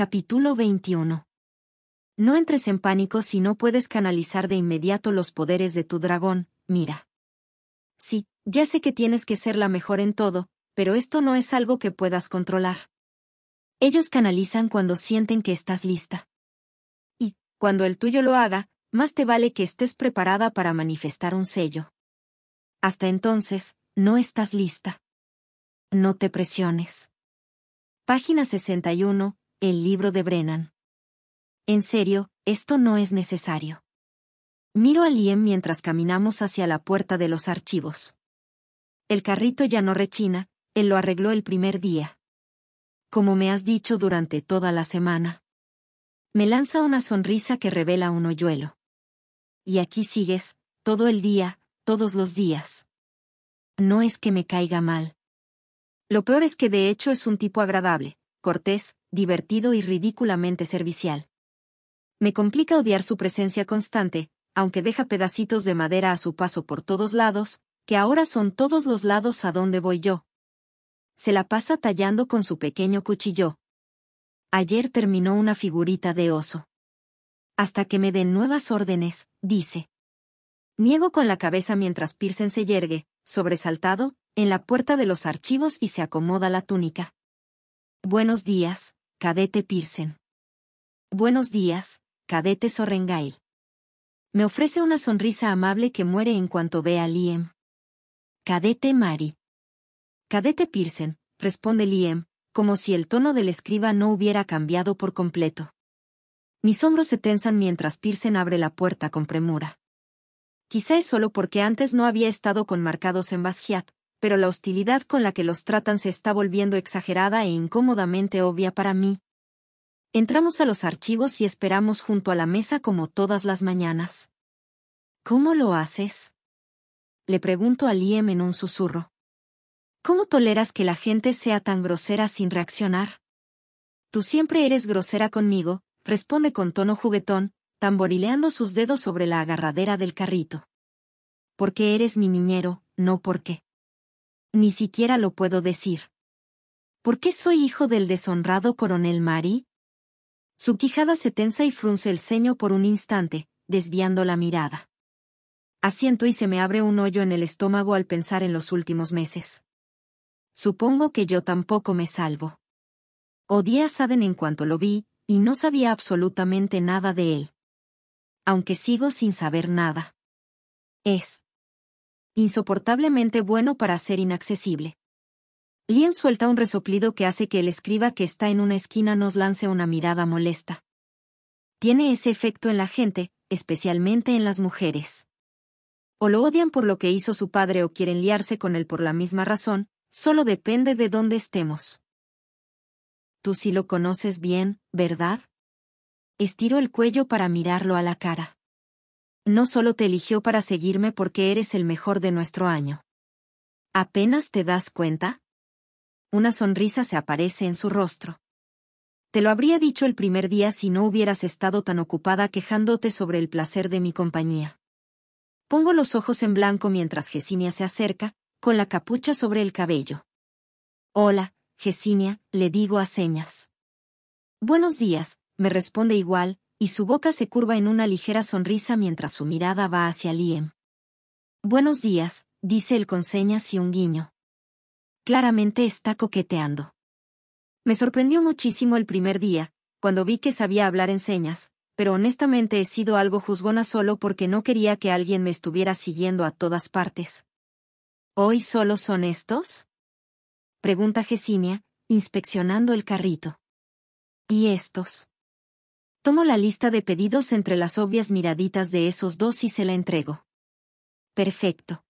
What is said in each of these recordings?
Capítulo 21. No entres en pánico si no puedes canalizar de inmediato los poderes de tu dragón, mira. Sí, ya sé que tienes que ser la mejor en todo, pero esto no es algo que puedas controlar. Ellos canalizan cuando sienten que estás lista. Y, cuando el tuyo lo haga, más te vale que estés preparada para manifestar un sello. Hasta entonces, no estás lista. No te presiones. Página 61, el libro de Brennan. En serio, esto no es necesario. Miro a Liam mientras caminamos hacia la puerta de los archivos. El carrito ya no rechina, él lo arregló el primer día. Como me has dicho durante toda la semana. Me lanza una sonrisa que revela un hoyuelo. Y aquí sigues, todo el día, todos los días. No es que me caiga mal. Lo peor es que de hecho es un tipo agradable, cortés, divertido y ridículamente servicial. Me complica odiar su presencia constante, aunque deja pedacitos de madera a su paso por todos lados, que ahora son todos los lados a donde voy yo. Se la pasa tallando con su pequeño cuchillo. Ayer terminó una figurita de oso. Hasta que me den nuevas órdenes, dice. Niego con la cabeza mientras Pearson se yergue, sobresaltado, en la puerta de los archivos y se acomoda la túnica. Buenos días, cadete Pearson. Buenos días, cadete Sorrengail. Me ofrece una sonrisa amable que muere en cuanto ve a Liam. Cadete Mari. Cadete Pearson, responde Liam, como si el tono del escriba no hubiera cambiado por completo. Mis hombros se tensan mientras Pearson abre la puerta con premura. Quizá es solo porque antes no había estado con marcados en Basquiat, pero la hostilidad con la que los tratan se está volviendo exagerada e incómodamente obvia para mí. Entramos a los archivos y esperamos junto a la mesa como todas las mañanas. ¿Cómo lo haces? Le pregunto a Liam en un susurro. ¿Cómo toleras que la gente sea tan grosera sin reaccionar? Tú siempre eres grosera conmigo, responde con tono juguetón, tamborileando sus dedos sobre la agarradera del carrito. Porque eres mi niñero, no porque ni siquiera lo puedo decir. ¿Por qué soy hijo del deshonrado coronel Mari? Su quijada se tensa y frunce el ceño por un instante, desviando la mirada. Asiento y se me abre un hoyo en el estómago al pensar en los últimos meses. Supongo que yo tampoco me salvo. Odié a Saden en cuanto lo vi, y no sabía absolutamente nada de él. Aunque sigo sin saber nada. Es insoportablemente bueno para ser inaccesible. Lien suelta un resoplido que hace que el escriba que está en una esquina nos lance una mirada molesta. Tiene ese efecto en la gente, especialmente en las mujeres. O lo odian por lo que hizo su padre o quieren liarse con él por la misma razón, solo depende de dónde estemos. Tú sí lo conoces bien, ¿verdad? Estiro el cuello para mirarlo a la cara no solo te eligió para seguirme porque eres el mejor de nuestro año. ¿Apenas te das cuenta? Una sonrisa se aparece en su rostro. Te lo habría dicho el primer día si no hubieras estado tan ocupada quejándote sobre el placer de mi compañía. Pongo los ojos en blanco mientras Gesinia se acerca, con la capucha sobre el cabello. Hola, Gesinia, le digo a señas. Buenos días, me responde igual, y su boca se curva en una ligera sonrisa mientras su mirada va hacia Liam. Buenos días, dice él con señas y un guiño. Claramente está coqueteando. Me sorprendió muchísimo el primer día, cuando vi que sabía hablar en señas, pero honestamente he sido algo juzgona solo porque no quería que alguien me estuviera siguiendo a todas partes. ¿Hoy solo son estos? Pregunta Gesinia, inspeccionando el carrito. ¿Y estos? Tomo la lista de pedidos entre las obvias miraditas de esos dos y se la entrego. Perfecto.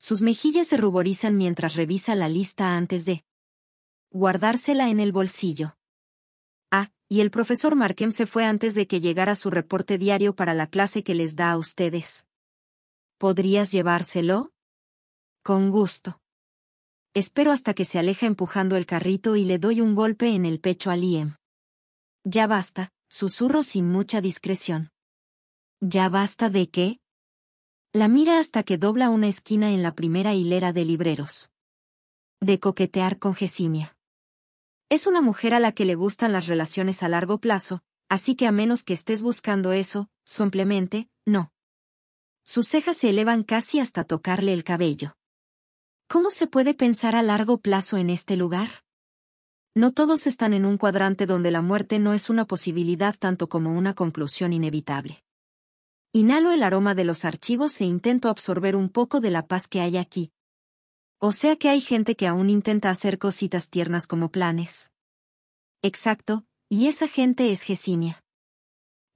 Sus mejillas se ruborizan mientras revisa la lista antes de guardársela en el bolsillo. Ah, y el profesor Marquem se fue antes de que llegara su reporte diario para la clase que les da a ustedes. ¿Podrías llevárselo? Con gusto. Espero hasta que se aleja empujando el carrito y le doy un golpe en el pecho a Liam. E ya basta, susurro sin mucha discreción. Ya basta de qué? La mira hasta que dobla una esquina en la primera hilera de libreros. De coquetear con Gesimia. Es una mujer a la que le gustan las relaciones a largo plazo, así que a menos que estés buscando eso, simplemente, no. Sus cejas se elevan casi hasta tocarle el cabello. ¿Cómo se puede pensar a largo plazo en este lugar? No todos están en un cuadrante donde la muerte no es una posibilidad tanto como una conclusión inevitable. Inhalo el aroma de los archivos e intento absorber un poco de la paz que hay aquí. O sea que hay gente que aún intenta hacer cositas tiernas como planes. Exacto, y esa gente es Gesinia.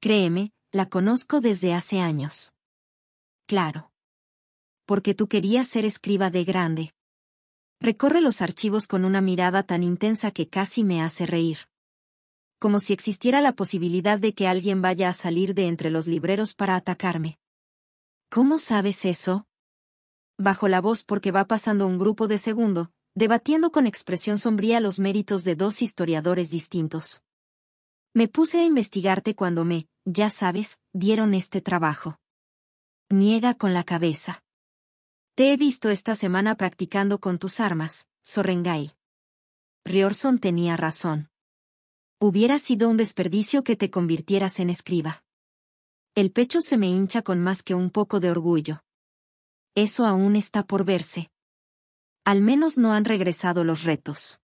Créeme, la conozco desde hace años. Claro. Porque tú querías ser escriba de grande, Recorre los archivos con una mirada tan intensa que casi me hace reír. Como si existiera la posibilidad de que alguien vaya a salir de entre los libreros para atacarme. ¿Cómo sabes eso? Bajo la voz porque va pasando un grupo de segundo, debatiendo con expresión sombría los méritos de dos historiadores distintos. Me puse a investigarte cuando me, ya sabes, dieron este trabajo. Niega con la cabeza. Te he visto esta semana practicando con tus armas, Sorengay. Riorson tenía razón. Hubiera sido un desperdicio que te convirtieras en escriba. El pecho se me hincha con más que un poco de orgullo. Eso aún está por verse. Al menos no han regresado los retos.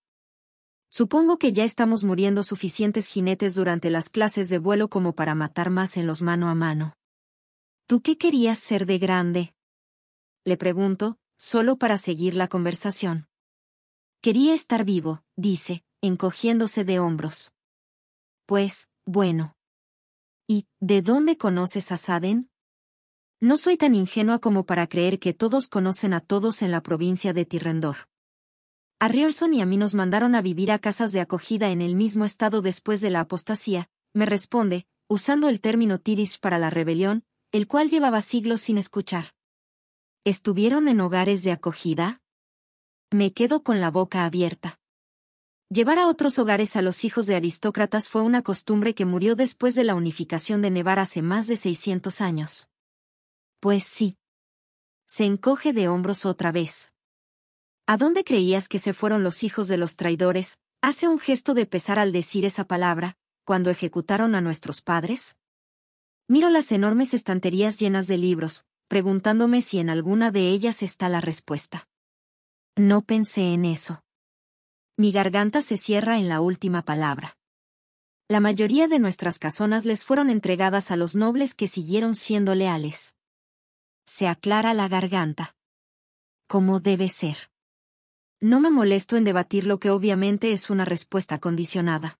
Supongo que ya estamos muriendo suficientes jinetes durante las clases de vuelo como para matar más en los mano a mano. ¿Tú qué querías ser de grande, le pregunto, solo para seguir la conversación. Quería estar vivo, dice, encogiéndose de hombros. Pues, bueno. ¿Y de dónde conoces a Saden? No soy tan ingenua como para creer que todos conocen a todos en la provincia de Tirrendor. A Riolson y a mí nos mandaron a vivir a casas de acogida en el mismo estado después de la apostasía, me responde, usando el término Tiris para la rebelión, el cual llevaba siglos sin escuchar. ¿Estuvieron en hogares de acogida? Me quedo con la boca abierta. Llevar a otros hogares a los hijos de aristócratas fue una costumbre que murió después de la unificación de Nevar hace más de 600 años. Pues sí. Se encoge de hombros otra vez. ¿A dónde creías que se fueron los hijos de los traidores? Hace un gesto de pesar al decir esa palabra, cuando ejecutaron a nuestros padres. Miro las enormes estanterías llenas de libros, preguntándome si en alguna de ellas está la respuesta. No pensé en eso. Mi garganta se cierra en la última palabra. La mayoría de nuestras casonas les fueron entregadas a los nobles que siguieron siendo leales. Se aclara la garganta. Como debe ser. No me molesto en debatir lo que obviamente es una respuesta condicionada.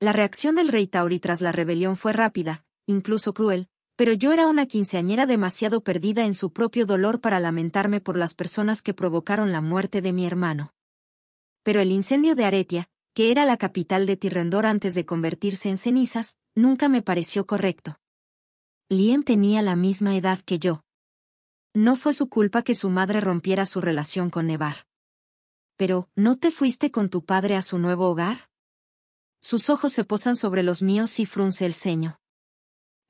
La reacción del rey Tauri tras la rebelión fue rápida, incluso cruel, pero yo era una quinceañera demasiado perdida en su propio dolor para lamentarme por las personas que provocaron la muerte de mi hermano. Pero el incendio de Aretia, que era la capital de Tirrendor antes de convertirse en cenizas, nunca me pareció correcto. Liam tenía la misma edad que yo. No fue su culpa que su madre rompiera su relación con Nevar. Pero, ¿no te fuiste con tu padre a su nuevo hogar? Sus ojos se posan sobre los míos y frunce el ceño.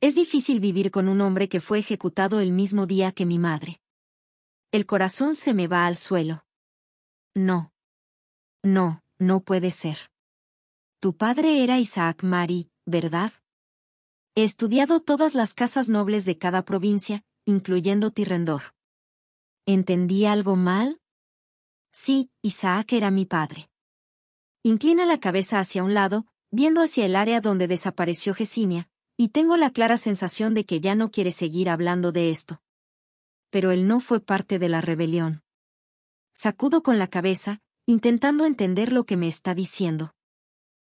Es difícil vivir con un hombre que fue ejecutado el mismo día que mi madre. El corazón se me va al suelo. No. No, no puede ser. Tu padre era Isaac Mari, ¿verdad? He estudiado todas las casas nobles de cada provincia, incluyendo Tirrendor. ¿Entendí algo mal? Sí, Isaac era mi padre. Inclina la cabeza hacia un lado, viendo hacia el área donde desapareció Gesinia, y tengo la clara sensación de que ya no quiere seguir hablando de esto. Pero él no fue parte de la rebelión. Sacudo con la cabeza, intentando entender lo que me está diciendo.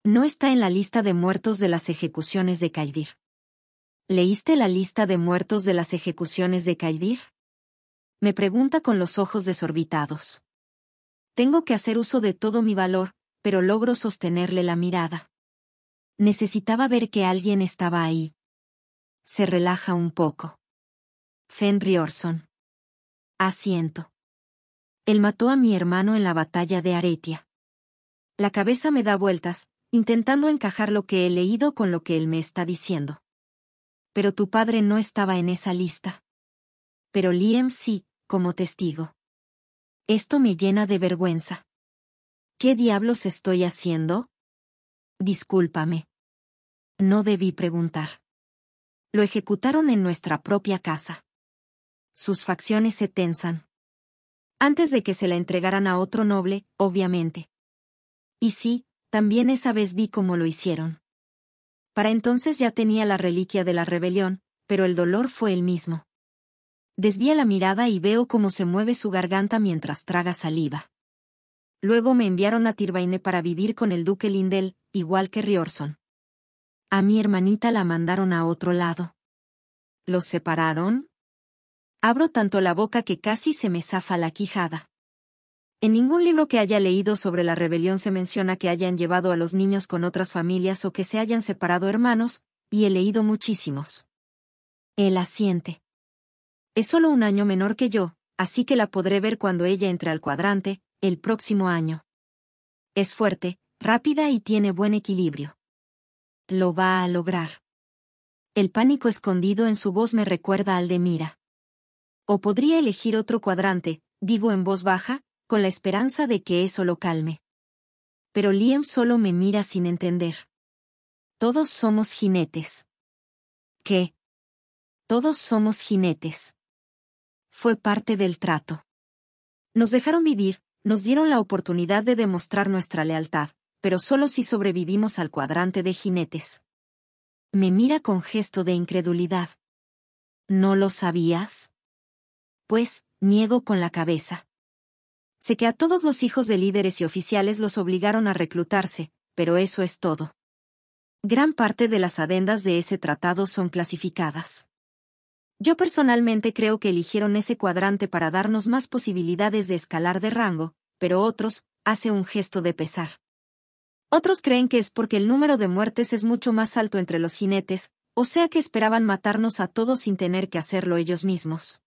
No está en la lista de muertos de las ejecuciones de Kaidir. ¿Leíste la lista de muertos de las ejecuciones de Kaidir? Me pregunta con los ojos desorbitados. Tengo que hacer uso de todo mi valor, pero logro sostenerle la mirada. Necesitaba ver que alguien estaba ahí. Se relaja un poco. Fenri Orson. Asiento. Él mató a mi hermano en la batalla de Aretia. La cabeza me da vueltas, intentando encajar lo que he leído con lo que él me está diciendo. Pero tu padre no estaba en esa lista. Pero Liam sí, como testigo. Esto me llena de vergüenza. ¿Qué diablos estoy haciendo? Discúlpame. No debí preguntar. Lo ejecutaron en nuestra propia casa. Sus facciones se tensan. Antes de que se la entregaran a otro noble, obviamente. Y sí, también esa vez vi cómo lo hicieron. Para entonces ya tenía la reliquia de la rebelión, pero el dolor fue el mismo. Desvía la mirada y veo cómo se mueve su garganta mientras traga saliva. Luego me enviaron a Tirvaine para vivir con el duque Lindel, igual que Riorson. A mi hermanita la mandaron a otro lado. ¿Los separaron? Abro tanto la boca que casi se me zafa la quijada. En ningún libro que haya leído sobre la rebelión se menciona que hayan llevado a los niños con otras familias o que se hayan separado hermanos, y he leído muchísimos. Él asiente. Es solo un año menor que yo, así que la podré ver cuando ella entre al cuadrante, el próximo año. Es fuerte, rápida y tiene buen equilibrio lo va a lograr. El pánico escondido en su voz me recuerda al de Mira. O podría elegir otro cuadrante, digo en voz baja, con la esperanza de que eso lo calme. Pero Liam solo me mira sin entender. Todos somos jinetes. ¿Qué? Todos somos jinetes. Fue parte del trato. Nos dejaron vivir, nos dieron la oportunidad de demostrar nuestra lealtad pero solo si sobrevivimos al cuadrante de jinetes. Me mira con gesto de incredulidad. ¿No lo sabías? Pues, niego con la cabeza. Sé que a todos los hijos de líderes y oficiales los obligaron a reclutarse, pero eso es todo. Gran parte de las adendas de ese tratado son clasificadas. Yo personalmente creo que eligieron ese cuadrante para darnos más posibilidades de escalar de rango, pero otros, hace un gesto de pesar. Otros creen que es porque el número de muertes es mucho más alto entre los jinetes, o sea que esperaban matarnos a todos sin tener que hacerlo ellos mismos.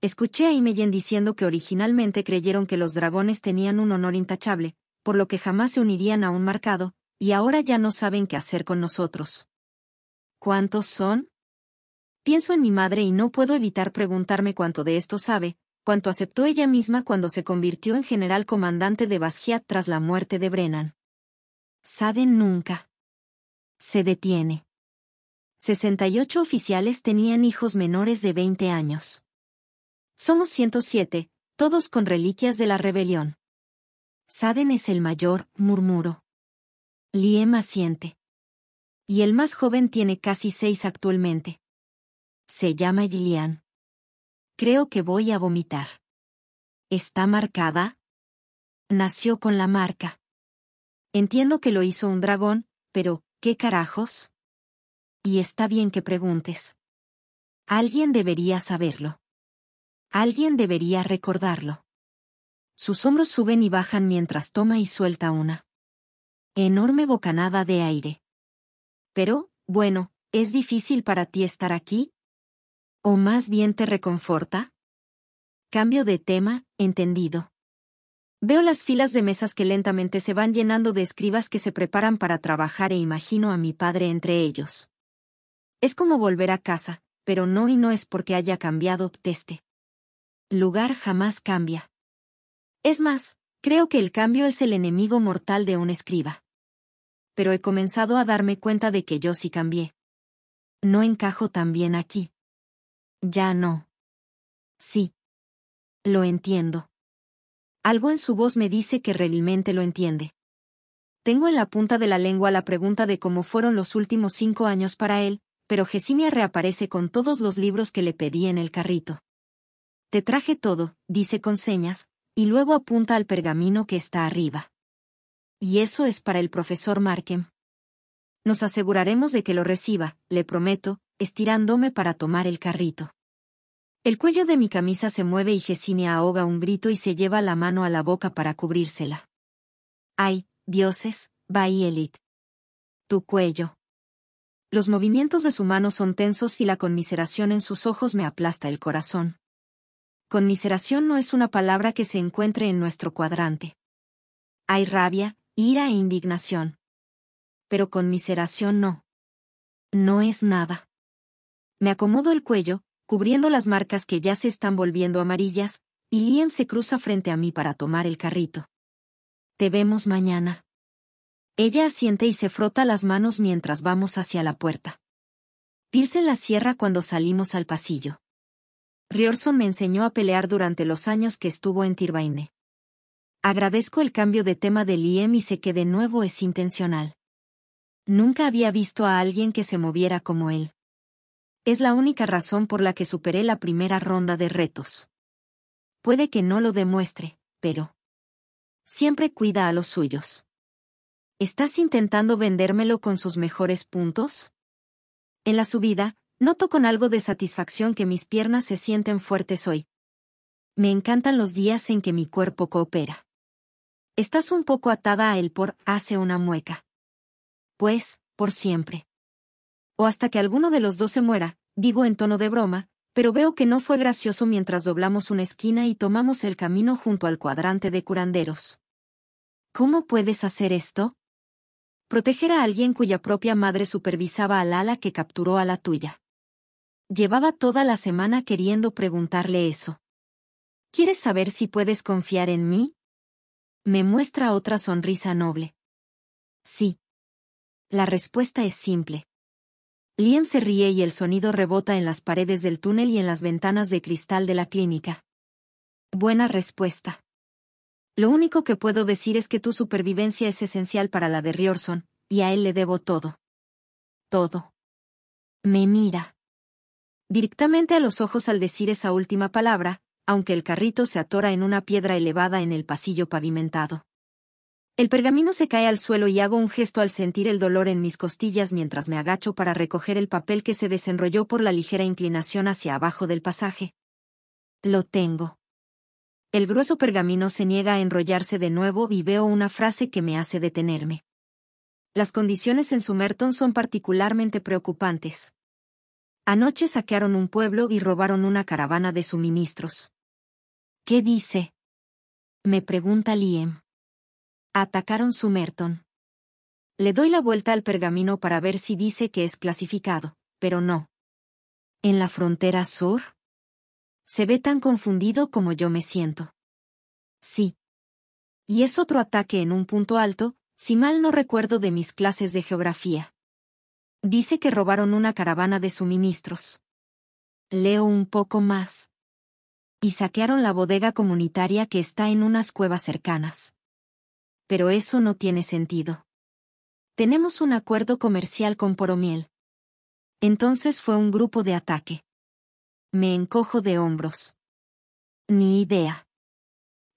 Escuché a Imeyen diciendo que originalmente creyeron que los dragones tenían un honor intachable, por lo que jamás se unirían a un marcado, y ahora ya no saben qué hacer con nosotros. ¿Cuántos son? Pienso en mi madre y no puedo evitar preguntarme cuánto de esto sabe, cuánto aceptó ella misma cuando se convirtió en general comandante de Basquiat tras la muerte de Brennan. Saden nunca. Se detiene. 68 oficiales tenían hijos menores de 20 años. Somos 107, todos con reliquias de la rebelión. Saden es el mayor, murmuro. Liem asiente. Y el más joven tiene casi seis actualmente. Se llama Gillian. Creo que voy a vomitar. ¿Está marcada? Nació con la marca. Entiendo que lo hizo un dragón, pero, ¿qué carajos? Y está bien que preguntes. Alguien debería saberlo. Alguien debería recordarlo. Sus hombros suben y bajan mientras toma y suelta una enorme bocanada de aire. Pero, bueno, ¿es difícil para ti estar aquí? ¿O más bien te reconforta? Cambio de tema, entendido. Veo las filas de mesas que lentamente se van llenando de escribas que se preparan para trabajar e imagino a mi padre entre ellos. Es como volver a casa, pero no y no es porque haya cambiado teste. Lugar jamás cambia. Es más, creo que el cambio es el enemigo mortal de un escriba. Pero he comenzado a darme cuenta de que yo sí cambié. No encajo tan bien aquí. Ya no. Sí. Lo entiendo. Algo en su voz me dice que realmente lo entiende. Tengo en la punta de la lengua la pregunta de cómo fueron los últimos cinco años para él, pero Gesimia reaparece con todos los libros que le pedí en el carrito. Te traje todo, dice con señas, y luego apunta al pergamino que está arriba. Y eso es para el profesor Markem. Nos aseguraremos de que lo reciba, le prometo, estirándome para tomar el carrito. El cuello de mi camisa se mueve y Gesinia ahoga un grito y se lleva la mano a la boca para cubrírsela. ¡Ay, dioses! Elit. Tu cuello. Los movimientos de su mano son tensos y la conmiseración en sus ojos me aplasta el corazón. Conmiseración no es una palabra que se encuentre en nuestro cuadrante. Hay rabia, ira e indignación. Pero conmiseración no. No es nada. Me acomodo el cuello, cubriendo las marcas que ya se están volviendo amarillas, y Liam se cruza frente a mí para tomar el carrito. Te vemos mañana. Ella asiente y se frota las manos mientras vamos hacia la puerta. Pierce la cierra cuando salimos al pasillo. Riorson me enseñó a pelear durante los años que estuvo en Tirbaine. Agradezco el cambio de tema de Liam y sé que de nuevo es intencional. Nunca había visto a alguien que se moviera como él. Es la única razón por la que superé la primera ronda de retos. Puede que no lo demuestre, pero... Siempre cuida a los suyos. ¿Estás intentando vendérmelo con sus mejores puntos? En la subida, noto con algo de satisfacción que mis piernas se sienten fuertes hoy. Me encantan los días en que mi cuerpo coopera. Estás un poco atada a él por hace una mueca. Pues, por siempre o hasta que alguno de los dos se muera, digo en tono de broma, pero veo que no fue gracioso mientras doblamos una esquina y tomamos el camino junto al cuadrante de curanderos. ¿Cómo puedes hacer esto? Proteger a alguien cuya propia madre supervisaba al ala que capturó a la tuya. Llevaba toda la semana queriendo preguntarle eso. ¿Quieres saber si puedes confiar en mí? Me muestra otra sonrisa noble. Sí. La respuesta es simple. Liam se ríe y el sonido rebota en las paredes del túnel y en las ventanas de cristal de la clínica. Buena respuesta. Lo único que puedo decir es que tu supervivencia es esencial para la de Riorson, y a él le debo todo. Todo. Me mira. Directamente a los ojos al decir esa última palabra, aunque el carrito se atora en una piedra elevada en el pasillo pavimentado. El pergamino se cae al suelo y hago un gesto al sentir el dolor en mis costillas mientras me agacho para recoger el papel que se desenrolló por la ligera inclinación hacia abajo del pasaje. Lo tengo. El grueso pergamino se niega a enrollarse de nuevo y veo una frase que me hace detenerme. Las condiciones en Sumerton son particularmente preocupantes. Anoche saquearon un pueblo y robaron una caravana de suministros. ¿Qué dice? Me pregunta Liam. Atacaron Sumerton. Le doy la vuelta al pergamino para ver si dice que es clasificado, pero no. ¿En la frontera sur? Se ve tan confundido como yo me siento. Sí. Y es otro ataque en un punto alto, si mal no recuerdo de mis clases de geografía. Dice que robaron una caravana de suministros. Leo un poco más. Y saquearon la bodega comunitaria que está en unas cuevas cercanas pero eso no tiene sentido. Tenemos un acuerdo comercial con Poromiel. Entonces fue un grupo de ataque. Me encojo de hombros. Ni idea.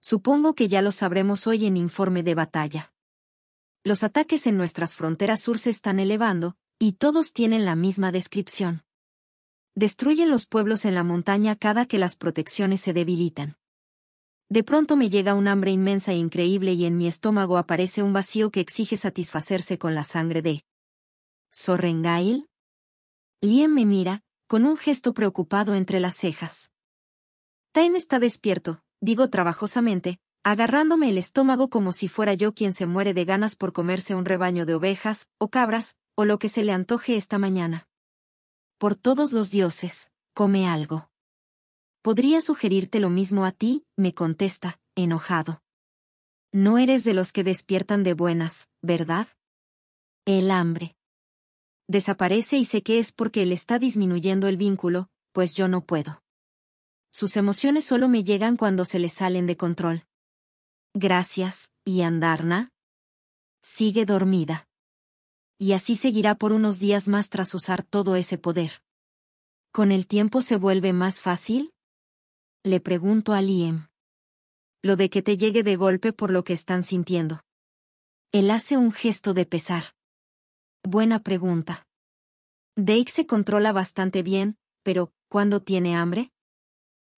Supongo que ya lo sabremos hoy en informe de batalla. Los ataques en nuestras fronteras sur se están elevando, y todos tienen la misma descripción. Destruyen los pueblos en la montaña cada que las protecciones se debilitan. De pronto me llega un hambre inmensa e increíble y en mi estómago aparece un vacío que exige satisfacerse con la sangre de... ¿Sorrengail? Lien me mira, con un gesto preocupado entre las cejas. Tain está despierto, digo trabajosamente, agarrándome el estómago como si fuera yo quien se muere de ganas por comerse un rebaño de ovejas, o cabras, o lo que se le antoje esta mañana. Por todos los dioses, come algo. Podría sugerirte lo mismo a ti, me contesta, enojado. No eres de los que despiertan de buenas, ¿verdad? El hambre. Desaparece y sé que es porque él está disminuyendo el vínculo, pues yo no puedo. Sus emociones solo me llegan cuando se le salen de control. Gracias, y Andarna. Sigue dormida. Y así seguirá por unos días más tras usar todo ese poder. ¿Con el tiempo se vuelve más fácil? Le pregunto a Liam. Lo de que te llegue de golpe por lo que están sintiendo. Él hace un gesto de pesar. Buena pregunta. Dake se controla bastante bien, pero ¿cuándo tiene hambre?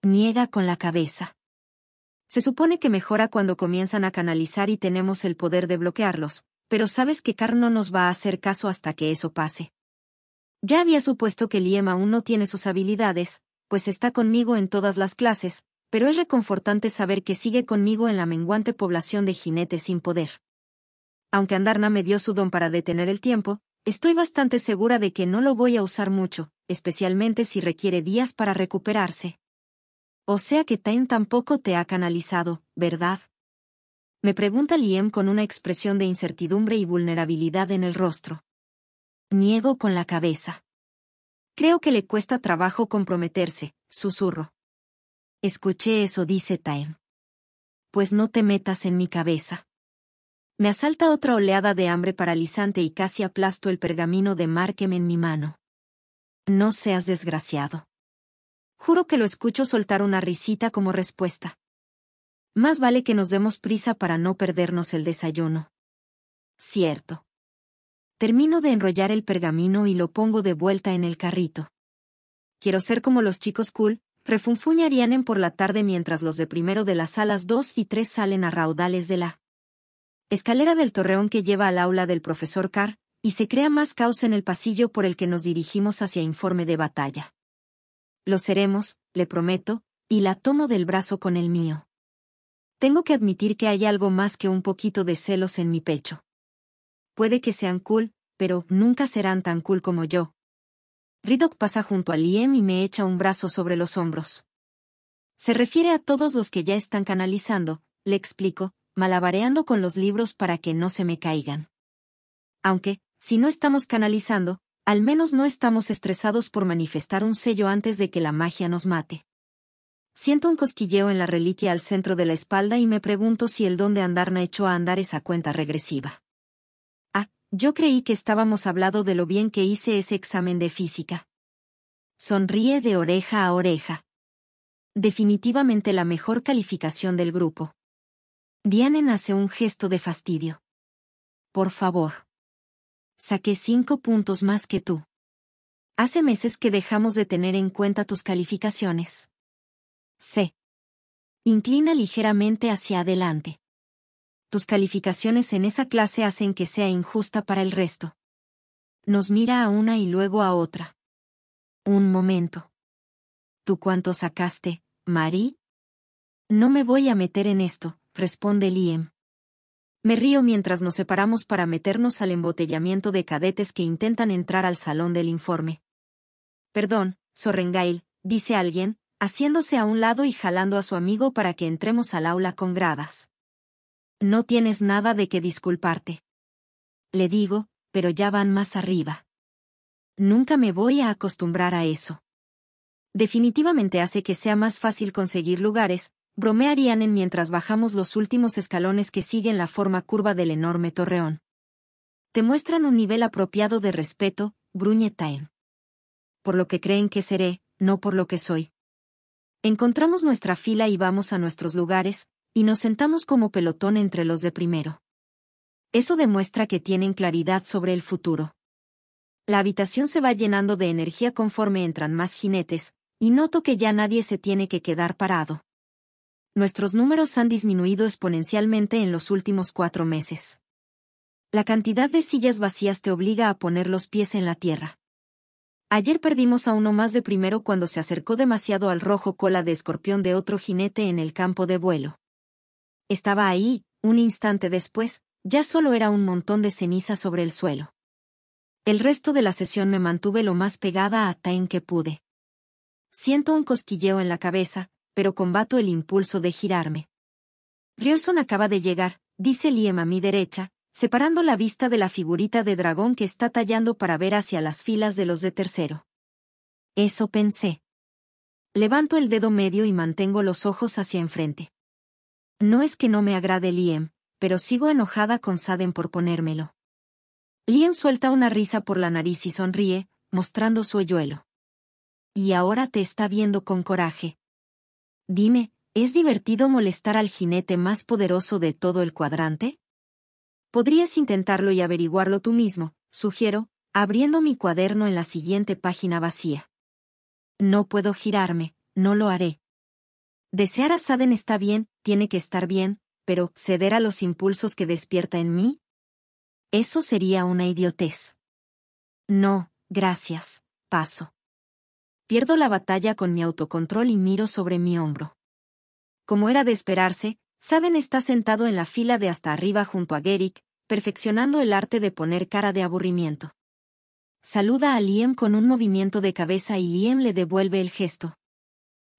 Niega con la cabeza. Se supone que mejora cuando comienzan a canalizar y tenemos el poder de bloquearlos, pero sabes que Carno no nos va a hacer caso hasta que eso pase. Ya había supuesto que Liam aún no tiene sus habilidades, pues está conmigo en todas las clases, pero es reconfortante saber que sigue conmigo en la menguante población de jinetes sin poder. Aunque Andarna me dio su don para detener el tiempo, estoy bastante segura de que no lo voy a usar mucho, especialmente si requiere días para recuperarse. O sea que Time tampoco te ha canalizado, ¿verdad? Me pregunta Liem con una expresión de incertidumbre y vulnerabilidad en el rostro. Niego con la cabeza. Creo que le cuesta trabajo comprometerse, susurro. Escuché eso, dice Time. Pues no te metas en mi cabeza. Me asalta otra oleada de hambre paralizante y casi aplasto el pergamino de márqueme en mi mano. No seas desgraciado. Juro que lo escucho soltar una risita como respuesta. Más vale que nos demos prisa para no perdernos el desayuno. Cierto. Termino de enrollar el pergamino y lo pongo de vuelta en el carrito. Quiero ser como los chicos cool, refunfuñarían en por la tarde mientras los de primero de las salas 2 y 3 salen a raudales de la escalera del torreón que lleva al aula del profesor Carr, y se crea más caos en el pasillo por el que nos dirigimos hacia informe de batalla. Lo seremos, le prometo, y la tomo del brazo con el mío. Tengo que admitir que hay algo más que un poquito de celos en mi pecho. Puede que sean cool, pero nunca serán tan cool como yo. Ridok pasa junto a Liam y me echa un brazo sobre los hombros. Se refiere a todos los que ya están canalizando, le explico, malabareando con los libros para que no se me caigan. Aunque, si no estamos canalizando, al menos no estamos estresados por manifestar un sello antes de que la magia nos mate. Siento un cosquilleo en la reliquia al centro de la espalda y me pregunto si el don de Andarna echó a andar esa cuenta regresiva. Yo creí que estábamos hablando de lo bien que hice ese examen de física. Sonríe de oreja a oreja. Definitivamente la mejor calificación del grupo. Dianen hace un gesto de fastidio. Por favor. Saqué cinco puntos más que tú. Hace meses que dejamos de tener en cuenta tus calificaciones. C. Inclina ligeramente hacia adelante tus calificaciones en esa clase hacen que sea injusta para el resto. Nos mira a una y luego a otra. Un momento. ¿Tú cuánto sacaste, Mari? No me voy a meter en esto, responde Liam. Me río mientras nos separamos para meternos al embotellamiento de cadetes que intentan entrar al salón del informe. Perdón, Sorrengail, dice alguien, haciéndose a un lado y jalando a su amigo para que entremos al aula con gradas. No tienes nada de que disculparte. Le digo, pero ya van más arriba. Nunca me voy a acostumbrar a eso. Definitivamente hace que sea más fácil conseguir lugares, bromearían en mientras bajamos los últimos escalones que siguen la forma curva del enorme torreón. Te muestran un nivel apropiado de respeto, bruñe Por lo que creen que seré, no por lo que soy. Encontramos nuestra fila y vamos a nuestros lugares, y nos sentamos como pelotón entre los de primero. Eso demuestra que tienen claridad sobre el futuro. La habitación se va llenando de energía conforme entran más jinetes, y noto que ya nadie se tiene que quedar parado. Nuestros números han disminuido exponencialmente en los últimos cuatro meses. La cantidad de sillas vacías te obliga a poner los pies en la tierra. Ayer perdimos a uno más de primero cuando se acercó demasiado al rojo cola de escorpión de otro jinete en el campo de vuelo. Estaba ahí, un instante después, ya solo era un montón de ceniza sobre el suelo. El resto de la sesión me mantuve lo más pegada a Time que pude. Siento un cosquilleo en la cabeza, pero combato el impulso de girarme. Rielson acaba de llegar, dice Liam a mi derecha, separando la vista de la figurita de dragón que está tallando para ver hacia las filas de los de tercero. Eso pensé. Levanto el dedo medio y mantengo los ojos hacia enfrente. No es que no me agrade Liam, pero sigo enojada con Saden por ponérmelo. Liam suelta una risa por la nariz y sonríe, mostrando su hoyuelo. Y ahora te está viendo con coraje. Dime, ¿es divertido molestar al jinete más poderoso de todo el cuadrante? Podrías intentarlo y averiguarlo tú mismo, sugiero, abriendo mi cuaderno en la siguiente página vacía. No puedo girarme, no lo haré. Desear a Saden está bien, tiene que estar bien, pero ceder a los impulsos que despierta en mí? Eso sería una idiotez. No, gracias, paso. Pierdo la batalla con mi autocontrol y miro sobre mi hombro. Como era de esperarse, Saben está sentado en la fila de hasta arriba junto a Geric, perfeccionando el arte de poner cara de aburrimiento. Saluda a Liem con un movimiento de cabeza y Liem le devuelve el gesto.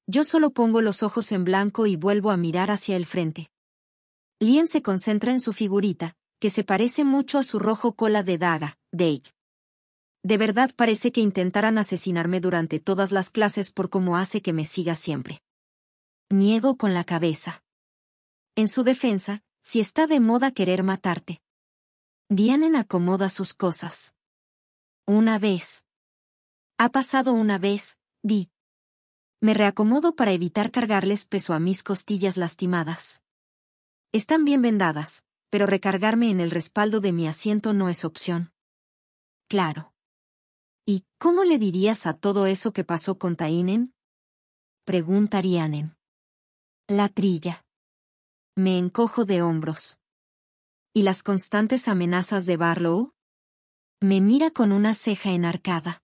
Yo solo pongo los ojos en blanco y vuelvo a mirar hacia el frente. Lien se concentra en su figurita, que se parece mucho a su rojo cola de daga, Dave. De verdad parece que intentaran asesinarme durante todas las clases por cómo hace que me siga siempre. Niego con la cabeza. En su defensa, si está de moda querer matarte. Dianen acomoda sus cosas. Una vez. Ha pasado una vez, Di, me reacomodo para evitar cargarles peso a mis costillas lastimadas. Están bien vendadas, pero recargarme en el respaldo de mi asiento no es opción. Claro. ¿Y cómo le dirías a todo eso que pasó con Tainen? Pregunta Rianen. La trilla. Me encojo de hombros. ¿Y las constantes amenazas de Barlow? Me mira con una ceja enarcada.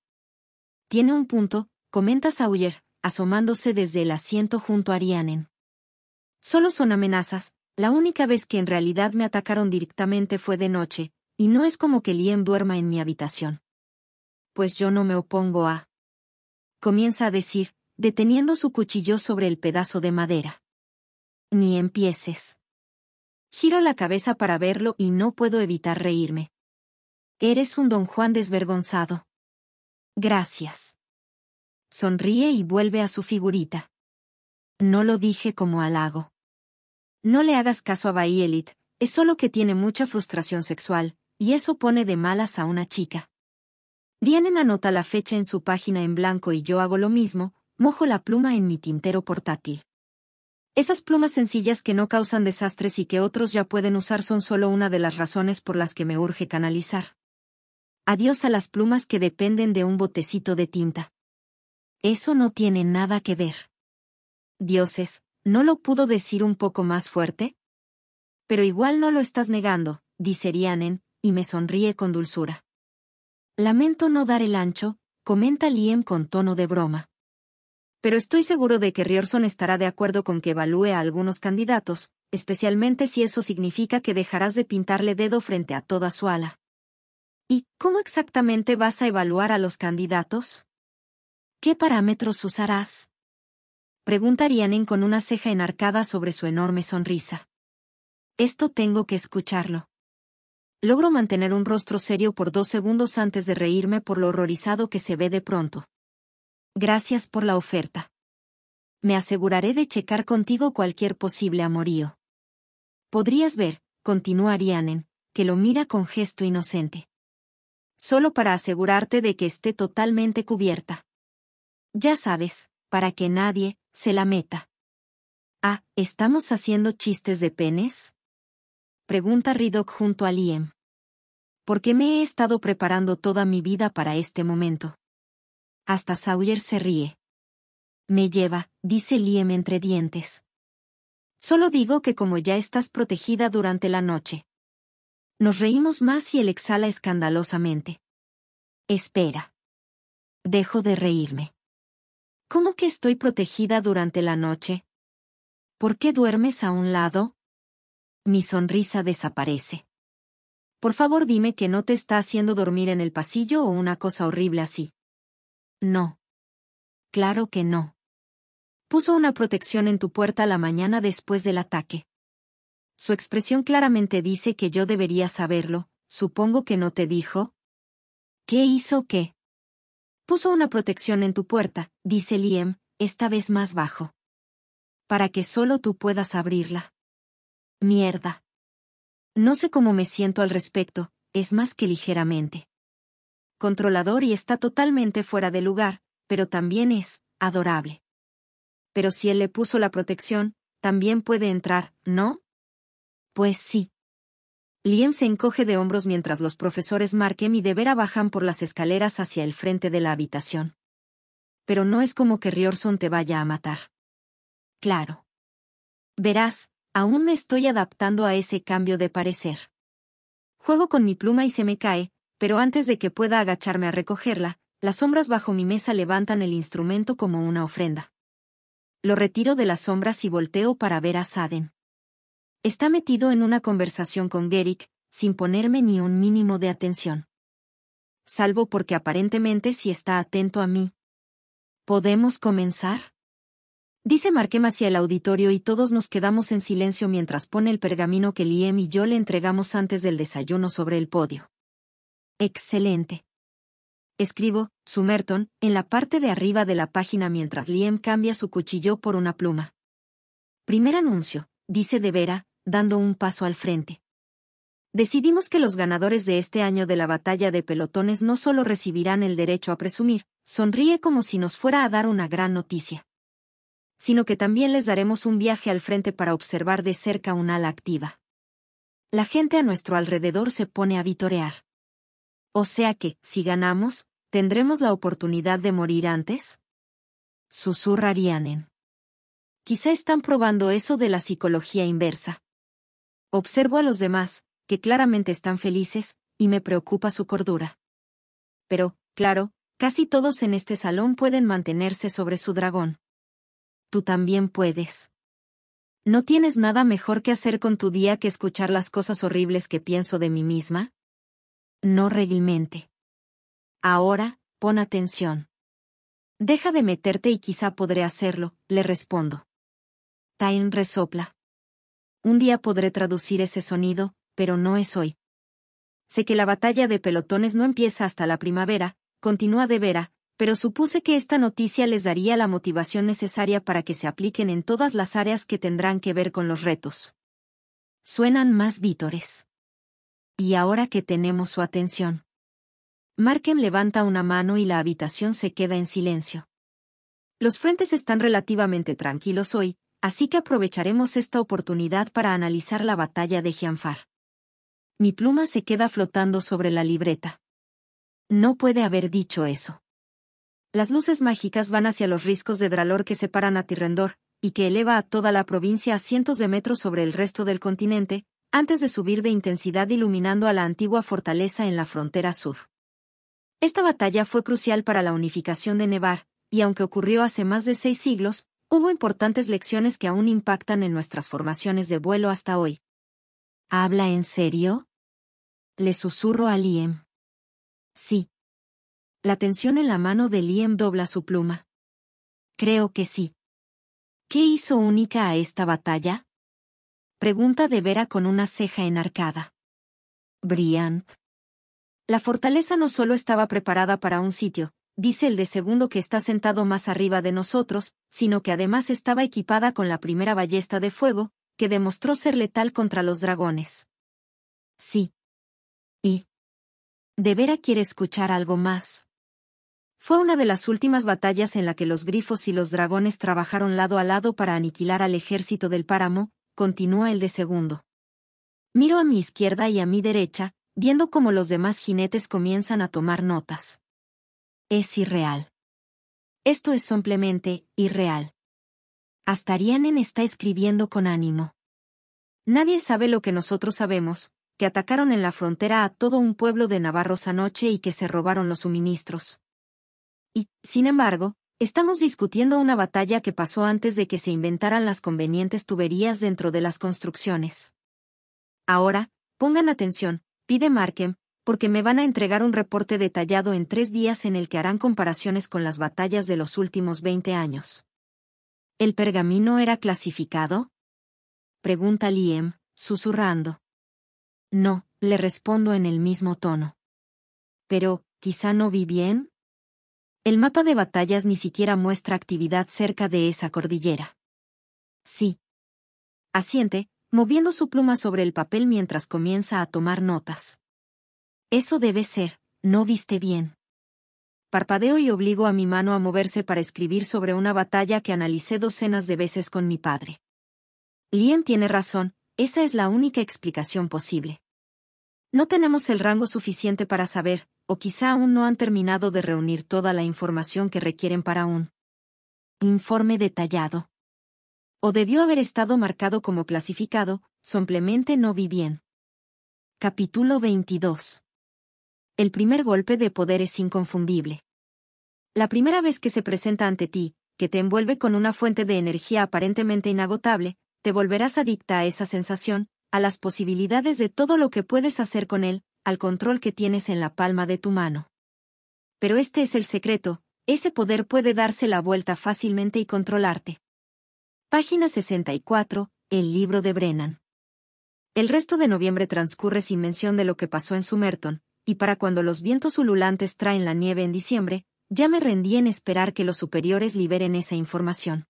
Tiene un punto, comentas Sawyer, asomándose desde el asiento junto a Rianen. Solo son amenazas, la única vez que en realidad me atacaron directamente fue de noche, y no es como que Liem duerma en mi habitación. Pues yo no me opongo a... Comienza a decir, deteniendo su cuchillo sobre el pedazo de madera. Ni empieces. Giro la cabeza para verlo y no puedo evitar reírme. Eres un don Juan desvergonzado. Gracias. Sonríe y vuelve a su figurita. No lo dije como halago. No le hagas caso a Baielit, es solo que tiene mucha frustración sexual, y eso pone de malas a una chica. vienen anota la fecha en su página en blanco y yo hago lo mismo, mojo la pluma en mi tintero portátil. Esas plumas sencillas que no causan desastres y que otros ya pueden usar son solo una de las razones por las que me urge canalizar. Adiós a las plumas que dependen de un botecito de tinta. Eso no tiene nada que ver. Dioses, ¿no lo pudo decir un poco más fuerte? Pero igual no lo estás negando, dice Rianen, y me sonríe con dulzura. Lamento no dar el ancho, comenta Liam con tono de broma. Pero estoy seguro de que Riorson estará de acuerdo con que evalúe a algunos candidatos, especialmente si eso significa que dejarás de pintarle dedo frente a toda su ala. ¿Y cómo exactamente vas a evaluar a los candidatos? ¿Qué parámetros usarás? Pregunta Arianen con una ceja enarcada sobre su enorme sonrisa. Esto tengo que escucharlo. Logro mantener un rostro serio por dos segundos antes de reírme por lo horrorizado que se ve de pronto. Gracias por la oferta. Me aseguraré de checar contigo cualquier posible amorío. Podrías ver, continúa Arianen, que lo mira con gesto inocente. Solo para asegurarte de que esté totalmente cubierta. Ya sabes, para que nadie se la meta. Ah, ¿estamos haciendo chistes de penes? Pregunta Ridoc junto a —¿Por Porque me he estado preparando toda mi vida para este momento. Hasta Sawyer se ríe. Me lleva, dice Liem entre dientes. Solo digo que como ya estás protegida durante la noche. Nos reímos más y él exhala escandalosamente. Espera. Dejo de reírme. ¿Cómo que estoy protegida durante la noche? ¿Por qué duermes a un lado? Mi sonrisa desaparece. Por favor dime que no te está haciendo dormir en el pasillo o una cosa horrible así. No. Claro que no. Puso una protección en tu puerta la mañana después del ataque. Su expresión claramente dice que yo debería saberlo, supongo que no te dijo. ¿Qué hizo qué? Puso una protección en tu puerta, dice Liam, esta vez más bajo. Para que solo tú puedas abrirla. Mierda. No sé cómo me siento al respecto, es más que ligeramente. Controlador y está totalmente fuera de lugar, pero también es adorable. Pero si él le puso la protección, también puede entrar, ¿no? Pues sí. Liam se encoge de hombros mientras los profesores marquen y Devera bajan por las escaleras hacia el frente de la habitación. Pero no es como que Riorson te vaya a matar. Claro. Verás, aún me estoy adaptando a ese cambio de parecer. Juego con mi pluma y se me cae, pero antes de que pueda agacharme a recogerla, las sombras bajo mi mesa levantan el instrumento como una ofrenda. Lo retiro de las sombras y volteo para ver a Saden. Está metido en una conversación con Gerick, sin ponerme ni un mínimo de atención. Salvo porque aparentemente sí está atento a mí. ¿Podemos comenzar? Dice Marquem hacia el auditorio y todos nos quedamos en silencio mientras pone el pergamino que Liem y yo le entregamos antes del desayuno sobre el podio. Excelente. Escribo, Sumerton, en la parte de arriba de la página mientras Liem cambia su cuchillo por una pluma. Primer anuncio, dice De Vera, dando un paso al frente. Decidimos que los ganadores de este año de la batalla de pelotones no solo recibirán el derecho a presumir, sonríe como si nos fuera a dar una gran noticia, sino que también les daremos un viaje al frente para observar de cerca un ala activa. La gente a nuestro alrededor se pone a vitorear. O sea que, si ganamos, ¿tendremos la oportunidad de morir antes? Susurra Rianen. Quizá están probando eso de la psicología inversa. Observo a los demás, que claramente están felices, y me preocupa su cordura. Pero, claro, casi todos en este salón pueden mantenerse sobre su dragón. Tú también puedes. ¿No tienes nada mejor que hacer con tu día que escuchar las cosas horribles que pienso de mí misma? No regilmente. Ahora, pon atención. Deja de meterte y quizá podré hacerlo, le respondo. Tain resopla. Un día podré traducir ese sonido, pero no es hoy. Sé que la batalla de pelotones no empieza hasta la primavera, continúa de vera, pero supuse que esta noticia les daría la motivación necesaria para que se apliquen en todas las áreas que tendrán que ver con los retos. Suenan más vítores. Y ahora que tenemos su atención. Markham levanta una mano y la habitación se queda en silencio. Los frentes están relativamente tranquilos hoy, así que aprovecharemos esta oportunidad para analizar la batalla de Gianfar. Mi pluma se queda flotando sobre la libreta. No puede haber dicho eso. Las luces mágicas van hacia los riscos de Dralor que separan a Tirrendor, y que eleva a toda la provincia a cientos de metros sobre el resto del continente, antes de subir de intensidad iluminando a la antigua fortaleza en la frontera sur. Esta batalla fue crucial para la unificación de Nevar, y aunque ocurrió hace más de seis siglos, Hubo importantes lecciones que aún impactan en nuestras formaciones de vuelo hasta hoy. ¿Habla en serio? Le susurro a Liam. Sí. La tensión en la mano de Liam dobla su pluma. Creo que sí. ¿Qué hizo única a esta batalla? Pregunta de Vera con una ceja enarcada. Briant. La fortaleza no solo estaba preparada para un sitio, dice el de segundo que está sentado más arriba de nosotros, sino que además estaba equipada con la primera ballesta de fuego, que demostró ser letal contra los dragones. Sí. Y. De vera quiere escuchar algo más. Fue una de las últimas batallas en la que los grifos y los dragones trabajaron lado a lado para aniquilar al ejército del páramo, continúa el de segundo. Miro a mi izquierda y a mi derecha, viendo cómo los demás jinetes comienzan a tomar notas es irreal. Esto es simplemente irreal. Hasta Astarianen está escribiendo con ánimo. Nadie sabe lo que nosotros sabemos, que atacaron en la frontera a todo un pueblo de navarros anoche y que se robaron los suministros. Y, sin embargo, estamos discutiendo una batalla que pasó antes de que se inventaran las convenientes tuberías dentro de las construcciones. Ahora, pongan atención, pide Markham, porque me van a entregar un reporte detallado en tres días en el que harán comparaciones con las batallas de los últimos 20 años. ¿El pergamino era clasificado? Pregunta Liam, susurrando. No, le respondo en el mismo tono. Pero, quizá no vi bien. El mapa de batallas ni siquiera muestra actividad cerca de esa cordillera. Sí. Asiente, moviendo su pluma sobre el papel mientras comienza a tomar notas. Eso debe ser, no viste bien. Parpadeo y obligo a mi mano a moverse para escribir sobre una batalla que analicé docenas de veces con mi padre. Liam tiene razón, esa es la única explicación posible. No tenemos el rango suficiente para saber, o quizá aún no han terminado de reunir toda la información que requieren para un informe detallado. O debió haber estado marcado como clasificado, simplemente no vi bien. Capítulo 22 el primer golpe de poder es inconfundible. La primera vez que se presenta ante ti, que te envuelve con una fuente de energía aparentemente inagotable, te volverás adicta a esa sensación, a las posibilidades de todo lo que puedes hacer con él, al control que tienes en la palma de tu mano. Pero este es el secreto, ese poder puede darse la vuelta fácilmente y controlarte. Página 64, el libro de Brennan. El resto de noviembre transcurre sin mención de lo que pasó en Sumerton, y para cuando los vientos ululantes traen la nieve en diciembre, ya me rendí en esperar que los superiores liberen esa información.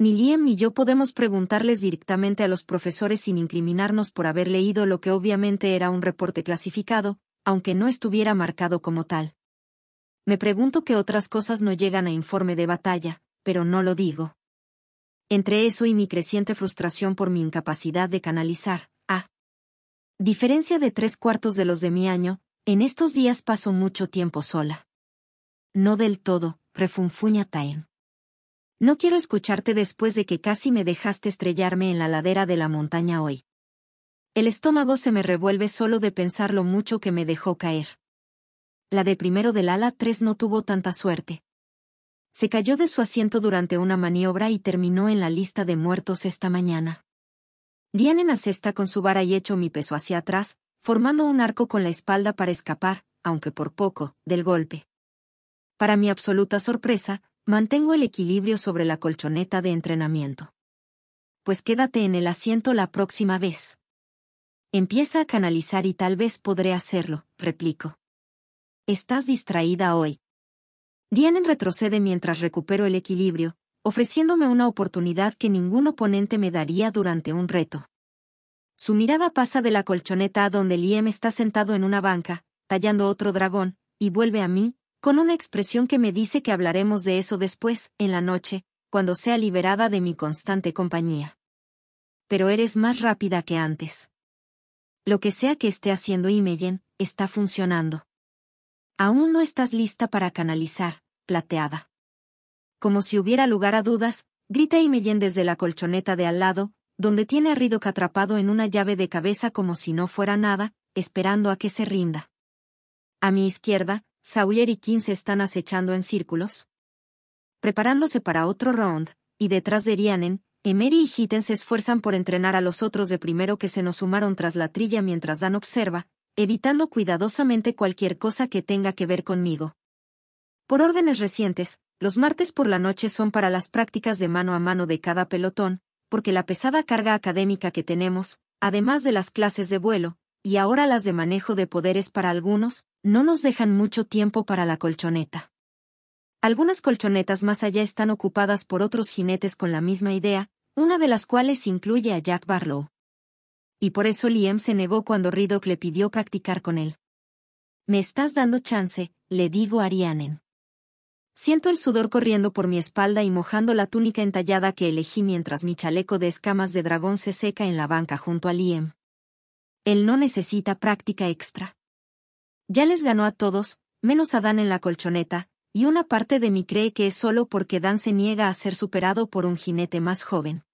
Ni Liam ni yo podemos preguntarles directamente a los profesores sin incriminarnos por haber leído lo que obviamente era un reporte clasificado, aunque no estuviera marcado como tal. Me pregunto qué otras cosas no llegan a informe de batalla, pero no lo digo. Entre eso y mi creciente frustración por mi incapacidad de canalizar, diferencia de tres cuartos de los de mi año, en estos días paso mucho tiempo sola. No del todo, refunfuña Tain. No quiero escucharte después de que casi me dejaste estrellarme en la ladera de la montaña hoy. El estómago se me revuelve solo de pensar lo mucho que me dejó caer. La de primero del ala 3 no tuvo tanta suerte. Se cayó de su asiento durante una maniobra y terminó en la lista de muertos esta mañana. Dianen en cesta con su vara y echo mi peso hacia atrás, formando un arco con la espalda para escapar, aunque por poco, del golpe. Para mi absoluta sorpresa, mantengo el equilibrio sobre la colchoneta de entrenamiento. Pues quédate en el asiento la próxima vez. Empieza a canalizar y tal vez podré hacerlo, replico. Estás distraída hoy. Dianen retrocede mientras recupero el equilibrio, ofreciéndome una oportunidad que ningún oponente me daría durante un reto. Su mirada pasa de la colchoneta a donde Liam está sentado en una banca, tallando otro dragón, y vuelve a mí, con una expresión que me dice que hablaremos de eso después, en la noche, cuando sea liberada de mi constante compañía. Pero eres más rápida que antes. Lo que sea que esté haciendo Imeyen, está funcionando. Aún no estás lista para canalizar, plateada como si hubiera lugar a dudas, grita y me llen desde la colchoneta de al lado, donde tiene a Ridok atrapado en una llave de cabeza como si no fuera nada, esperando a que se rinda. A mi izquierda, Sawyer y King se están acechando en círculos, preparándose para otro round, y detrás de Rianen, Emery y Hitten se esfuerzan por entrenar a los otros de primero que se nos sumaron tras la trilla mientras Dan observa, evitando cuidadosamente cualquier cosa que tenga que ver conmigo. Por órdenes recientes, los martes por la noche son para las prácticas de mano a mano de cada pelotón, porque la pesada carga académica que tenemos, además de las clases de vuelo, y ahora las de manejo de poderes para algunos, no nos dejan mucho tiempo para la colchoneta. Algunas colchonetas más allá están ocupadas por otros jinetes con la misma idea, una de las cuales incluye a Jack Barlow. Y por eso Liam se negó cuando Riddock le pidió practicar con él. Me estás dando chance, le digo a Arianen. Siento el sudor corriendo por mi espalda y mojando la túnica entallada que elegí mientras mi chaleco de escamas de dragón se seca en la banca junto a Liam. Él no necesita práctica extra. Ya les ganó a todos, menos a Dan en la colchoneta, y una parte de mí cree que es solo porque Dan se niega a ser superado por un jinete más joven.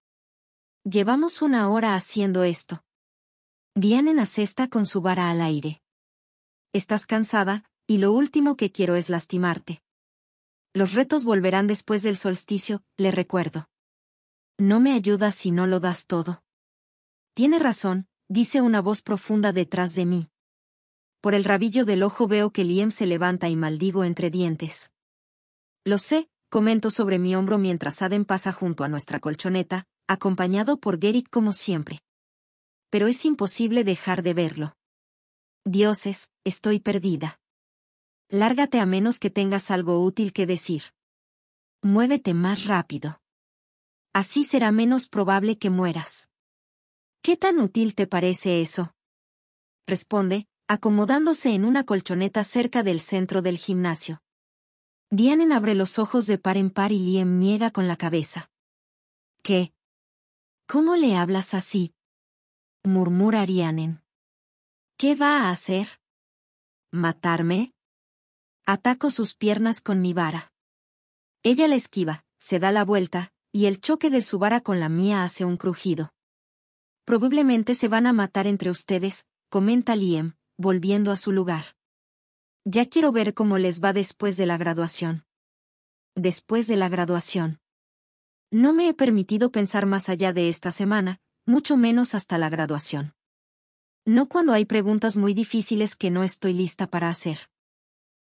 Llevamos una hora haciendo esto. Diane en la cesta con su vara al aire. Estás cansada, y lo último que quiero es lastimarte. Los retos volverán después del solsticio, le recuerdo. No me ayudas si no lo das todo. Tiene razón, dice una voz profunda detrás de mí. Por el rabillo del ojo veo que Liam se levanta y maldigo entre dientes. Lo sé, comento sobre mi hombro mientras Adam pasa junto a nuestra colchoneta, acompañado por Gerrit como siempre. Pero es imposible dejar de verlo. Dioses, estoy perdida. Lárgate a menos que tengas algo útil que decir. Muévete más rápido. Así será menos probable que mueras. ¿Qué tan útil te parece eso? Responde, acomodándose en una colchoneta cerca del centro del gimnasio. Dianen abre los ojos de par en par y Lien niega con la cabeza. ¿Qué? ¿Cómo le hablas así? murmura Dianen. ¿Qué va a hacer? ¿Matarme? Ataco sus piernas con mi vara. Ella la esquiva, se da la vuelta, y el choque de su vara con la mía hace un crujido. Probablemente se van a matar entre ustedes, comenta Liam, volviendo a su lugar. Ya quiero ver cómo les va después de la graduación. Después de la graduación. No me he permitido pensar más allá de esta semana, mucho menos hasta la graduación. No cuando hay preguntas muy difíciles que no estoy lista para hacer.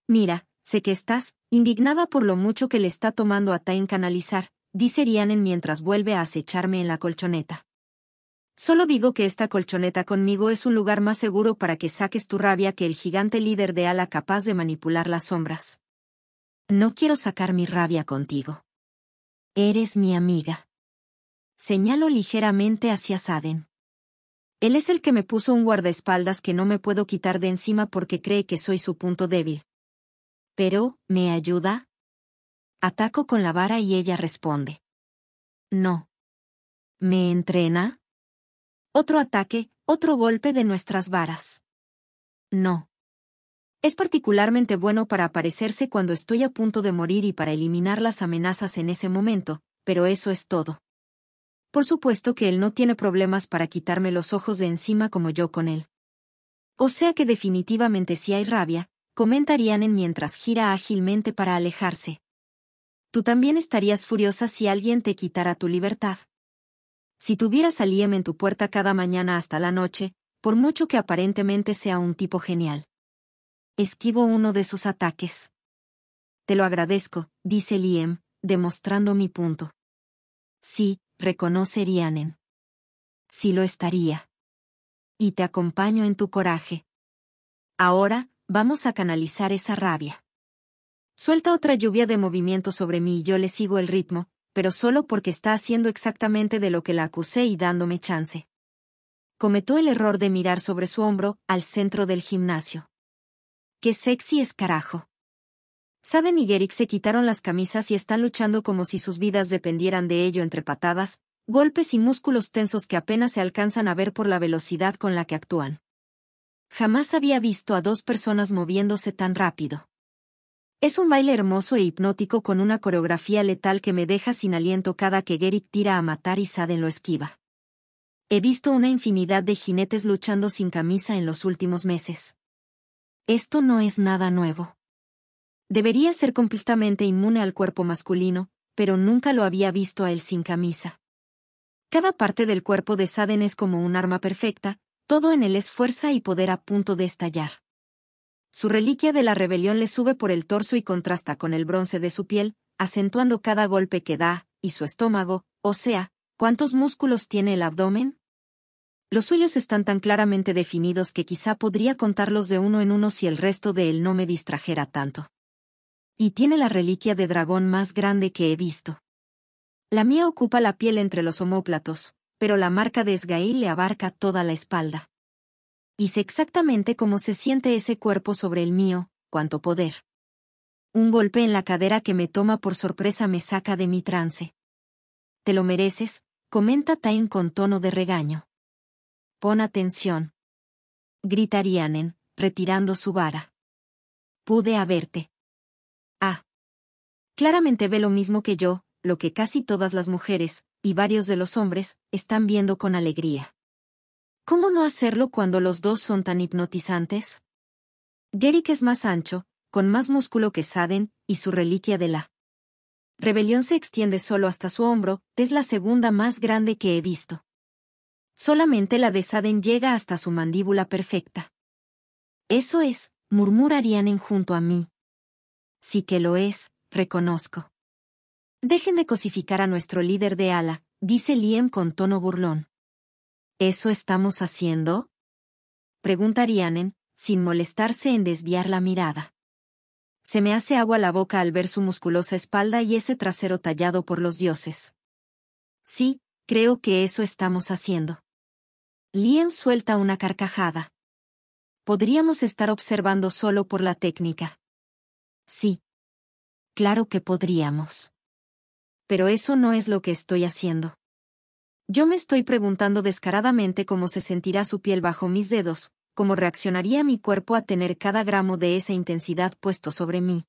Mira, sé que estás, indignada por lo mucho que le está tomando a Tain canalizar, dice Rianen mientras vuelve a acecharme en la colchoneta. Solo digo que esta colchoneta conmigo es un lugar más seguro para que saques tu rabia que el gigante líder de ala capaz de manipular las sombras. No quiero sacar mi rabia contigo. Eres mi amiga. Señalo ligeramente hacia Saden. Él es el que me puso un guardaespaldas que no me puedo quitar de encima porque cree que soy su punto débil, pero, ¿me ayuda? Ataco con la vara y ella responde. No. ¿Me entrena? Otro ataque, otro golpe de nuestras varas. No. Es particularmente bueno para aparecerse cuando estoy a punto de morir y para eliminar las amenazas en ese momento, pero eso es todo. Por supuesto que él no tiene problemas para quitarme los ojos de encima como yo con él. O sea que definitivamente si hay rabia, comenta en mientras gira ágilmente para alejarse. Tú también estarías furiosa si alguien te quitara tu libertad. Si tuvieras a Liam en tu puerta cada mañana hasta la noche, por mucho que aparentemente sea un tipo genial. Esquivo uno de sus ataques. Te lo agradezco, dice Liam, demostrando mi punto. Sí, reconoce Rianen. Sí lo estaría. Y te acompaño en tu coraje. Ahora, vamos a canalizar esa rabia. Suelta otra lluvia de movimiento sobre mí y yo le sigo el ritmo, pero solo porque está haciendo exactamente de lo que la acusé y dándome chance. Cometó el error de mirar sobre su hombro, al centro del gimnasio. ¡Qué sexy es carajo! Saben y Geric se quitaron las camisas y están luchando como si sus vidas dependieran de ello entre patadas, golpes y músculos tensos que apenas se alcanzan a ver por la velocidad con la que actúan. Jamás había visto a dos personas moviéndose tan rápido. Es un baile hermoso e hipnótico con una coreografía letal que me deja sin aliento cada que Gerrit tira a matar y Saden lo esquiva. He visto una infinidad de jinetes luchando sin camisa en los últimos meses. Esto no es nada nuevo. Debería ser completamente inmune al cuerpo masculino, pero nunca lo había visto a él sin camisa. Cada parte del cuerpo de Saden es como un arma perfecta, todo en él es fuerza y poder a punto de estallar. Su reliquia de la rebelión le sube por el torso y contrasta con el bronce de su piel, acentuando cada golpe que da, y su estómago, o sea, ¿cuántos músculos tiene el abdomen? Los suyos están tan claramente definidos que quizá podría contarlos de uno en uno si el resto de él no me distrajera tanto. Y tiene la reliquia de dragón más grande que he visto. La mía ocupa la piel entre los homóplatos, pero la marca de Esgail le abarca toda la espalda. Y sé exactamente cómo se siente ese cuerpo sobre el mío, cuánto poder. Un golpe en la cadera que me toma por sorpresa me saca de mi trance. Te lo mereces, comenta Tain con tono de regaño. Pon atención. Rianen, retirando su vara. Pude haberte. Ah. Claramente ve lo mismo que yo, lo que casi todas las mujeres, y varios de los hombres, están viendo con alegría. ¿Cómo no hacerlo cuando los dos son tan hipnotizantes? Derek es más ancho, con más músculo que Saden, y su reliquia de la rebelión se extiende solo hasta su hombro, es la segunda más grande que he visto. Solamente la de Saden llega hasta su mandíbula perfecta. Eso es, murmurarían en junto a mí. Sí que lo es, reconozco. «Dejen de cosificar a nuestro líder de ala, dice Liam con tono burlón. ¿Eso estamos haciendo? Pregunta Rianen, sin molestarse en desviar la mirada. Se me hace agua la boca al ver su musculosa espalda y ese trasero tallado por los dioses. Sí, creo que eso estamos haciendo. Liam suelta una carcajada. Podríamos estar observando solo por la técnica. Sí. Claro que podríamos pero eso no es lo que estoy haciendo. Yo me estoy preguntando descaradamente cómo se sentirá su piel bajo mis dedos, cómo reaccionaría mi cuerpo a tener cada gramo de esa intensidad puesto sobre mí.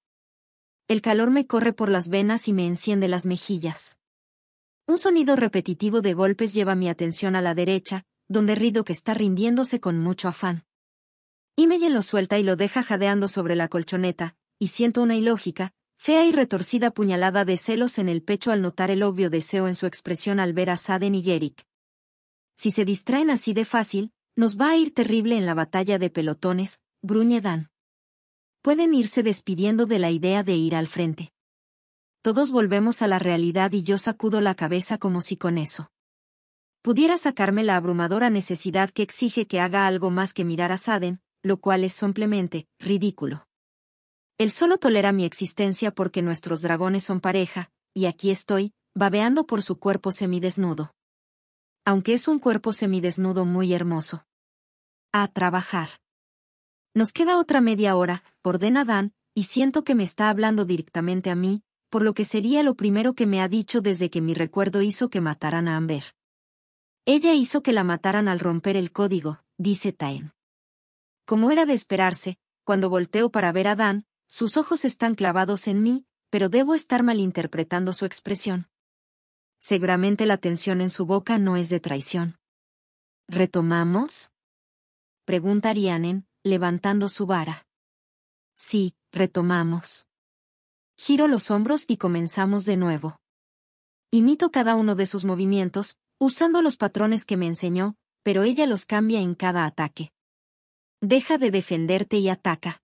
El calor me corre por las venas y me enciende las mejillas. Un sonido repetitivo de golpes lleva mi atención a la derecha, donde Rido que está rindiéndose con mucho afán. Imeyen lo suelta y lo deja jadeando sobre la colchoneta, y siento una ilógica, Fea y retorcida puñalada de celos en el pecho al notar el obvio deseo en su expresión al ver a Saden y Eric. Si se distraen así de fácil, nos va a ir terrible en la batalla de pelotones, Bruñedan. Pueden irse despidiendo de la idea de ir al frente. Todos volvemos a la realidad y yo sacudo la cabeza como si con eso. Pudiera sacarme la abrumadora necesidad que exige que haga algo más que mirar a Saden, lo cual es simplemente ridículo. Él solo tolera mi existencia porque nuestros dragones son pareja, y aquí estoy, babeando por su cuerpo semidesnudo. Aunque es un cuerpo semidesnudo muy hermoso. A trabajar. Nos queda otra media hora, ordena Dan, y siento que me está hablando directamente a mí, por lo que sería lo primero que me ha dicho desde que mi recuerdo hizo que mataran a Amber. Ella hizo que la mataran al romper el código, dice Taen. Como era de esperarse, cuando volteo para ver a Dan, sus ojos están clavados en mí, pero debo estar malinterpretando su expresión. Seguramente la tensión en su boca no es de traición. ¿Retomamos? Pregunta Arianen, levantando su vara. Sí, retomamos. Giro los hombros y comenzamos de nuevo. Imito cada uno de sus movimientos, usando los patrones que me enseñó, pero ella los cambia en cada ataque. Deja de defenderte y ataca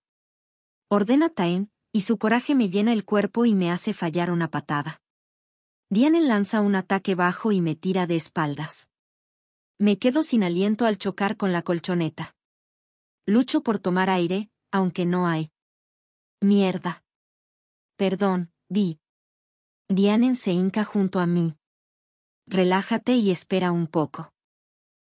ordena Tain, y su coraje me llena el cuerpo y me hace fallar una patada. Dianen lanza un ataque bajo y me tira de espaldas. Me quedo sin aliento al chocar con la colchoneta. Lucho por tomar aire, aunque no hay. Mierda. Perdón, Di. Dianen se hinca junto a mí. Relájate y espera un poco.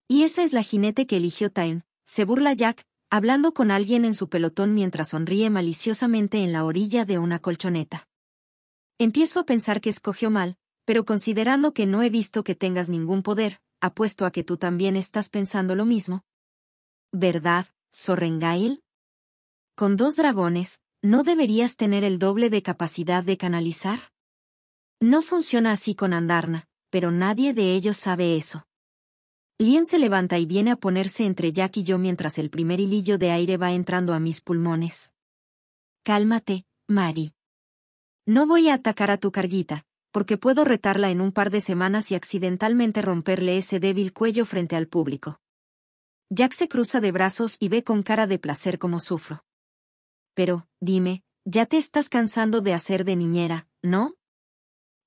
Y esa es la jinete que eligió Tain, se burla Jack, hablando con alguien en su pelotón mientras sonríe maliciosamente en la orilla de una colchoneta. Empiezo a pensar que escogió mal, pero considerando que no he visto que tengas ningún poder, apuesto a que tú también estás pensando lo mismo. ¿Verdad, Sorrengail? Con dos dragones, ¿no deberías tener el doble de capacidad de canalizar? No funciona así con Andarna, pero nadie de ellos sabe eso. Lien se levanta y viene a ponerse entre Jack y yo mientras el primer hilillo de aire va entrando a mis pulmones. Cálmate, Mari. No voy a atacar a tu carguita, porque puedo retarla en un par de semanas y accidentalmente romperle ese débil cuello frente al público. Jack se cruza de brazos y ve con cara de placer cómo sufro. Pero, dime, ya te estás cansando de hacer de niñera, ¿no?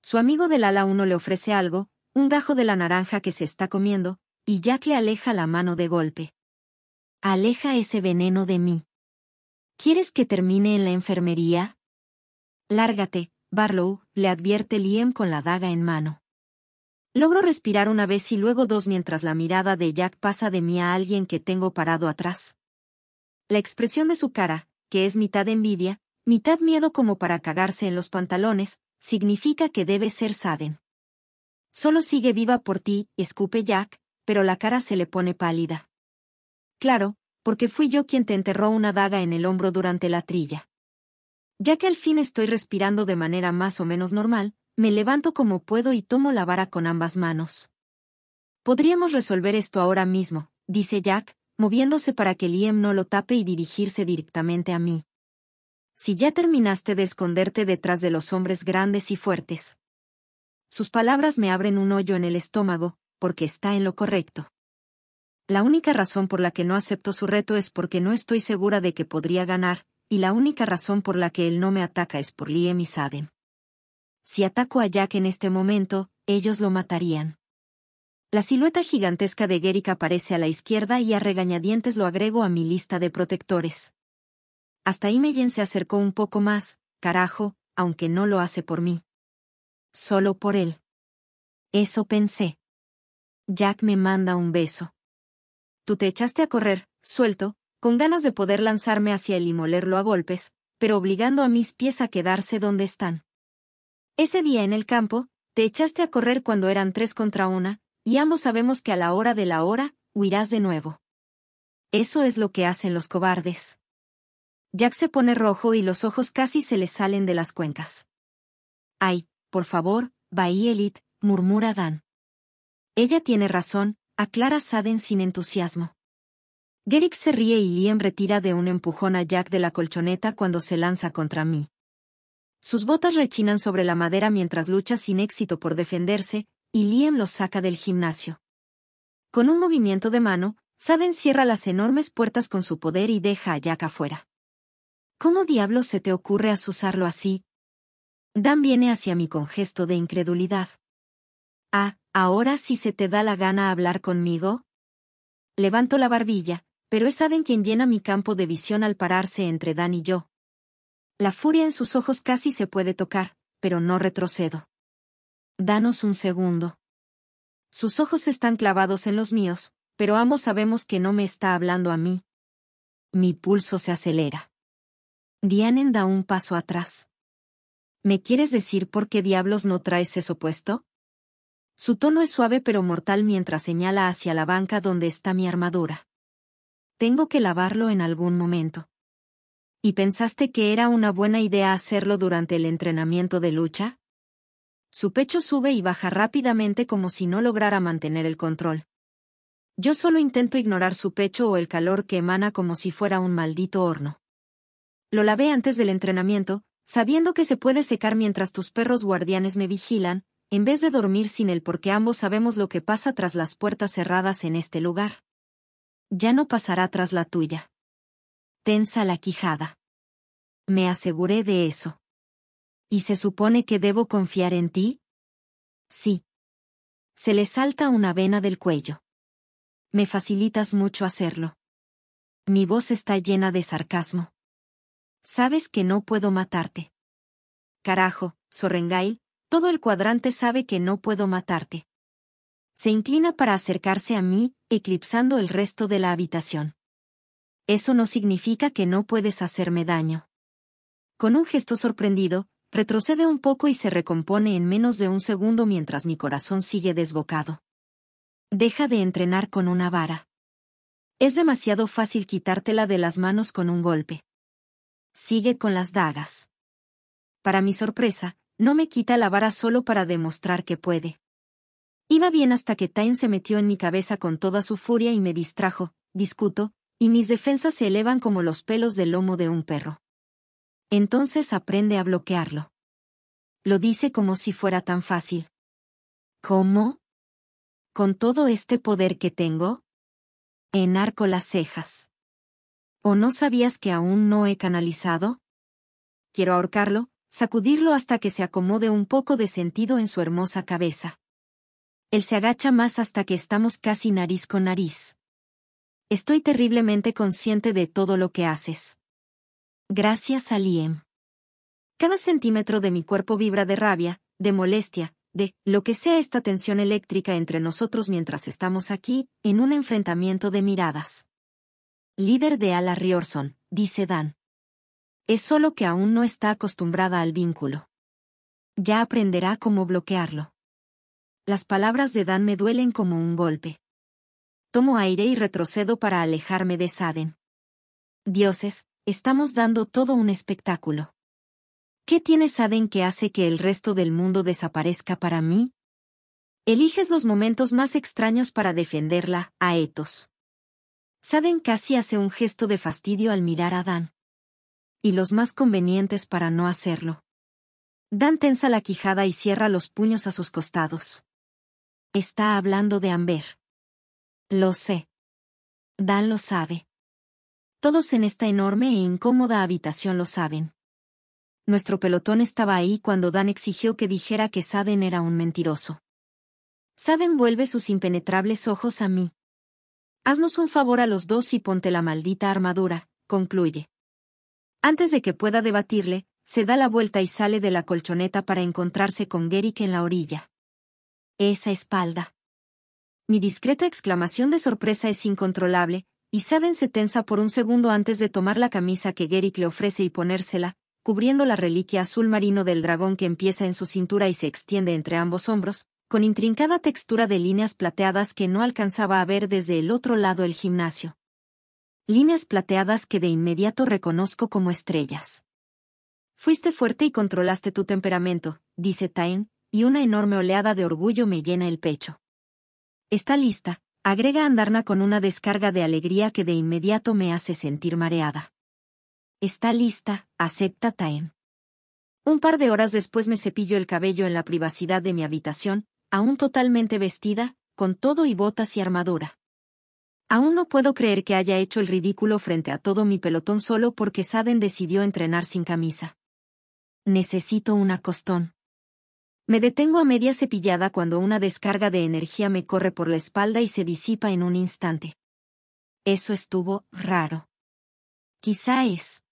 Su amigo del ala 1 le ofrece algo, un gajo de la naranja que se está comiendo, y Jack le aleja la mano de golpe. Aleja ese veneno de mí. ¿Quieres que termine en la enfermería? Lárgate, Barlow, le advierte Liam con la daga en mano. Logro respirar una vez y luego dos mientras la mirada de Jack pasa de mí a alguien que tengo parado atrás. La expresión de su cara, que es mitad envidia, mitad miedo como para cagarse en los pantalones, significa que debe ser Saden. Solo sigue viva por ti, escupe Jack, pero la cara se le pone pálida. Claro, porque fui yo quien te enterró una daga en el hombro durante la trilla. Ya que al fin estoy respirando de manera más o menos normal, me levanto como puedo y tomo la vara con ambas manos. Podríamos resolver esto ahora mismo, dice Jack, moviéndose para que Liam no lo tape y dirigirse directamente a mí. Si ya terminaste de esconderte detrás de los hombres grandes y fuertes. Sus palabras me abren un hoyo en el estómago, porque está en lo correcto. La única razón por la que no acepto su reto es porque no estoy segura de que podría ganar, y la única razón por la que él no me ataca es por Liam y Saden. Si ataco a Jack en este momento, ellos lo matarían. La silueta gigantesca de Gerick aparece a la izquierda y a regañadientes lo agrego a mi lista de protectores. Hasta Imeyen se acercó un poco más, carajo, aunque no lo hace por mí. Solo por él. Eso pensé. Jack me manda un beso. Tú te echaste a correr, suelto, con ganas de poder lanzarme hacia él y molerlo a golpes, pero obligando a mis pies a quedarse donde están. Ese día en el campo, te echaste a correr cuando eran tres contra una, y ambos sabemos que a la hora de la hora, huirás de nuevo. Eso es lo que hacen los cobardes. Jack se pone rojo y los ojos casi se le salen de las cuencas. Ay, por favor, Bahielit, Elit murmura Dan. Ella tiene razón, aclara Saden sin entusiasmo. Gerick se ríe y Liam retira de un empujón a Jack de la colchoneta cuando se lanza contra mí. Sus botas rechinan sobre la madera mientras lucha sin éxito por defenderse, y Liam los saca del gimnasio. Con un movimiento de mano, Saden cierra las enormes puertas con su poder y deja a Jack afuera. ¿Cómo diablos se te ocurre asusarlo así? Dan viene hacia mí con gesto de incredulidad. Ah, Ahora si se te da la gana hablar conmigo. Levanto la barbilla, pero es Aden quien llena mi campo de visión al pararse entre Dan y yo. La furia en sus ojos casi se puede tocar, pero no retrocedo. Danos un segundo. Sus ojos están clavados en los míos, pero ambos sabemos que no me está hablando a mí. Mi pulso se acelera. Dianen da un paso atrás. ¿Me quieres decir por qué diablos no traes eso puesto? Su tono es suave pero mortal mientras señala hacia la banca donde está mi armadura. Tengo que lavarlo en algún momento. ¿Y pensaste que era una buena idea hacerlo durante el entrenamiento de lucha? Su pecho sube y baja rápidamente como si no lograra mantener el control. Yo solo intento ignorar su pecho o el calor que emana como si fuera un maldito horno. Lo lavé antes del entrenamiento, sabiendo que se puede secar mientras tus perros guardianes me vigilan, en vez de dormir sin él porque ambos sabemos lo que pasa tras las puertas cerradas en este lugar. Ya no pasará tras la tuya. Tensa la quijada. Me aseguré de eso. ¿Y se supone que debo confiar en ti? Sí. Se le salta una vena del cuello. Me facilitas mucho hacerlo. Mi voz está llena de sarcasmo. Sabes que no puedo matarte. Carajo, Sorrengail, todo el cuadrante sabe que no puedo matarte. Se inclina para acercarse a mí, eclipsando el resto de la habitación. Eso no significa que no puedes hacerme daño. Con un gesto sorprendido, retrocede un poco y se recompone en menos de un segundo mientras mi corazón sigue desbocado. Deja de entrenar con una vara. Es demasiado fácil quitártela de las manos con un golpe. Sigue con las dagas. Para mi sorpresa, no me quita la vara solo para demostrar que puede. Iba bien hasta que Tain se metió en mi cabeza con toda su furia y me distrajo, discuto, y mis defensas se elevan como los pelos del lomo de un perro. Entonces aprende a bloquearlo. Lo dice como si fuera tan fácil. ¿Cómo? ¿Con todo este poder que tengo? Enarco las cejas. ¿O no sabías que aún no he canalizado? Quiero ahorcarlo, sacudirlo hasta que se acomode un poco de sentido en su hermosa cabeza. Él se agacha más hasta que estamos casi nariz con nariz. Estoy terriblemente consciente de todo lo que haces. Gracias a Liam. Cada centímetro de mi cuerpo vibra de rabia, de molestia, de lo que sea esta tensión eléctrica entre nosotros mientras estamos aquí, en un enfrentamiento de miradas. Líder de Ala Riorson, dice Dan. Es solo que aún no está acostumbrada al vínculo. Ya aprenderá cómo bloquearlo. Las palabras de Dan me duelen como un golpe. Tomo aire y retrocedo para alejarme de Saden. Dioses, estamos dando todo un espectáculo. ¿Qué tiene Saden que hace que el resto del mundo desaparezca para mí? Eliges los momentos más extraños para defenderla, a Etos. Saden casi hace un gesto de fastidio al mirar a Dan y los más convenientes para no hacerlo. Dan tensa la quijada y cierra los puños a sus costados. Está hablando de Amber. Lo sé. Dan lo sabe. Todos en esta enorme e incómoda habitación lo saben. Nuestro pelotón estaba ahí cuando Dan exigió que dijera que Saden era un mentiroso. Saden vuelve sus impenetrables ojos a mí. Haznos un favor a los dos y ponte la maldita armadura, concluye. Antes de que pueda debatirle, se da la vuelta y sale de la colchoneta para encontrarse con Gerick en la orilla. Esa espalda. Mi discreta exclamación de sorpresa es incontrolable, y Saden se tensa por un segundo antes de tomar la camisa que Gerick le ofrece y ponérsela, cubriendo la reliquia azul marino del dragón que empieza en su cintura y se extiende entre ambos hombros, con intrincada textura de líneas plateadas que no alcanzaba a ver desde el otro lado el gimnasio líneas plateadas que de inmediato reconozco como estrellas. Fuiste fuerte y controlaste tu temperamento, dice Tain, y una enorme oleada de orgullo me llena el pecho. Está lista, agrega Andarna con una descarga de alegría que de inmediato me hace sentir mareada. Está lista, acepta Tain. Un par de horas después me cepillo el cabello en la privacidad de mi habitación, aún totalmente vestida, con todo y botas y armadura. Aún no puedo creer que haya hecho el ridículo frente a todo mi pelotón solo porque Saben decidió entrenar sin camisa. Necesito un acostón. Me detengo a media cepillada cuando una descarga de energía me corre por la espalda y se disipa en un instante. Eso estuvo raro. Quizá es.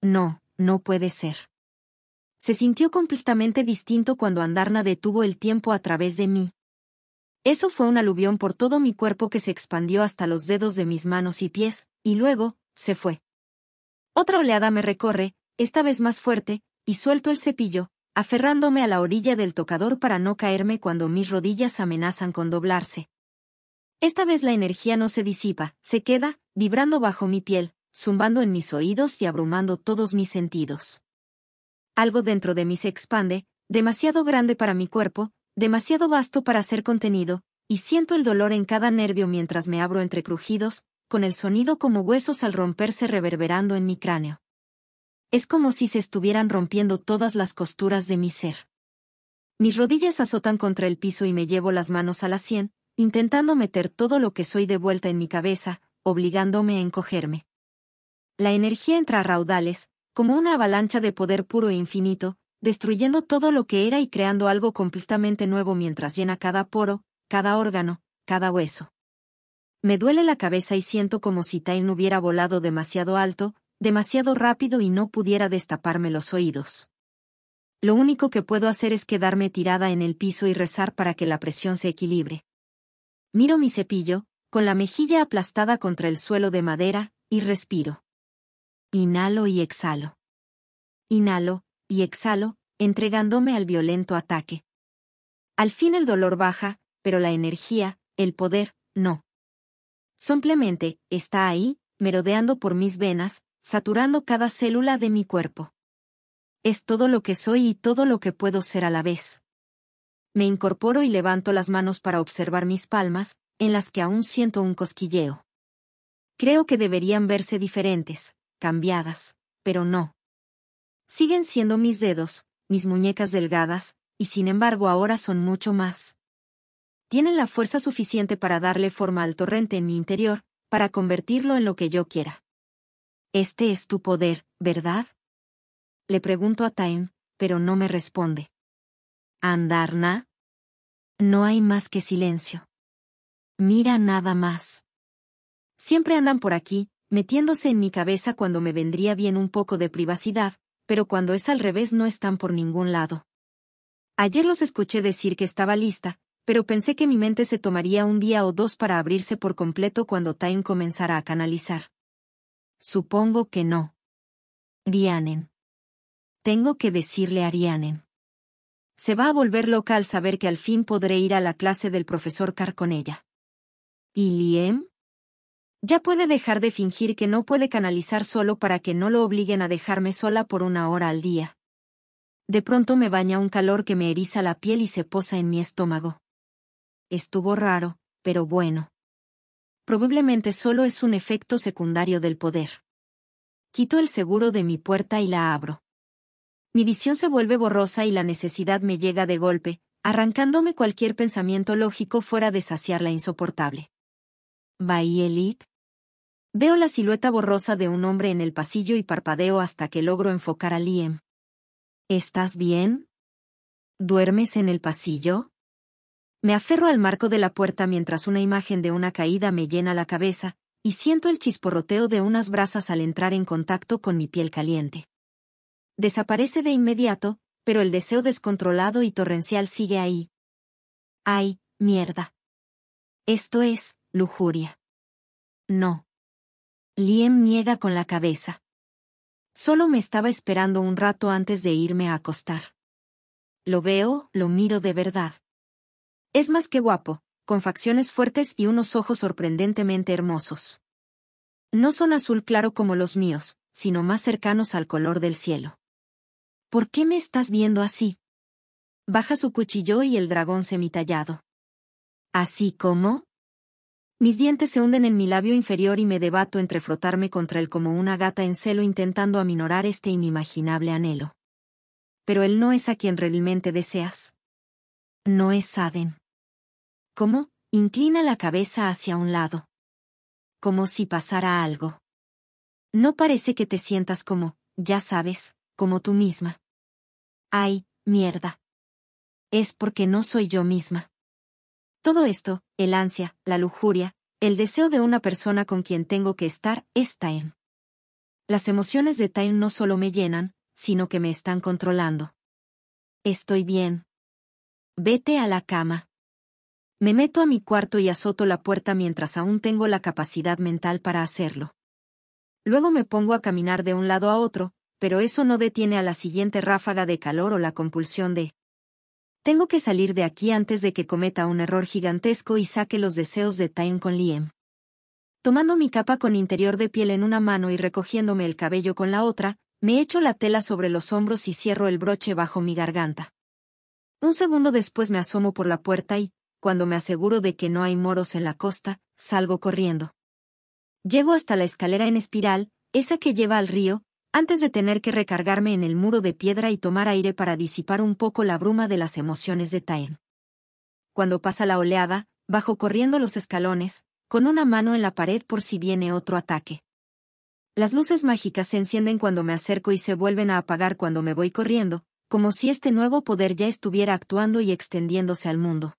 No, no puede ser. Se sintió completamente distinto cuando Andarna detuvo el tiempo a través de mí, eso fue un aluvión por todo mi cuerpo que se expandió hasta los dedos de mis manos y pies, y luego, se fue. Otra oleada me recorre, esta vez más fuerte, y suelto el cepillo, aferrándome a la orilla del tocador para no caerme cuando mis rodillas amenazan con doblarse. Esta vez la energía no se disipa, se queda, vibrando bajo mi piel, zumbando en mis oídos y abrumando todos mis sentidos. Algo dentro de mí se expande, demasiado grande para mi cuerpo, demasiado vasto para ser contenido, y siento el dolor en cada nervio mientras me abro entre crujidos, con el sonido como huesos al romperse reverberando en mi cráneo. Es como si se estuvieran rompiendo todas las costuras de mi ser. Mis rodillas azotan contra el piso y me llevo las manos a la sien, intentando meter todo lo que soy de vuelta en mi cabeza, obligándome a encogerme. La energía entra a raudales, como una avalancha de poder puro e infinito, destruyendo todo lo que era y creando algo completamente nuevo mientras llena cada poro, cada órgano, cada hueso. Me duele la cabeza y siento como si Tain hubiera volado demasiado alto, demasiado rápido y no pudiera destaparme los oídos. Lo único que puedo hacer es quedarme tirada en el piso y rezar para que la presión se equilibre. Miro mi cepillo, con la mejilla aplastada contra el suelo de madera, y respiro. Inhalo y exhalo. Inhalo, y exhalo, entregándome al violento ataque. Al fin el dolor baja, pero la energía, el poder, no. Simplemente, está ahí, merodeando por mis venas, saturando cada célula de mi cuerpo. Es todo lo que soy y todo lo que puedo ser a la vez. Me incorporo y levanto las manos para observar mis palmas, en las que aún siento un cosquilleo. Creo que deberían verse diferentes, cambiadas, pero no. Siguen siendo mis dedos, mis muñecas delgadas, y sin embargo ahora son mucho más. Tienen la fuerza suficiente para darle forma al torrente en mi interior, para convertirlo en lo que yo quiera. Este es tu poder, ¿verdad? Le pregunto a Time, pero no me responde. ¿Andarna? No hay más que silencio. Mira nada más. Siempre andan por aquí, metiéndose en mi cabeza cuando me vendría bien un poco de privacidad, pero cuando es al revés no están por ningún lado. Ayer los escuché decir que estaba lista, pero pensé que mi mente se tomaría un día o dos para abrirse por completo cuando Time comenzara a canalizar. Supongo que no. Rianen. Tengo que decirle a Rianen. Se va a volver loca al saber que al fin podré ir a la clase del profesor Carr con ella. ¿Y Liem? Ya puede dejar de fingir que no puede canalizar solo para que no lo obliguen a dejarme sola por una hora al día. De pronto me baña un calor que me eriza la piel y se posa en mi estómago. Estuvo raro, pero bueno. Probablemente solo es un efecto secundario del poder. Quito el seguro de mi puerta y la abro. Mi visión se vuelve borrosa y la necesidad me llega de golpe, arrancándome cualquier pensamiento lógico fuera de saciar la insoportable. Veo la silueta borrosa de un hombre en el pasillo y parpadeo hasta que logro enfocar a Liam. ¿Estás bien? ¿Duermes en el pasillo? Me aferro al marco de la puerta mientras una imagen de una caída me llena la cabeza, y siento el chisporroteo de unas brasas al entrar en contacto con mi piel caliente. Desaparece de inmediato, pero el deseo descontrolado y torrencial sigue ahí. ¡Ay, mierda! Esto es, lujuria. No. Liem niega con la cabeza. Solo me estaba esperando un rato antes de irme a acostar. Lo veo, lo miro de verdad. Es más que guapo, con facciones fuertes y unos ojos sorprendentemente hermosos. No son azul claro como los míos, sino más cercanos al color del cielo. ¿Por qué me estás viendo así? Baja su cuchillo y el dragón semitallado. ¿Así como? Mis dientes se hunden en mi labio inferior y me debato entre frotarme contra él como una gata en celo intentando aminorar este inimaginable anhelo. Pero él no es a quien realmente deseas. No es Aden. ¿Cómo? Inclina la cabeza hacia un lado. Como si pasara algo. No parece que te sientas como, ya sabes, como tú misma. Ay, mierda. Es porque no soy yo misma. Todo esto, el ansia, la lujuria, el deseo de una persona con quien tengo que estar, es Time. Las emociones de Time no solo me llenan, sino que me están controlando. Estoy bien. Vete a la cama. Me meto a mi cuarto y azoto la puerta mientras aún tengo la capacidad mental para hacerlo. Luego me pongo a caminar de un lado a otro, pero eso no detiene a la siguiente ráfaga de calor o la compulsión de tengo que salir de aquí antes de que cometa un error gigantesco y saque los deseos de Time con Liam. Tomando mi capa con interior de piel en una mano y recogiéndome el cabello con la otra, me echo la tela sobre los hombros y cierro el broche bajo mi garganta. Un segundo después me asomo por la puerta y, cuando me aseguro de que no hay moros en la costa, salgo corriendo. Llego hasta la escalera en espiral, esa que lleva al río, antes de tener que recargarme en el muro de piedra y tomar aire para disipar un poco la bruma de las emociones de Tain. Cuando pasa la oleada, bajo corriendo los escalones, con una mano en la pared por si viene otro ataque. Las luces mágicas se encienden cuando me acerco y se vuelven a apagar cuando me voy corriendo, como si este nuevo poder ya estuviera actuando y extendiéndose al mundo.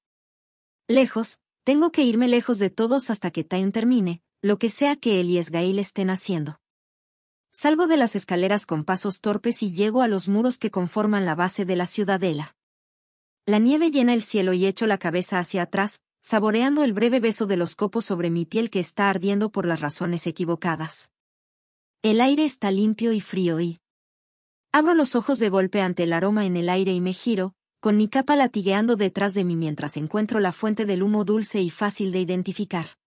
Lejos, tengo que irme lejos de todos hasta que Tain termine, lo que sea que él y Esgail estén haciendo. Salgo de las escaleras con pasos torpes y llego a los muros que conforman la base de la ciudadela. La nieve llena el cielo y echo la cabeza hacia atrás, saboreando el breve beso de los copos sobre mi piel que está ardiendo por las razones equivocadas. El aire está limpio y frío y... Abro los ojos de golpe ante el aroma en el aire y me giro, con mi capa latigueando detrás de mí mientras encuentro la fuente del humo dulce y fácil de identificar.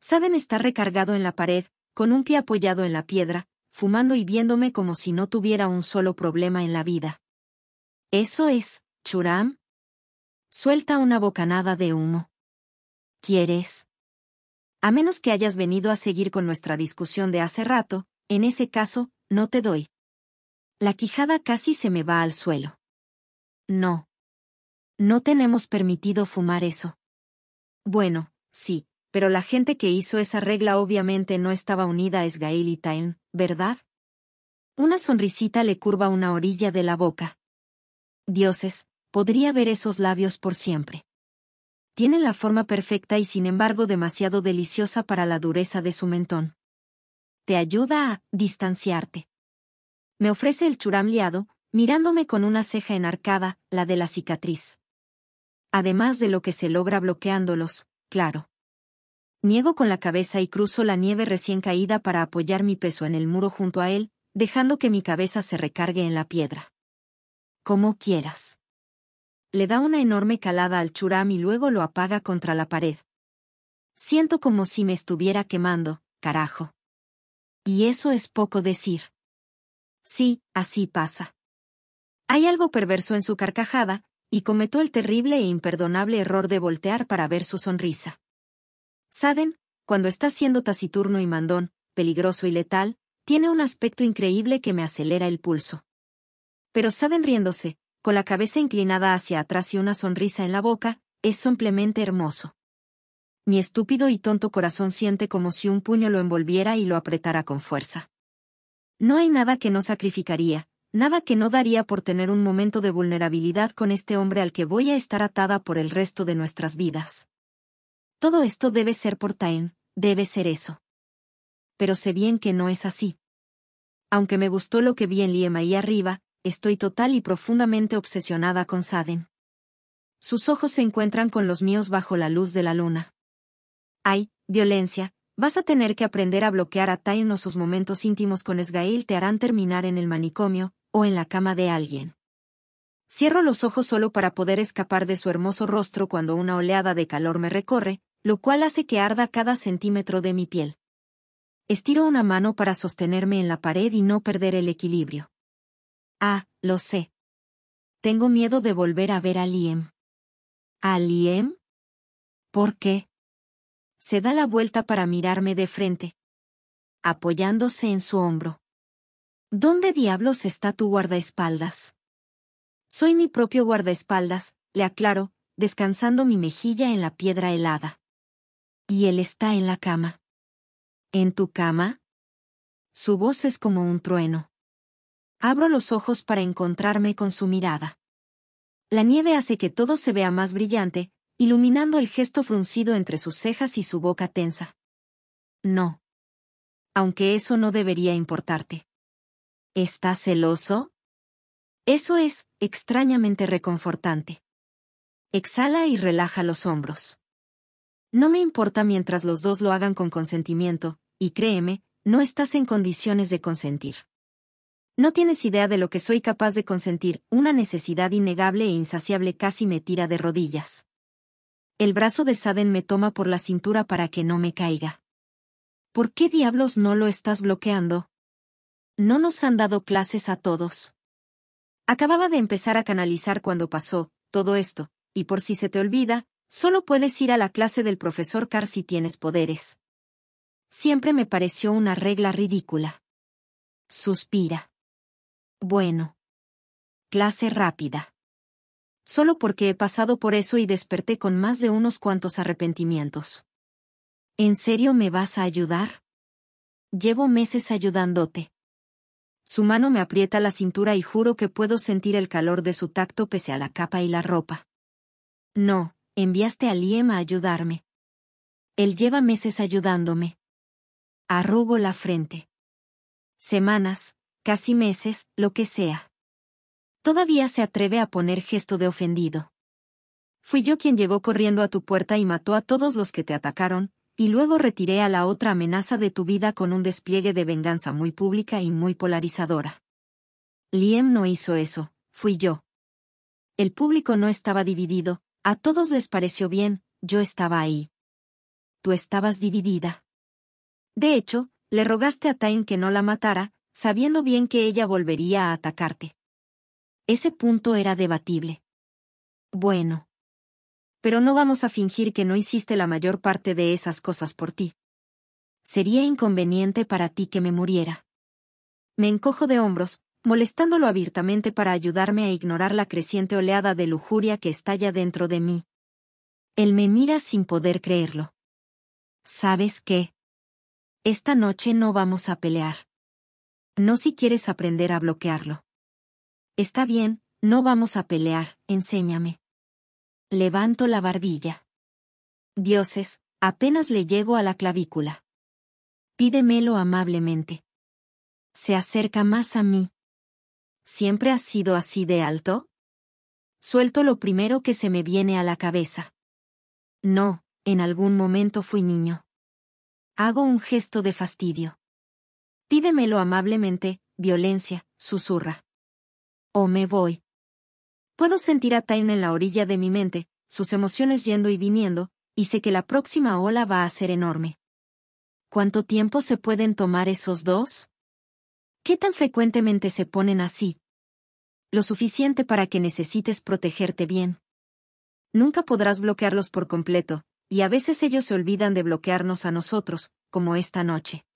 Saden está recargado en la pared, con un pie apoyado en la piedra, fumando y viéndome como si no tuviera un solo problema en la vida. Eso es, Churam. Suelta una bocanada de humo. ¿Quieres? A menos que hayas venido a seguir con nuestra discusión de hace rato, en ese caso, no te doy. La quijada casi se me va al suelo. No. No tenemos permitido fumar eso. Bueno, sí, pero la gente que hizo esa regla obviamente no estaba unida a Esgail y Tain, ¿verdad? Una sonrisita le curva una orilla de la boca. Dioses, podría ver esos labios por siempre. Tienen la forma perfecta y sin embargo demasiado deliciosa para la dureza de su mentón. Te ayuda a distanciarte. Me ofrece el churam liado, mirándome con una ceja enarcada, la de la cicatriz. Además de lo que se logra bloqueándolos, claro. Niego con la cabeza y cruzo la nieve recién caída para apoyar mi peso en el muro junto a él, dejando que mi cabeza se recargue en la piedra. Como quieras. Le da una enorme calada al churam y luego lo apaga contra la pared. Siento como si me estuviera quemando, carajo. Y eso es poco decir. Sí, así pasa. Hay algo perverso en su carcajada, y cometo el terrible e imperdonable error de voltear para ver su sonrisa. Saden, cuando está siendo taciturno y mandón, peligroso y letal, tiene un aspecto increíble que me acelera el pulso. Pero Saden riéndose, con la cabeza inclinada hacia atrás y una sonrisa en la boca, es simplemente hermoso. Mi estúpido y tonto corazón siente como si un puño lo envolviera y lo apretara con fuerza. No hay nada que no sacrificaría, nada que no daría por tener un momento de vulnerabilidad con este hombre al que voy a estar atada por el resto de nuestras vidas. Todo esto debe ser por Tain, debe ser eso. Pero sé bien que no es así. Aunque me gustó lo que vi en Liema y arriba, estoy total y profundamente obsesionada con Saden. Sus ojos se encuentran con los míos bajo la luz de la luna. Ay, violencia, vas a tener que aprender a bloquear a Tain o sus momentos íntimos con Esgael te harán terminar en el manicomio, o en la cama de alguien. Cierro los ojos solo para poder escapar de su hermoso rostro cuando una oleada de calor me recorre, lo cual hace que arda cada centímetro de mi piel. Estiro una mano para sostenerme en la pared y no perder el equilibrio. Ah, lo sé. Tengo miedo de volver a ver a Liam. ¿A Liam? ¿Por qué? Se da la vuelta para mirarme de frente, apoyándose en su hombro. ¿Dónde diablos está tu guardaespaldas? Soy mi propio guardaespaldas, le aclaro, descansando mi mejilla en la piedra helada. Y él está en la cama. ¿En tu cama? Su voz es como un trueno. Abro los ojos para encontrarme con su mirada. La nieve hace que todo se vea más brillante, iluminando el gesto fruncido entre sus cejas y su boca tensa. No. Aunque eso no debería importarte. ¿Estás celoso? Eso es, extrañamente reconfortante. Exhala y relaja los hombros. No me importa mientras los dos lo hagan con consentimiento, y créeme, no estás en condiciones de consentir. No tienes idea de lo que soy capaz de consentir, una necesidad innegable e insaciable casi me tira de rodillas. El brazo de Saden me toma por la cintura para que no me caiga. ¿Por qué diablos no lo estás bloqueando? No nos han dado clases a todos. Acababa de empezar a canalizar cuando pasó todo esto, y por si se te olvida, Solo puedes ir a la clase del profesor Carr si tienes poderes. Siempre me pareció una regla ridícula. Suspira. Bueno. Clase rápida. Solo porque he pasado por eso y desperté con más de unos cuantos arrepentimientos. ¿En serio me vas a ayudar? Llevo meses ayudándote. Su mano me aprieta la cintura y juro que puedo sentir el calor de su tacto pese a la capa y la ropa. No, enviaste a Liem a ayudarme. Él lleva meses ayudándome. Arrugo la frente. Semanas, casi meses, lo que sea. Todavía se atreve a poner gesto de ofendido. Fui yo quien llegó corriendo a tu puerta y mató a todos los que te atacaron, y luego retiré a la otra amenaza de tu vida con un despliegue de venganza muy pública y muy polarizadora. Liem no hizo eso, fui yo. El público no estaba dividido, a todos les pareció bien, yo estaba ahí. Tú estabas dividida. De hecho, le rogaste a Tain que no la matara, sabiendo bien que ella volvería a atacarte. Ese punto era debatible. Bueno. Pero no vamos a fingir que no hiciste la mayor parte de esas cosas por ti. Sería inconveniente para ti que me muriera. Me encojo de hombros, molestándolo abiertamente para ayudarme a ignorar la creciente oleada de lujuria que estalla dentro de mí. Él me mira sin poder creerlo. ¿Sabes qué? Esta noche no vamos a pelear. No si quieres aprender a bloquearlo. Está bien, no vamos a pelear, enséñame. Levanto la barbilla. Dioses, apenas le llego a la clavícula. Pídemelo amablemente. Se acerca más a mí, ¿Siempre has sido así de alto? Suelto lo primero que se me viene a la cabeza. No, en algún momento fui niño. Hago un gesto de fastidio. Pídemelo amablemente, violencia, susurra. O me voy. Puedo sentir a Tain en la orilla de mi mente, sus emociones yendo y viniendo, y sé que la próxima ola va a ser enorme. ¿Cuánto tiempo se pueden tomar esos dos? ¿Qué tan frecuentemente se ponen así? Lo suficiente para que necesites protegerte bien. Nunca podrás bloquearlos por completo, y a veces ellos se olvidan de bloquearnos a nosotros, como esta noche.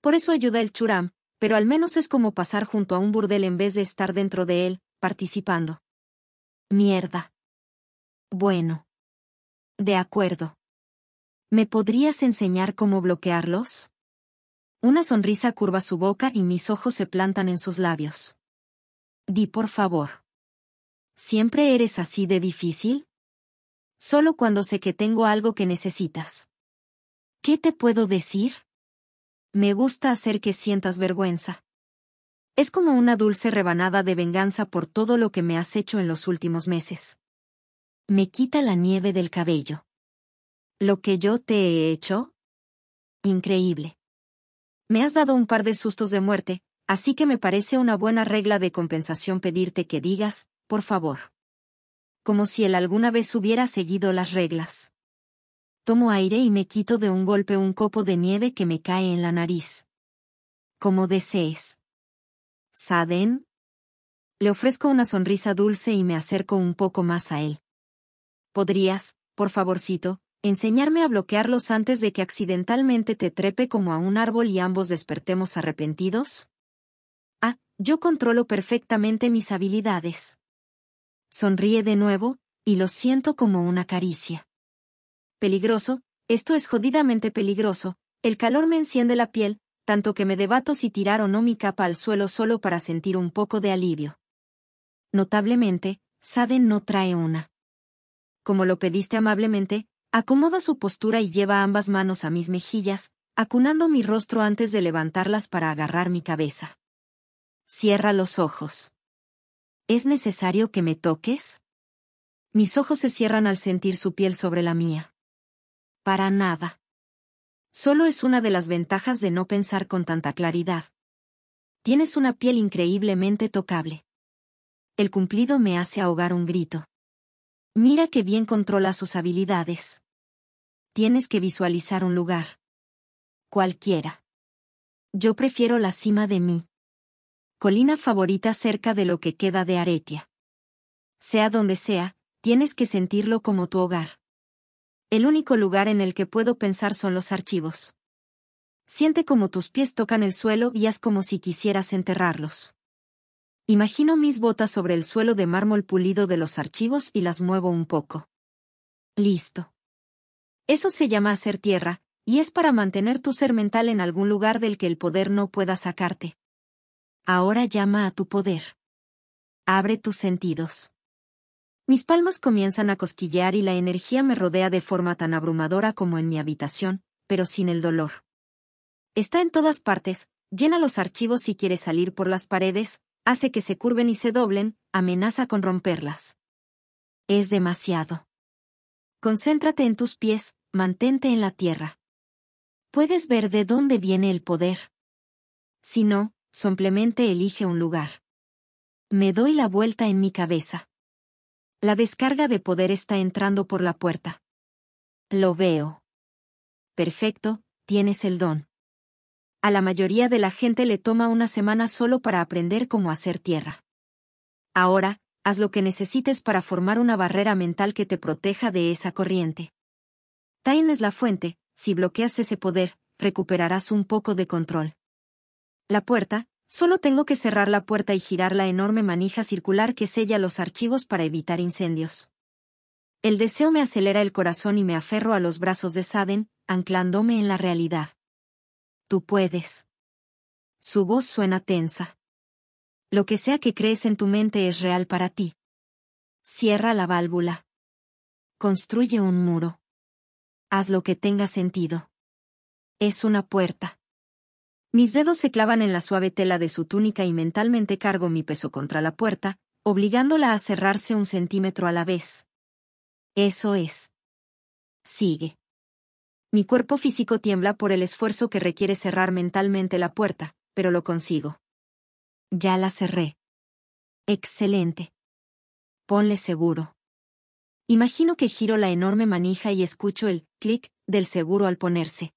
Por eso ayuda el churam, pero al menos es como pasar junto a un burdel en vez de estar dentro de él, participando. Mierda. Bueno. De acuerdo. ¿Me podrías enseñar cómo bloquearlos? Una sonrisa curva su boca y mis ojos se plantan en sus labios. Di por favor. ¿Siempre eres así de difícil? Solo cuando sé que tengo algo que necesitas. ¿Qué te puedo decir? Me gusta hacer que sientas vergüenza. Es como una dulce rebanada de venganza por todo lo que me has hecho en los últimos meses. Me quita la nieve del cabello. Lo que yo te he hecho. Increíble. Me has dado un par de sustos de muerte, así que me parece una buena regla de compensación pedirte que digas, por favor. Como si él alguna vez hubiera seguido las reglas. Tomo aire y me quito de un golpe un copo de nieve que me cae en la nariz. Como desees. Saden. Le ofrezco una sonrisa dulce y me acerco un poco más a él. ¿Podrías, por favorcito, enseñarme a bloquearlos antes de que accidentalmente te trepe como a un árbol y ambos despertemos arrepentidos? Ah, yo controlo perfectamente mis habilidades. Sonríe de nuevo, y lo siento como una caricia. Peligroso, esto es jodidamente peligroso, el calor me enciende la piel, tanto que me debato si tirar o no mi capa al suelo solo para sentir un poco de alivio. Notablemente, Sade no trae una. Como lo pediste amablemente, Acomoda su postura y lleva ambas manos a mis mejillas, acunando mi rostro antes de levantarlas para agarrar mi cabeza. Cierra los ojos. ¿Es necesario que me toques? Mis ojos se cierran al sentir su piel sobre la mía. Para nada. Solo es una de las ventajas de no pensar con tanta claridad. Tienes una piel increíblemente tocable. El cumplido me hace ahogar un grito. Mira que bien controla sus habilidades. Tienes que visualizar un lugar. Cualquiera. Yo prefiero la cima de mi colina favorita cerca de lo que queda de Aretia. Sea donde sea, tienes que sentirlo como tu hogar. El único lugar en el que puedo pensar son los archivos. Siente como tus pies tocan el suelo y haz como si quisieras enterrarlos. Imagino mis botas sobre el suelo de mármol pulido de los archivos y las muevo un poco. Listo. Eso se llama hacer tierra, y es para mantener tu ser mental en algún lugar del que el poder no pueda sacarte. Ahora llama a tu poder. Abre tus sentidos. Mis palmas comienzan a cosquillear y la energía me rodea de forma tan abrumadora como en mi habitación, pero sin el dolor. Está en todas partes, llena los archivos si quieres salir por las paredes, hace que se curven y se doblen, amenaza con romperlas. Es demasiado. Concéntrate en tus pies, mantente en la tierra. Puedes ver de dónde viene el poder. Si no, simplemente elige un lugar. Me doy la vuelta en mi cabeza. La descarga de poder está entrando por la puerta. Lo veo. Perfecto, tienes el don a la mayoría de la gente le toma una semana solo para aprender cómo hacer tierra. Ahora, haz lo que necesites para formar una barrera mental que te proteja de esa corriente. Tain es la fuente, si bloqueas ese poder, recuperarás un poco de control. La puerta, solo tengo que cerrar la puerta y girar la enorme manija circular que sella los archivos para evitar incendios. El deseo me acelera el corazón y me aferro a los brazos de Saden, anclándome en la realidad tú puedes. Su voz suena tensa. Lo que sea que crees en tu mente es real para ti. Cierra la válvula. Construye un muro. Haz lo que tenga sentido. Es una puerta. Mis dedos se clavan en la suave tela de su túnica y mentalmente cargo mi peso contra la puerta, obligándola a cerrarse un centímetro a la vez. Eso es. Sigue. Mi cuerpo físico tiembla por el esfuerzo que requiere cerrar mentalmente la puerta, pero lo consigo. Ya la cerré. Excelente. Ponle seguro. Imagino que giro la enorme manija y escucho el clic del seguro al ponerse.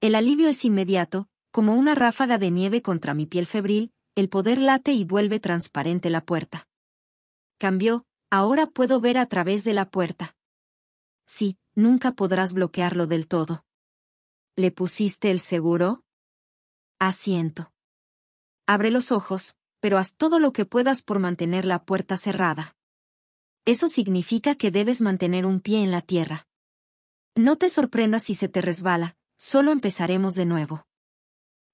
El alivio es inmediato, como una ráfaga de nieve contra mi piel febril, el poder late y vuelve transparente la puerta. Cambió, ahora puedo ver a través de la puerta. Sí, nunca podrás bloquearlo del todo. ¿Le pusiste el seguro? Asiento. Abre los ojos, pero haz todo lo que puedas por mantener la puerta cerrada. Eso significa que debes mantener un pie en la tierra. No te sorprendas si se te resbala, solo empezaremos de nuevo.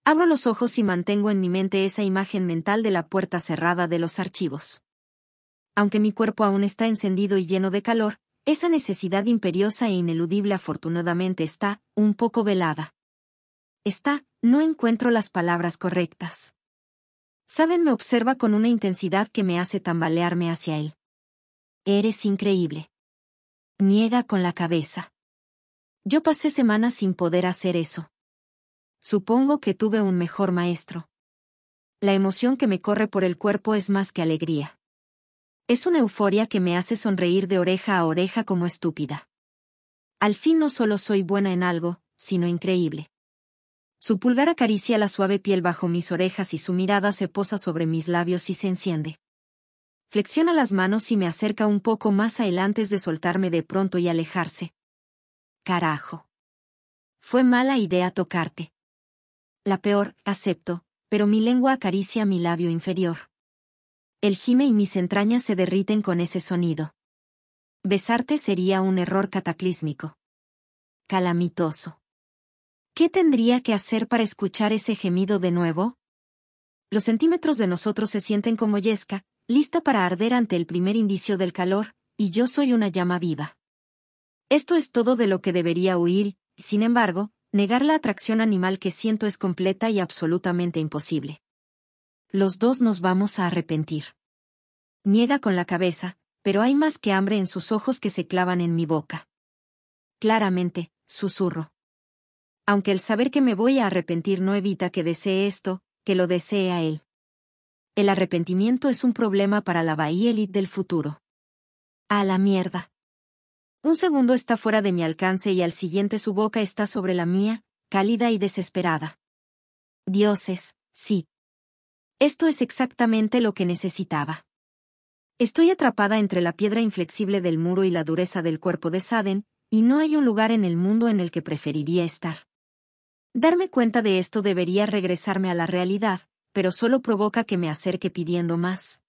Abro los ojos y mantengo en mi mente esa imagen mental de la puerta cerrada de los archivos. Aunque mi cuerpo aún está encendido y lleno de calor, esa necesidad imperiosa e ineludible afortunadamente está, un poco velada. Está, no encuentro las palabras correctas. Saben me observa con una intensidad que me hace tambalearme hacia él. Eres increíble. Niega con la cabeza. Yo pasé semanas sin poder hacer eso. Supongo que tuve un mejor maestro. La emoción que me corre por el cuerpo es más que alegría. Es una euforia que me hace sonreír de oreja a oreja como estúpida. Al fin no solo soy buena en algo, sino increíble. Su pulgar acaricia la suave piel bajo mis orejas y su mirada se posa sobre mis labios y se enciende. Flexiona las manos y me acerca un poco más a él antes de soltarme de pronto y alejarse. Carajo. Fue mala idea tocarte. La peor, acepto, pero mi lengua acaricia mi labio inferior. El gime y mis entrañas se derriten con ese sonido. Besarte sería un error cataclísmico. Calamitoso. ¿Qué tendría que hacer para escuchar ese gemido de nuevo? Los centímetros de nosotros se sienten como yesca, lista para arder ante el primer indicio del calor, y yo soy una llama viva. Esto es todo de lo que debería huir, sin embargo, negar la atracción animal que siento es completa y absolutamente imposible los dos nos vamos a arrepentir. Niega con la cabeza, pero hay más que hambre en sus ojos que se clavan en mi boca. Claramente, susurro. Aunque el saber que me voy a arrepentir no evita que desee esto, que lo desee a él. El arrepentimiento es un problema para la Bahía del futuro. A la mierda. Un segundo está fuera de mi alcance y al siguiente su boca está sobre la mía, cálida y desesperada. Dioses, sí, esto es exactamente lo que necesitaba. Estoy atrapada entre la piedra inflexible del muro y la dureza del cuerpo de Saden, y no hay un lugar en el mundo en el que preferiría estar. Darme cuenta de esto debería regresarme a la realidad, pero solo provoca que me acerque pidiendo más.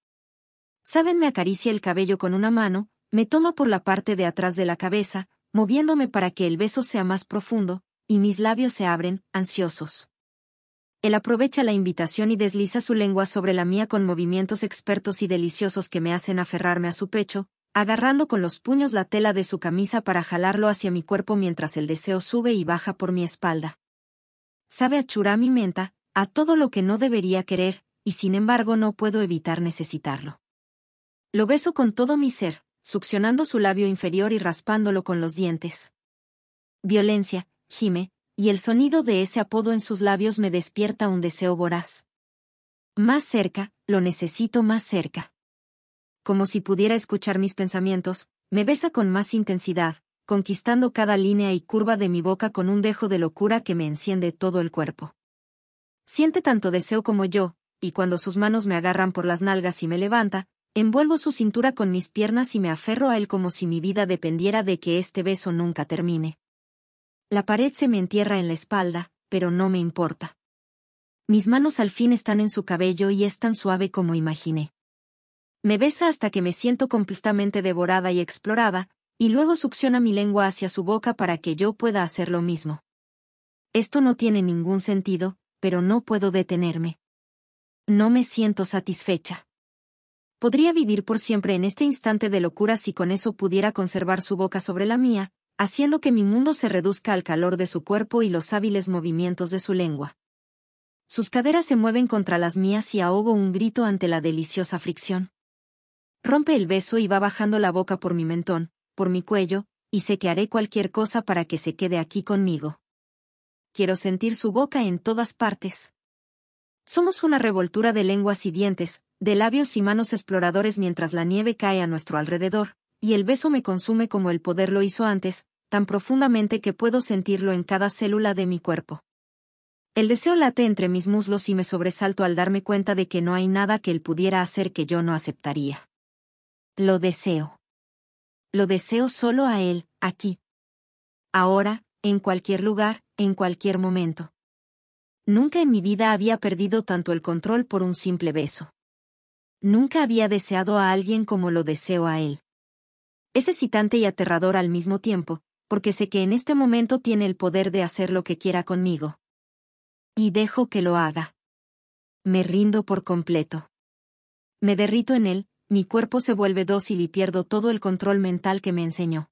Saden me acaricia el cabello con una mano, me toma por la parte de atrás de la cabeza, moviéndome para que el beso sea más profundo, y mis labios se abren, ansiosos. Él aprovecha la invitación y desliza su lengua sobre la mía con movimientos expertos y deliciosos que me hacen aferrarme a su pecho, agarrando con los puños la tela de su camisa para jalarlo hacia mi cuerpo mientras el deseo sube y baja por mi espalda. Sabe a mi menta, a todo lo que no debería querer, y sin embargo no puedo evitar necesitarlo. Lo beso con todo mi ser, succionando su labio inferior y raspándolo con los dientes. Violencia, gime, y el sonido de ese apodo en sus labios me despierta un deseo voraz. Más cerca, lo necesito más cerca. Como si pudiera escuchar mis pensamientos, me besa con más intensidad, conquistando cada línea y curva de mi boca con un dejo de locura que me enciende todo el cuerpo. Siente tanto deseo como yo, y cuando sus manos me agarran por las nalgas y me levanta, envuelvo su cintura con mis piernas y me aferro a él como si mi vida dependiera de que este beso nunca termine. La pared se me entierra en la espalda, pero no me importa. Mis manos al fin están en su cabello y es tan suave como imaginé. Me besa hasta que me siento completamente devorada y explorada, y luego succiona mi lengua hacia su boca para que yo pueda hacer lo mismo. Esto no tiene ningún sentido, pero no puedo detenerme. No me siento satisfecha. Podría vivir por siempre en este instante de locura si con eso pudiera conservar su boca sobre la mía, haciendo que mi mundo se reduzca al calor de su cuerpo y los hábiles movimientos de su lengua. Sus caderas se mueven contra las mías y ahogo un grito ante la deliciosa fricción. Rompe el beso y va bajando la boca por mi mentón, por mi cuello, y sé que haré cualquier cosa para que se quede aquí conmigo. Quiero sentir su boca en todas partes. Somos una revoltura de lenguas y dientes, de labios y manos exploradores mientras la nieve cae a nuestro alrededor, y el beso me consume como el poder lo hizo antes, tan profundamente que puedo sentirlo en cada célula de mi cuerpo. El deseo late entre mis muslos y me sobresalto al darme cuenta de que no hay nada que él pudiera hacer que yo no aceptaría. Lo deseo. Lo deseo solo a él, aquí. Ahora, en cualquier lugar, en cualquier momento. Nunca en mi vida había perdido tanto el control por un simple beso. Nunca había deseado a alguien como lo deseo a él. Es excitante y aterrador al mismo tiempo, porque sé que en este momento tiene el poder de hacer lo que quiera conmigo. Y dejo que lo haga. Me rindo por completo. Me derrito en él, mi cuerpo se vuelve dócil y pierdo todo el control mental que me enseñó.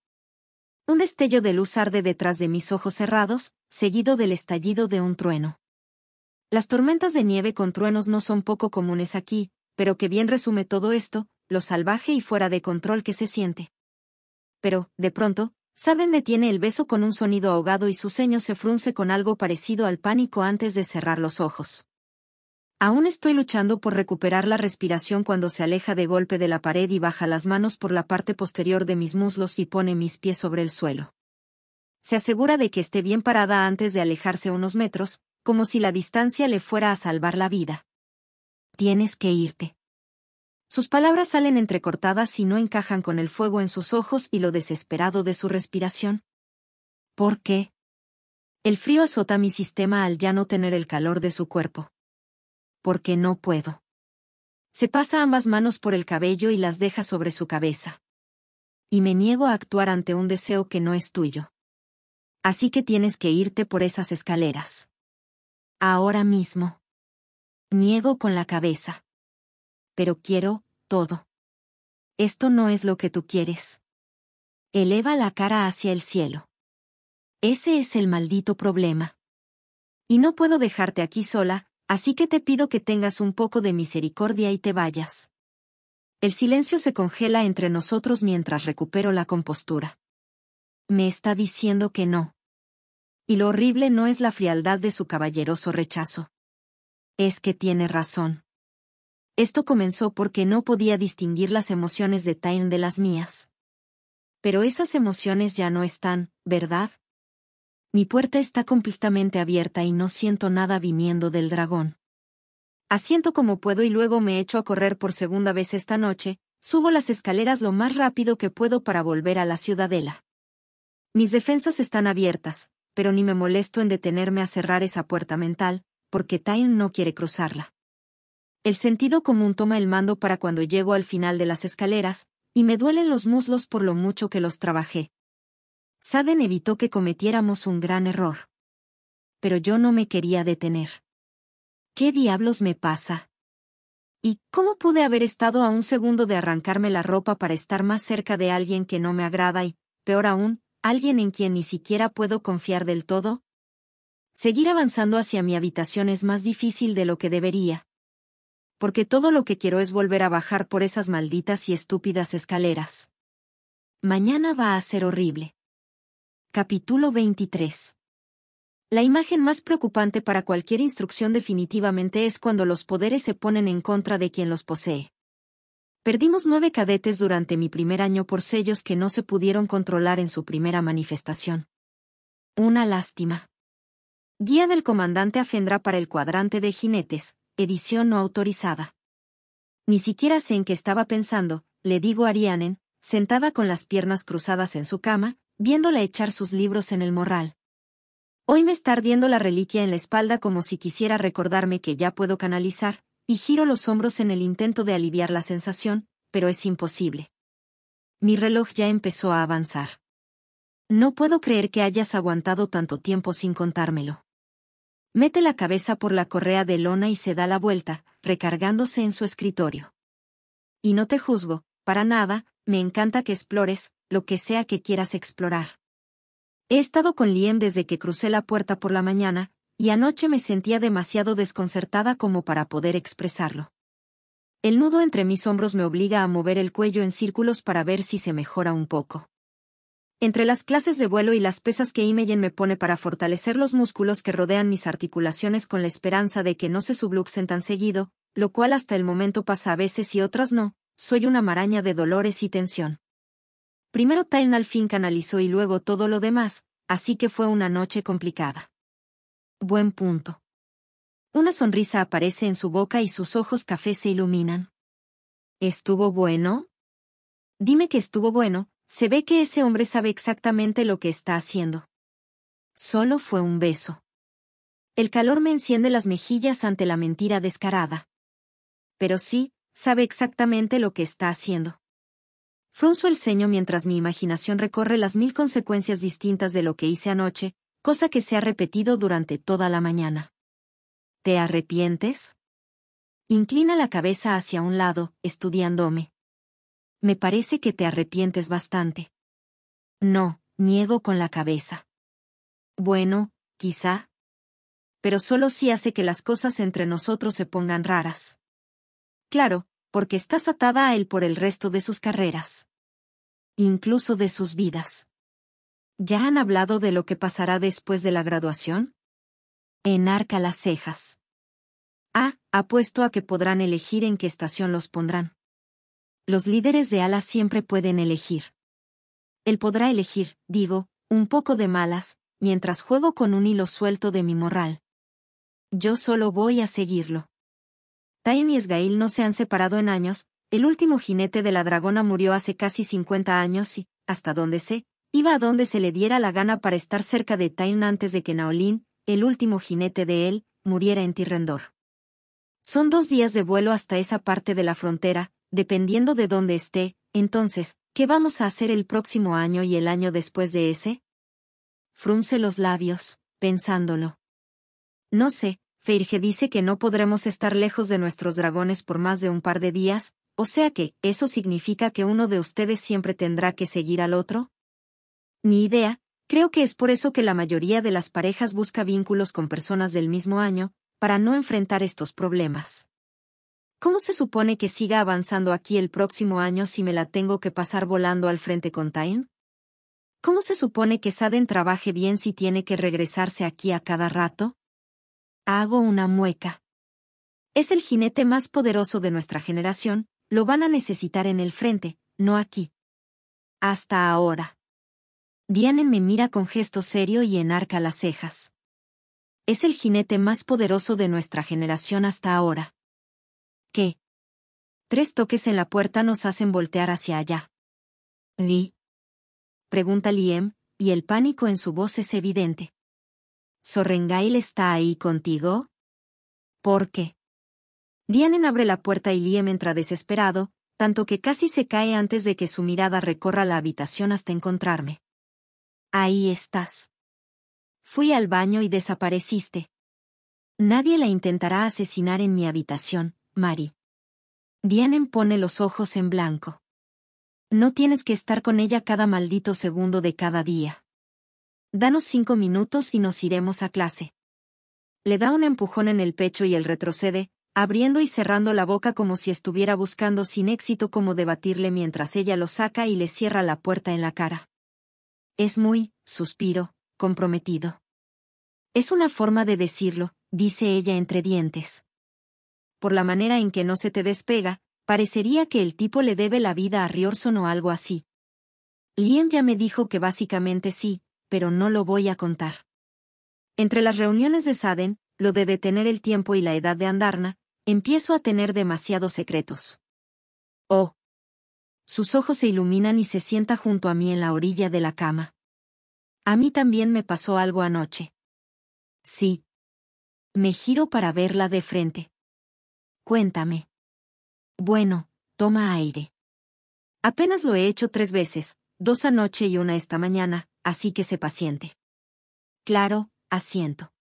Un destello de luz arde detrás de mis ojos cerrados, seguido del estallido de un trueno. Las tormentas de nieve con truenos no son poco comunes aquí, pero que bien resume todo esto, lo salvaje y fuera de control que se siente pero, de pronto, Saben detiene el beso con un sonido ahogado y su ceño se frunce con algo parecido al pánico antes de cerrar los ojos. Aún estoy luchando por recuperar la respiración cuando se aleja de golpe de la pared y baja las manos por la parte posterior de mis muslos y pone mis pies sobre el suelo. Se asegura de que esté bien parada antes de alejarse unos metros, como si la distancia le fuera a salvar la vida. Tienes que irte. Sus palabras salen entrecortadas y no encajan con el fuego en sus ojos y lo desesperado de su respiración. ¿Por qué? El frío azota mi sistema al ya no tener el calor de su cuerpo. Porque no puedo. Se pasa ambas manos por el cabello y las deja sobre su cabeza. Y me niego a actuar ante un deseo que no es tuyo. Así que tienes que irte por esas escaleras. Ahora mismo. Niego con la cabeza. Pero quiero, todo. Esto no es lo que tú quieres. Eleva la cara hacia el cielo. Ese es el maldito problema. Y no puedo dejarte aquí sola, así que te pido que tengas un poco de misericordia y te vayas. El silencio se congela entre nosotros mientras recupero la compostura. Me está diciendo que no. Y lo horrible no es la frialdad de su caballeroso rechazo. Es que tiene razón. Esto comenzó porque no podía distinguir las emociones de Tain de las mías. Pero esas emociones ya no están, ¿verdad? Mi puerta está completamente abierta y no siento nada viniendo del dragón. Asiento como puedo y luego me echo a correr por segunda vez esta noche, subo las escaleras lo más rápido que puedo para volver a la ciudadela. Mis defensas están abiertas, pero ni me molesto en detenerme a cerrar esa puerta mental, porque Tain no quiere cruzarla. El sentido común toma el mando para cuando llego al final de las escaleras, y me duelen los muslos por lo mucho que los trabajé. Saden evitó que cometiéramos un gran error. Pero yo no me quería detener. ¿Qué diablos me pasa? ¿Y cómo pude haber estado a un segundo de arrancarme la ropa para estar más cerca de alguien que no me agrada y, peor aún, alguien en quien ni siquiera puedo confiar del todo? Seguir avanzando hacia mi habitación es más difícil de lo que debería, porque todo lo que quiero es volver a bajar por esas malditas y estúpidas escaleras. Mañana va a ser horrible. Capítulo 23. La imagen más preocupante para cualquier instrucción definitivamente es cuando los poderes se ponen en contra de quien los posee. Perdimos nueve cadetes durante mi primer año por sellos que no se pudieron controlar en su primera manifestación. Una lástima. Guía del comandante Afendra para el cuadrante de jinetes, edición no autorizada. Ni siquiera sé en qué estaba pensando, le digo a Arianen, sentada con las piernas cruzadas en su cama, viéndola echar sus libros en el morral. Hoy me está ardiendo la reliquia en la espalda como si quisiera recordarme que ya puedo canalizar, y giro los hombros en el intento de aliviar la sensación, pero es imposible. Mi reloj ya empezó a avanzar. No puedo creer que hayas aguantado tanto tiempo sin contármelo. Mete la cabeza por la correa de lona y se da la vuelta, recargándose en su escritorio. Y no te juzgo, para nada, me encanta que explores, lo que sea que quieras explorar. He estado con Liem desde que crucé la puerta por la mañana, y anoche me sentía demasiado desconcertada como para poder expresarlo. El nudo entre mis hombros me obliga a mover el cuello en círculos para ver si se mejora un poco. Entre las clases de vuelo y las pesas que Imeyen me pone para fortalecer los músculos que rodean mis articulaciones con la esperanza de que no se subluxen tan seguido, lo cual hasta el momento pasa a veces y otras no, soy una maraña de dolores y tensión. Primero Tain al fin canalizó y luego todo lo demás, así que fue una noche complicada. Buen punto. Una sonrisa aparece en su boca y sus ojos café se iluminan. ¿Estuvo bueno? Dime que estuvo bueno, se ve que ese hombre sabe exactamente lo que está haciendo. Solo fue un beso. El calor me enciende las mejillas ante la mentira descarada. Pero sí, sabe exactamente lo que está haciendo. Frunzo el ceño mientras mi imaginación recorre las mil consecuencias distintas de lo que hice anoche, cosa que se ha repetido durante toda la mañana. ¿Te arrepientes? Inclina la cabeza hacia un lado, estudiándome me parece que te arrepientes bastante. No, niego con la cabeza. Bueno, quizá. Pero solo si sí hace que las cosas entre nosotros se pongan raras. Claro, porque estás atada a él por el resto de sus carreras. Incluso de sus vidas. ¿Ya han hablado de lo que pasará después de la graduación? Enarca las cejas. Ah, apuesto a que podrán elegir en qué estación los pondrán los líderes de alas siempre pueden elegir. Él podrá elegir, digo, un poco de malas, mientras juego con un hilo suelto de mi moral. Yo solo voy a seguirlo. Tain y Esgail no se han separado en años, el último jinete de la dragona murió hace casi 50 años y, hasta donde sé, iba a donde se le diera la gana para estar cerca de Tain antes de que Naolin, el último jinete de él, muriera en Tirrendor. Son dos días de vuelo hasta esa parte de la frontera, dependiendo de dónde esté, entonces, ¿qué vamos a hacer el próximo año y el año después de ese? Frunce los labios, pensándolo. No sé, Feirge dice que no podremos estar lejos de nuestros dragones por más de un par de días, o sea que, ¿eso significa que uno de ustedes siempre tendrá que seguir al otro? Ni idea, creo que es por eso que la mayoría de las parejas busca vínculos con personas del mismo año, para no enfrentar estos problemas. ¿Cómo se supone que siga avanzando aquí el próximo año si me la tengo que pasar volando al frente con Tain? ¿Cómo se supone que Saden trabaje bien si tiene que regresarse aquí a cada rato? Hago una mueca. Es el jinete más poderoso de nuestra generación, lo van a necesitar en el frente, no aquí. Hasta ahora. Dianen me mira con gesto serio y enarca las cejas. Es el jinete más poderoso de nuestra generación hasta ahora. ¿Qué? Tres toques en la puerta nos hacen voltear hacia allá. ¿Li? Pregunta Liem, y el pánico en su voz es evidente. ¿Sorrengail está ahí contigo? ¿Por qué? Dianen abre la puerta y Liem entra desesperado, tanto que casi se cae antes de que su mirada recorra la habitación hasta encontrarme. Ahí estás. Fui al baño y desapareciste. Nadie la intentará asesinar en mi habitación, Mari. Dianen pone los ojos en blanco. No tienes que estar con ella cada maldito segundo de cada día. Danos cinco minutos y nos iremos a clase. Le da un empujón en el pecho y él retrocede, abriendo y cerrando la boca como si estuviera buscando sin éxito cómo debatirle mientras ella lo saca y le cierra la puerta en la cara. Es muy, suspiro, comprometido. Es una forma de decirlo, dice ella entre dientes por la manera en que no se te despega, parecería que el tipo le debe la vida a Riorson o algo así. Liam ya me dijo que básicamente sí, pero no lo voy a contar. Entre las reuniones de Saden, lo de detener el tiempo y la edad de Andarna, empiezo a tener demasiados secretos. Oh. Sus ojos se iluminan y se sienta junto a mí en la orilla de la cama. A mí también me pasó algo anoche. Sí. Me giro para verla de frente. Cuéntame. Bueno, toma aire. Apenas lo he hecho tres veces, dos anoche y una esta mañana, así que sé paciente. Claro, asiento.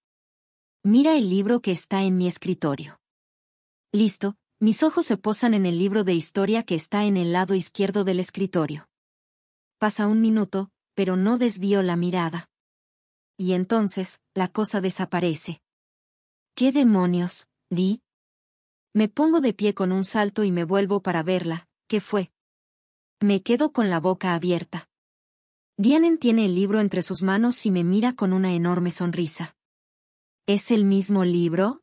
Mira el libro que está en mi escritorio. Listo, mis ojos se posan en el libro de historia que está en el lado izquierdo del escritorio. Pasa un minuto, pero no desvío la mirada. Y entonces, la cosa desaparece. ¿Qué demonios? di, me pongo de pie con un salto y me vuelvo para verla. ¿Qué fue? Me quedo con la boca abierta. Dianen tiene el libro entre sus manos y me mira con una enorme sonrisa. ¿Es el mismo libro?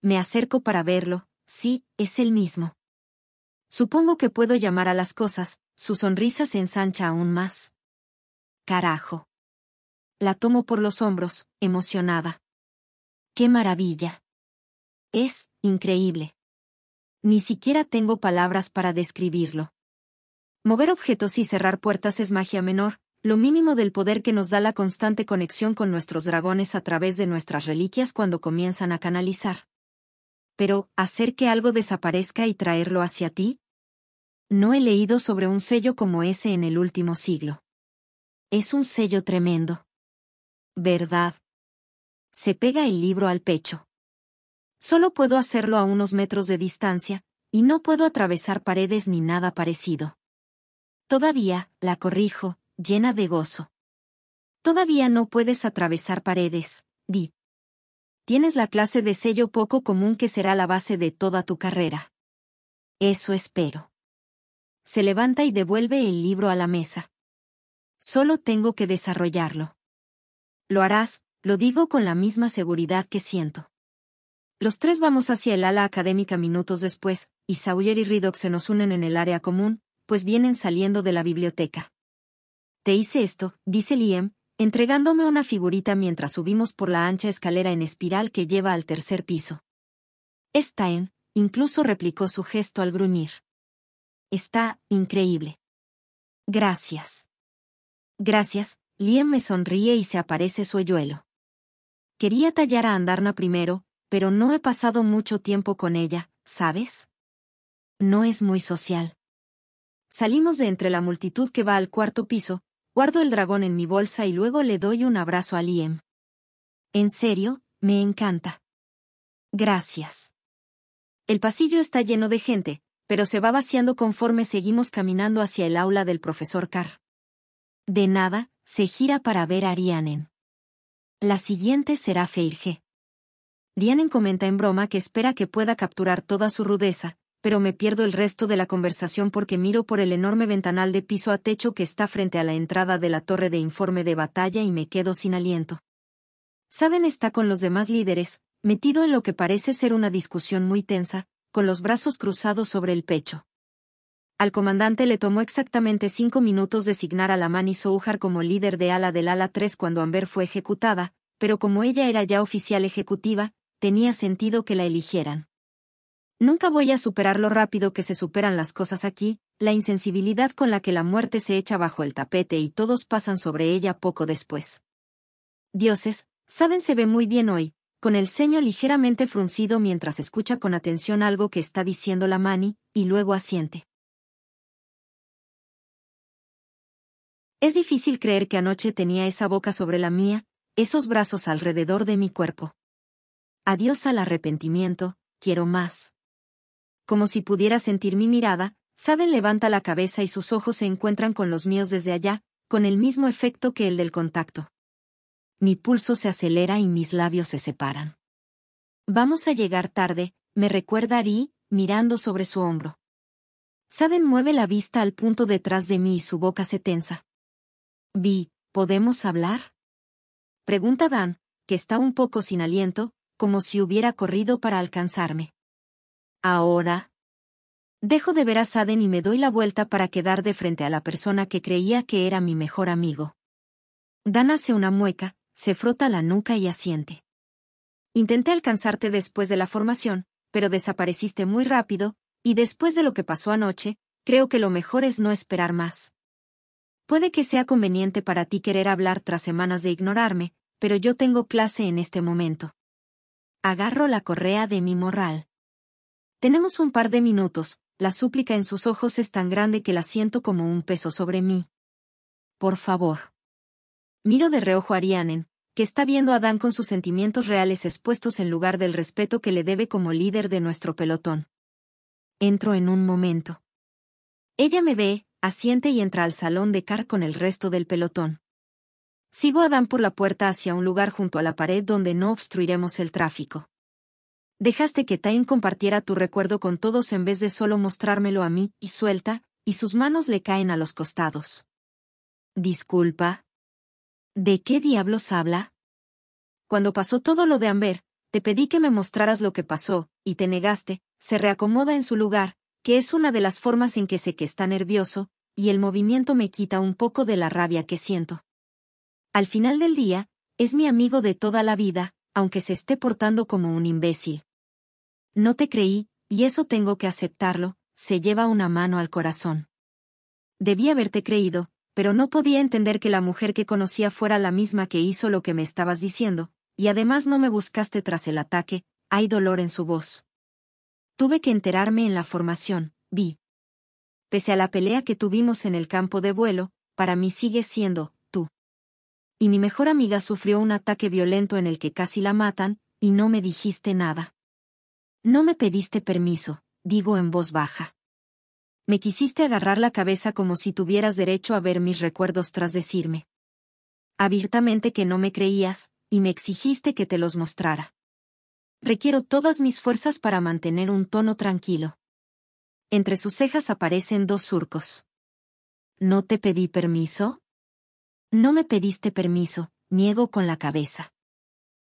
Me acerco para verlo. Sí, es el mismo. Supongo que puedo llamar a las cosas, su sonrisa se ensancha aún más. Carajo. La tomo por los hombros, emocionada. ¡Qué maravilla! Es increíble. Ni siquiera tengo palabras para describirlo. Mover objetos y cerrar puertas es magia menor, lo mínimo del poder que nos da la constante conexión con nuestros dragones a través de nuestras reliquias cuando comienzan a canalizar. Pero, hacer que algo desaparezca y traerlo hacia ti? No he leído sobre un sello como ese en el último siglo. Es un sello tremendo. ¿Verdad? Se pega el libro al pecho. Solo puedo hacerlo a unos metros de distancia, y no puedo atravesar paredes ni nada parecido. Todavía, la corrijo, llena de gozo. Todavía no puedes atravesar paredes, Di. Tienes la clase de sello poco común que será la base de toda tu carrera. Eso espero. Se levanta y devuelve el libro a la mesa. Solo tengo que desarrollarlo. Lo harás, lo digo con la misma seguridad que siento. Los tres vamos hacia el ala académica minutos después, y Sawyer y Riddock se nos unen en el área común, pues vienen saliendo de la biblioteca. Te hice esto, dice Liam, entregándome una figurita mientras subimos por la ancha escalera en espiral que lleva al tercer piso. Stein, incluso replicó su gesto al gruñir. Está increíble. Gracias. Gracias, Liem me sonríe y se aparece su hoyuelo. Quería tallar a Andarna primero, pero no he pasado mucho tiempo con ella, ¿sabes? No es muy social. Salimos de entre la multitud que va al cuarto piso, guardo el dragón en mi bolsa y luego le doy un abrazo a Liam. En serio, me encanta. Gracias. El pasillo está lleno de gente, pero se va vaciando conforme seguimos caminando hacia el aula del profesor Carr. De nada, se gira para ver a Arianen. La siguiente será Feirge. Dianen comenta en broma que espera que pueda capturar toda su rudeza, pero me pierdo el resto de la conversación porque miro por el enorme ventanal de piso a techo que está frente a la entrada de la torre de informe de batalla y me quedo sin aliento. Saden está con los demás líderes, metido en lo que parece ser una discusión muy tensa, con los brazos cruzados sobre el pecho. Al comandante le tomó exactamente cinco minutos designar a la Mani Souhar como líder de ala del ala 3 cuando Amber fue ejecutada, pero como ella era ya oficial ejecutiva, tenía sentido que la eligieran. Nunca voy a superar lo rápido que se superan las cosas aquí, la insensibilidad con la que la muerte se echa bajo el tapete y todos pasan sobre ella poco después. Dioses, saben se ve muy bien hoy, con el ceño ligeramente fruncido mientras escucha con atención algo que está diciendo la mani, y luego asiente. Es difícil creer que anoche tenía esa boca sobre la mía, esos brazos alrededor de mi cuerpo. Adiós al arrepentimiento, quiero más. Como si pudiera sentir mi mirada, Saben levanta la cabeza y sus ojos se encuentran con los míos desde allá, con el mismo efecto que el del contacto. Mi pulso se acelera y mis labios se separan. Vamos a llegar tarde, me recuerda Ari, mirando sobre su hombro. Saben mueve la vista al punto detrás de mí y su boca se tensa. Vi, ¿podemos hablar? Pregunta Dan, que está un poco sin aliento, como si hubiera corrido para alcanzarme. Ahora. Dejo de ver a Saden y me doy la vuelta para quedar de frente a la persona que creía que era mi mejor amigo. Dan hace una mueca, se frota la nuca y asiente. Intenté alcanzarte después de la formación, pero desapareciste muy rápido, y después de lo que pasó anoche, creo que lo mejor es no esperar más. Puede que sea conveniente para ti querer hablar tras semanas de ignorarme, pero yo tengo clase en este momento. Agarro la correa de mi morral. Tenemos un par de minutos, la súplica en sus ojos es tan grande que la siento como un peso sobre mí. Por favor. Miro de reojo a Arianen, que está viendo a Dan con sus sentimientos reales expuestos en lugar del respeto que le debe como líder de nuestro pelotón. Entro en un momento. Ella me ve, asiente y entra al salón de car con el resto del pelotón. Sigo a Dan por la puerta hacia un lugar junto a la pared donde no obstruiremos el tráfico. Dejaste que Tain compartiera tu recuerdo con todos en vez de solo mostrármelo a mí, y suelta, y sus manos le caen a los costados. Disculpa. ¿De qué diablos habla? Cuando pasó todo lo de Amber, te pedí que me mostraras lo que pasó, y te negaste, se reacomoda en su lugar, que es una de las formas en que sé que está nervioso, y el movimiento me quita un poco de la rabia que siento. Al final del día, es mi amigo de toda la vida, aunque se esté portando como un imbécil. No te creí, y eso tengo que aceptarlo, se lleva una mano al corazón. Debí haberte creído, pero no podía entender que la mujer que conocía fuera la misma que hizo lo que me estabas diciendo, y además no me buscaste tras el ataque, hay dolor en su voz. Tuve que enterarme en la formación, vi. Pese a la pelea que tuvimos en el campo de vuelo, para mí sigue siendo, y mi mejor amiga sufrió un ataque violento en el que casi la matan, y no me dijiste nada. No me pediste permiso, digo en voz baja. Me quisiste agarrar la cabeza como si tuvieras derecho a ver mis recuerdos tras decirme. Abiertamente que no me creías, y me exigiste que te los mostrara. Requiero todas mis fuerzas para mantener un tono tranquilo. Entre sus cejas aparecen dos surcos. ¿No te pedí permiso? No me pediste permiso, niego con la cabeza.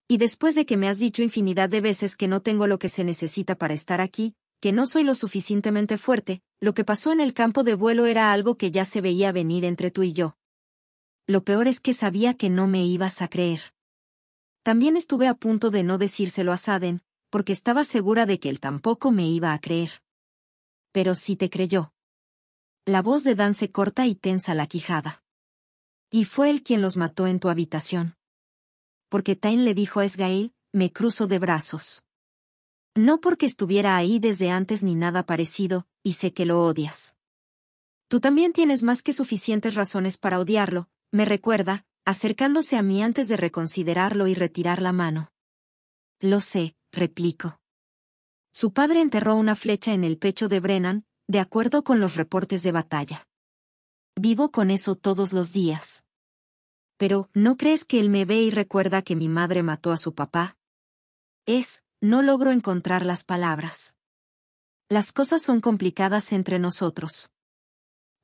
Y después de que me has dicho infinidad de veces que no tengo lo que se necesita para estar aquí, que no soy lo suficientemente fuerte, lo que pasó en el campo de vuelo era algo que ya se veía venir entre tú y yo. Lo peor es que sabía que no me ibas a creer. También estuve a punto de no decírselo a Saden, porque estaba segura de que él tampoco me iba a creer. Pero sí te creyó. La voz de Dan se corta y tensa la quijada. Y fue él quien los mató en tu habitación. Porque Tain le dijo a Esgail, me cruzo de brazos. No porque estuviera ahí desde antes ni nada parecido, y sé que lo odias. Tú también tienes más que suficientes razones para odiarlo, me recuerda, acercándose a mí antes de reconsiderarlo y retirar la mano. Lo sé, replico. Su padre enterró una flecha en el pecho de Brennan, de acuerdo con los reportes de batalla. Vivo con eso todos los días. Pero, ¿no crees que él me ve y recuerda que mi madre mató a su papá? Es, no logro encontrar las palabras. Las cosas son complicadas entre nosotros.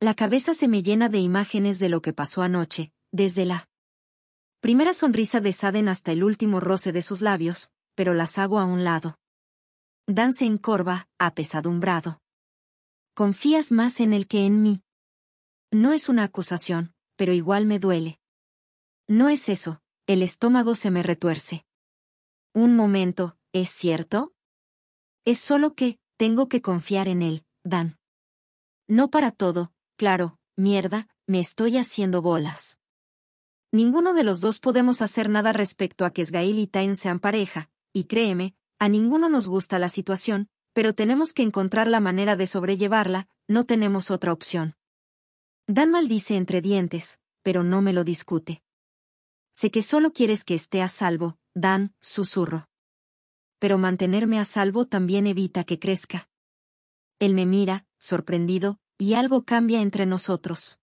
La cabeza se me llena de imágenes de lo que pasó anoche, desde la primera sonrisa de Saden hasta el último roce de sus labios, pero las hago a un lado. Danse en encorva, apesadumbrado. Confías más en él que en mí. No es una acusación, pero igual me duele. No es eso, el estómago se me retuerce. Un momento, ¿es cierto? Es solo que, tengo que confiar en él, Dan. No para todo, claro, mierda, me estoy haciendo bolas. Ninguno de los dos podemos hacer nada respecto a que Sgail y Tain sean pareja, y créeme, a ninguno nos gusta la situación, pero tenemos que encontrar la manera de sobrellevarla, no tenemos otra opción. Dan maldice entre dientes, pero no me lo discute. Sé que solo quieres que esté a salvo, Dan, susurro. Pero mantenerme a salvo también evita que crezca. Él me mira, sorprendido, y algo cambia entre nosotros.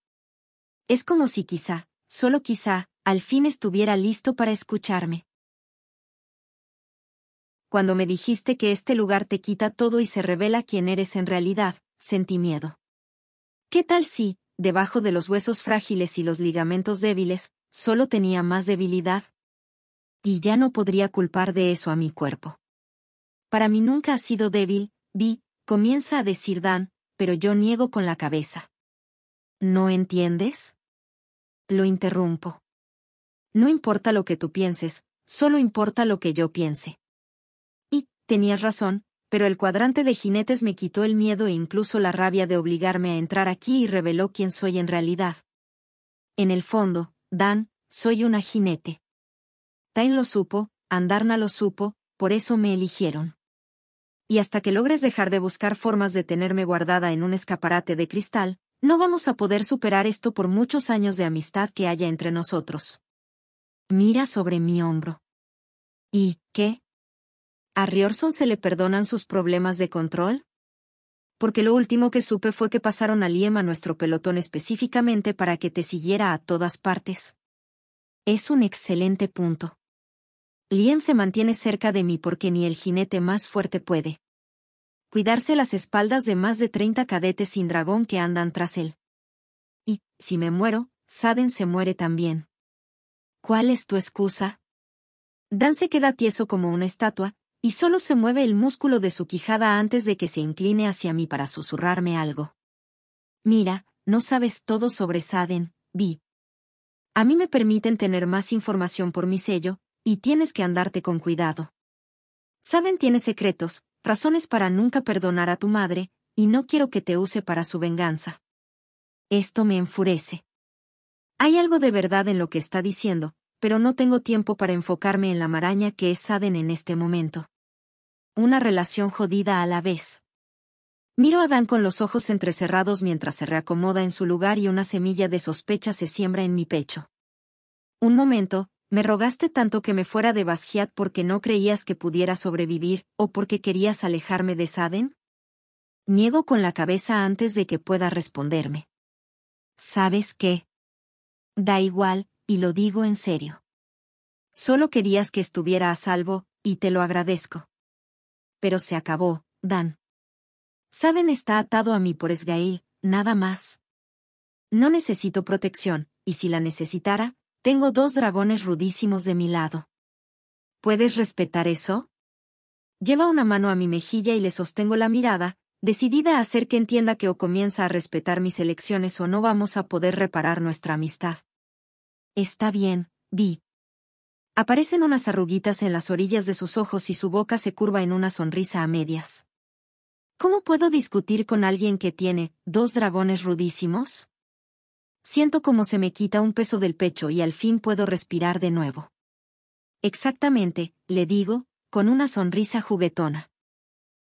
Es como si quizá, solo quizá, al fin estuviera listo para escucharme. Cuando me dijiste que este lugar te quita todo y se revela quién eres en realidad, sentí miedo. ¿Qué tal si, debajo de los huesos frágiles y los ligamentos débiles, solo tenía más debilidad. Y ya no podría culpar de eso a mi cuerpo. Para mí nunca ha sido débil, vi, comienza a decir Dan, pero yo niego con la cabeza. ¿No entiendes? Lo interrumpo. No importa lo que tú pienses, solo importa lo que yo piense. Y, tenías razón, pero el cuadrante de jinetes me quitó el miedo e incluso la rabia de obligarme a entrar aquí y reveló quién soy en realidad. En el fondo, Dan, soy una jinete. Tain lo supo, Andarna lo supo, por eso me eligieron. Y hasta que logres dejar de buscar formas de tenerme guardada en un escaparate de cristal, no vamos a poder superar esto por muchos años de amistad que haya entre nosotros. Mira sobre mi hombro. ¿Y qué? ¿A Riorson se le perdonan sus problemas de control? Porque lo último que supe fue que pasaron a Liem a nuestro pelotón específicamente para que te siguiera a todas partes. Es un excelente punto. Liem se mantiene cerca de mí porque ni el jinete más fuerte puede. Cuidarse las espaldas de más de 30 cadetes sin dragón que andan tras él. Y, si me muero, Saden se muere también. ¿Cuál es tu excusa? Dan se queda tieso como una estatua, y solo se mueve el músculo de su quijada antes de que se incline hacia mí para susurrarme algo. Mira, no sabes todo sobre Saden, Vi. A mí me permiten tener más información por mi sello, y tienes que andarte con cuidado. Saden tiene secretos, razones para nunca perdonar a tu madre, y no quiero que te use para su venganza. Esto me enfurece. Hay algo de verdad en lo que está diciendo, pero no tengo tiempo para enfocarme en la maraña que es Saden en este momento. Una relación jodida a la vez. Miro a Dan con los ojos entrecerrados mientras se reacomoda en su lugar y una semilla de sospecha se siembra en mi pecho. Un momento, me rogaste tanto que me fuera de Basquiat porque no creías que pudiera sobrevivir, o porque querías alejarme de Saden? Niego con la cabeza antes de que pueda responderme. ¿Sabes qué? Da igual, y lo digo en serio. Solo querías que estuviera a salvo, y te lo agradezco. Pero se acabó, Dan. Saben está atado a mí por Esgail, nada más. No necesito protección, y si la necesitara, tengo dos dragones rudísimos de mi lado. ¿Puedes respetar eso? Lleva una mano a mi mejilla y le sostengo la mirada, decidida a hacer que entienda que o comienza a respetar mis elecciones o no vamos a poder reparar nuestra amistad. Está bien, Vi. Aparecen unas arruguitas en las orillas de sus ojos y su boca se curva en una sonrisa a medias. ¿Cómo puedo discutir con alguien que tiene dos dragones rudísimos? Siento como se me quita un peso del pecho y al fin puedo respirar de nuevo. Exactamente, le digo, con una sonrisa juguetona.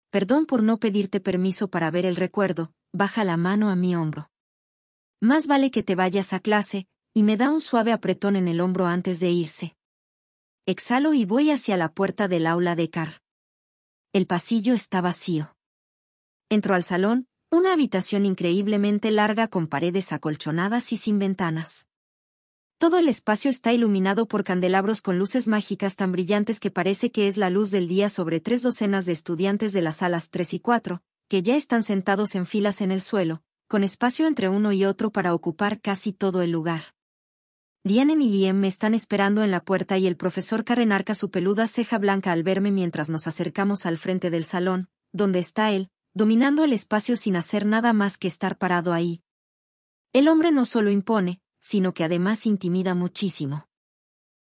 Perdón por no pedirte permiso para ver el recuerdo, baja la mano a mi hombro. Más vale que te vayas a clase, y me da un suave apretón en el hombro antes de irse. Exhalo y voy hacia la puerta del aula de Car. El pasillo está vacío. Entro al salón, una habitación increíblemente larga con paredes acolchonadas y sin ventanas. Todo el espacio está iluminado por candelabros con luces mágicas tan brillantes que parece que es la luz del día sobre tres docenas de estudiantes de las salas 3 y 4, que ya están sentados en filas en el suelo, con espacio entre uno y otro para ocupar casi todo el lugar. Dianen y Liem me están esperando en la puerta y el profesor Karen su peluda ceja blanca al verme mientras nos acercamos al frente del salón, donde está él, dominando el espacio sin hacer nada más que estar parado ahí. El hombre no solo impone, sino que además intimida muchísimo.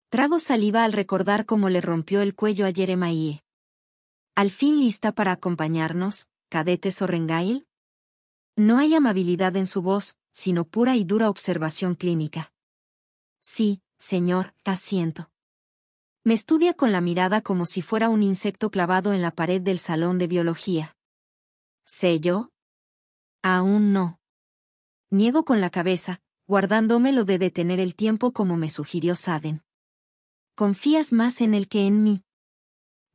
Trago saliva al recordar cómo le rompió el cuello a Jeremiah. ¿Al fin lista para acompañarnos, cadete Sorrengail? No hay amabilidad en su voz, sino pura y dura observación clínica. Sí, señor, asiento. Me estudia con la mirada como si fuera un insecto clavado en la pared del salón de biología. ¿Sé yo? Aún no. Niego con la cabeza, guardándome lo de detener el tiempo como me sugirió Saden. Confías más en él que en mí.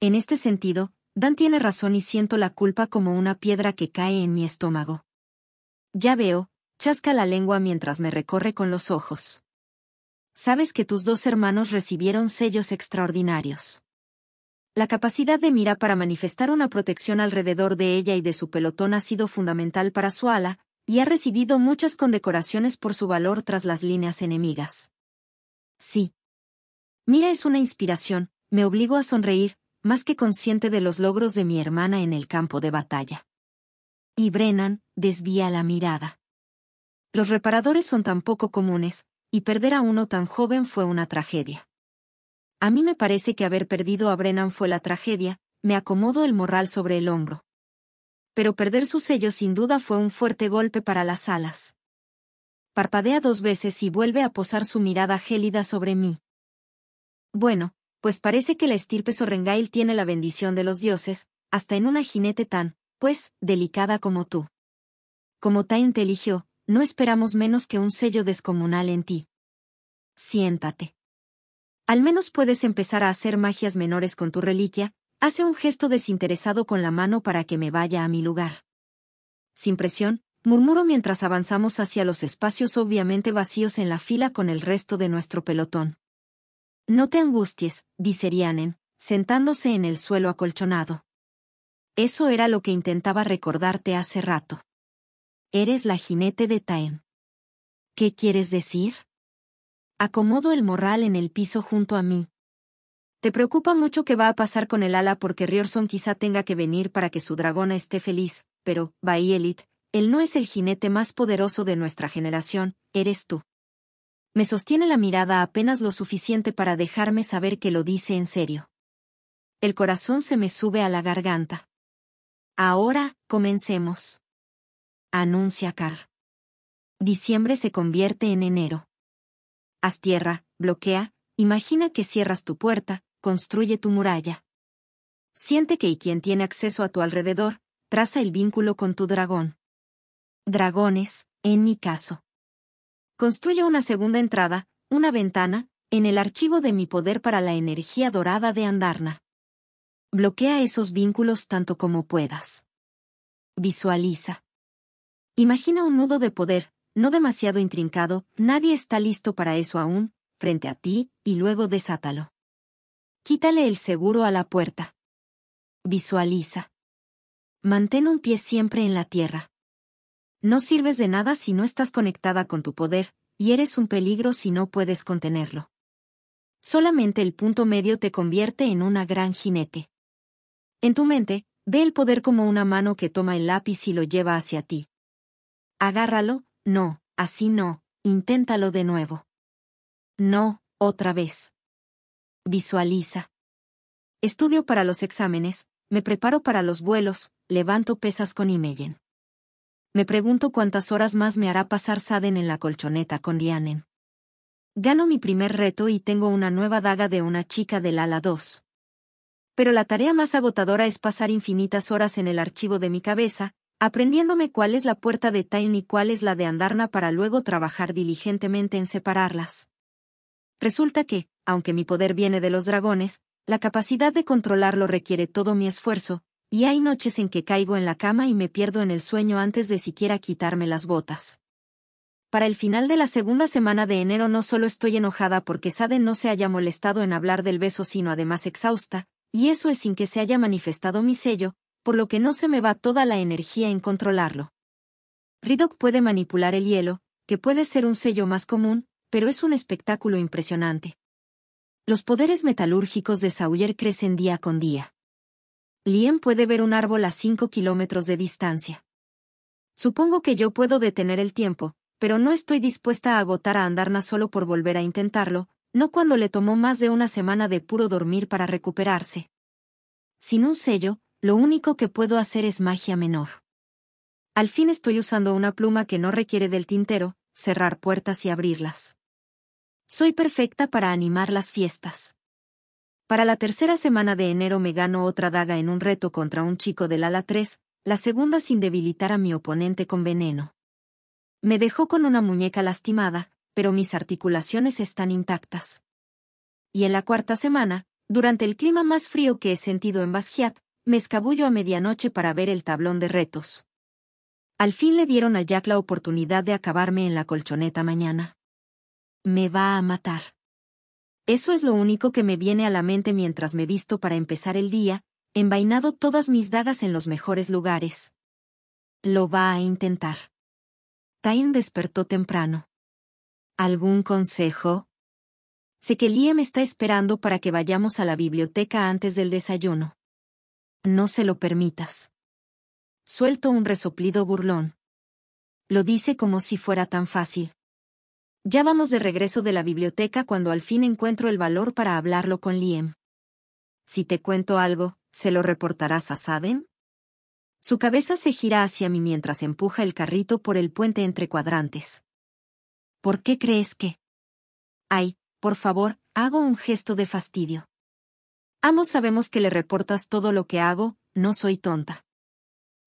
En este sentido, Dan tiene razón y siento la culpa como una piedra que cae en mi estómago. Ya veo, chasca la lengua mientras me recorre con los ojos sabes que tus dos hermanos recibieron sellos extraordinarios. La capacidad de Mira para manifestar una protección alrededor de ella y de su pelotón ha sido fundamental para su ala, y ha recibido muchas condecoraciones por su valor tras las líneas enemigas. Sí. Mira es una inspiración, me obligo a sonreír, más que consciente de los logros de mi hermana en el campo de batalla. Y Brennan desvía la mirada. Los reparadores son tan poco comunes, y perder a uno tan joven fue una tragedia. A mí me parece que haber perdido a Brennan fue la tragedia, me acomodo el morral sobre el hombro. Pero perder su sello sin duda fue un fuerte golpe para las alas. Parpadea dos veces y vuelve a posar su mirada gélida sobre mí. Bueno, pues parece que la estirpe Sorrengail tiene la bendición de los dioses, hasta en una jinete tan, pues, delicada como tú. Como ta te no esperamos menos que un sello descomunal en ti. Siéntate. Al menos puedes empezar a hacer magias menores con tu reliquia, hace un gesto desinteresado con la mano para que me vaya a mi lugar. Sin presión, murmuro mientras avanzamos hacia los espacios obviamente vacíos en la fila con el resto de nuestro pelotón. No te angusties, dice Rianen, sentándose en el suelo acolchonado. Eso era lo que intentaba recordarte hace rato. Eres la jinete de Taen. ¿Qué quieres decir? Acomodo el morral en el piso junto a mí. ¿Te preocupa mucho qué va a pasar con el ala porque Riorson quizá tenga que venir para que su dragona esté feliz? Pero, Baielit, él no es el jinete más poderoso de nuestra generación, eres tú. Me sostiene la mirada apenas lo suficiente para dejarme saber que lo dice en serio. El corazón se me sube a la garganta. Ahora, comencemos anuncia Car. Diciembre se convierte en enero. Haz tierra, bloquea, imagina que cierras tu puerta, construye tu muralla. Siente que y quien tiene acceso a tu alrededor, traza el vínculo con tu dragón. Dragones, en mi caso. Construye una segunda entrada, una ventana, en el archivo de mi poder para la energía dorada de Andarna. Bloquea esos vínculos tanto como puedas. Visualiza. Imagina un nudo de poder, no demasiado intrincado, nadie está listo para eso aún, frente a ti, y luego desátalo. Quítale el seguro a la puerta. Visualiza. Mantén un pie siempre en la tierra. No sirves de nada si no estás conectada con tu poder, y eres un peligro si no puedes contenerlo. Solamente el punto medio te convierte en una gran jinete. En tu mente, ve el poder como una mano que toma el lápiz y lo lleva hacia ti. Agárralo, no, así no, inténtalo de nuevo. No, otra vez. Visualiza. Estudio para los exámenes, me preparo para los vuelos, levanto pesas con Imeyen. Me pregunto cuántas horas más me hará pasar Saden en la colchoneta con Lianen. Gano mi primer reto y tengo una nueva daga de una chica del ala 2. Pero la tarea más agotadora es pasar infinitas horas en el archivo de mi cabeza, aprendiéndome cuál es la puerta de Tain y cuál es la de Andarna para luego trabajar diligentemente en separarlas. Resulta que, aunque mi poder viene de los dragones, la capacidad de controlarlo requiere todo mi esfuerzo, y hay noches en que caigo en la cama y me pierdo en el sueño antes de siquiera quitarme las botas. Para el final de la segunda semana de enero no solo estoy enojada porque Sade no se haya molestado en hablar del beso sino además exhausta, y eso es sin que se haya manifestado mi sello, por lo que no se me va toda la energía en controlarlo. Ridok puede manipular el hielo, que puede ser un sello más común, pero es un espectáculo impresionante. Los poderes metalúrgicos de Sawyer crecen día con día. Lien puede ver un árbol a 5 kilómetros de distancia. Supongo que yo puedo detener el tiempo, pero no estoy dispuesta a agotar a Andarna solo por volver a intentarlo, no cuando le tomó más de una semana de puro dormir para recuperarse. Sin un sello, lo único que puedo hacer es magia menor. Al fin estoy usando una pluma que no requiere del tintero, cerrar puertas y abrirlas. Soy perfecta para animar las fiestas. Para la tercera semana de enero me gano otra daga en un reto contra un chico del ala 3, la segunda sin debilitar a mi oponente con veneno. Me dejó con una muñeca lastimada, pero mis articulaciones están intactas. Y en la cuarta semana, durante el clima más frío que he sentido en Basquiat, me escabullo a medianoche para ver el tablón de retos. Al fin le dieron a Jack la oportunidad de acabarme en la colchoneta mañana. Me va a matar. Eso es lo único que me viene a la mente mientras me visto para empezar el día, envainado todas mis dagas en los mejores lugares. Lo va a intentar. Tain despertó temprano. ¿Algún consejo? Sé que Liam está esperando para que vayamos a la biblioteca antes del desayuno. No se lo permitas. Suelto un resoplido burlón. Lo dice como si fuera tan fácil. Ya vamos de regreso de la biblioteca cuando al fin encuentro el valor para hablarlo con Liam. Si te cuento algo, ¿se lo reportarás a Saben? Su cabeza se gira hacia mí mientras empuja el carrito por el puente entre cuadrantes. ¿Por qué crees que? Ay, por favor, hago un gesto de fastidio. Ambos ah, sabemos que le reportas todo lo que hago, no soy tonta.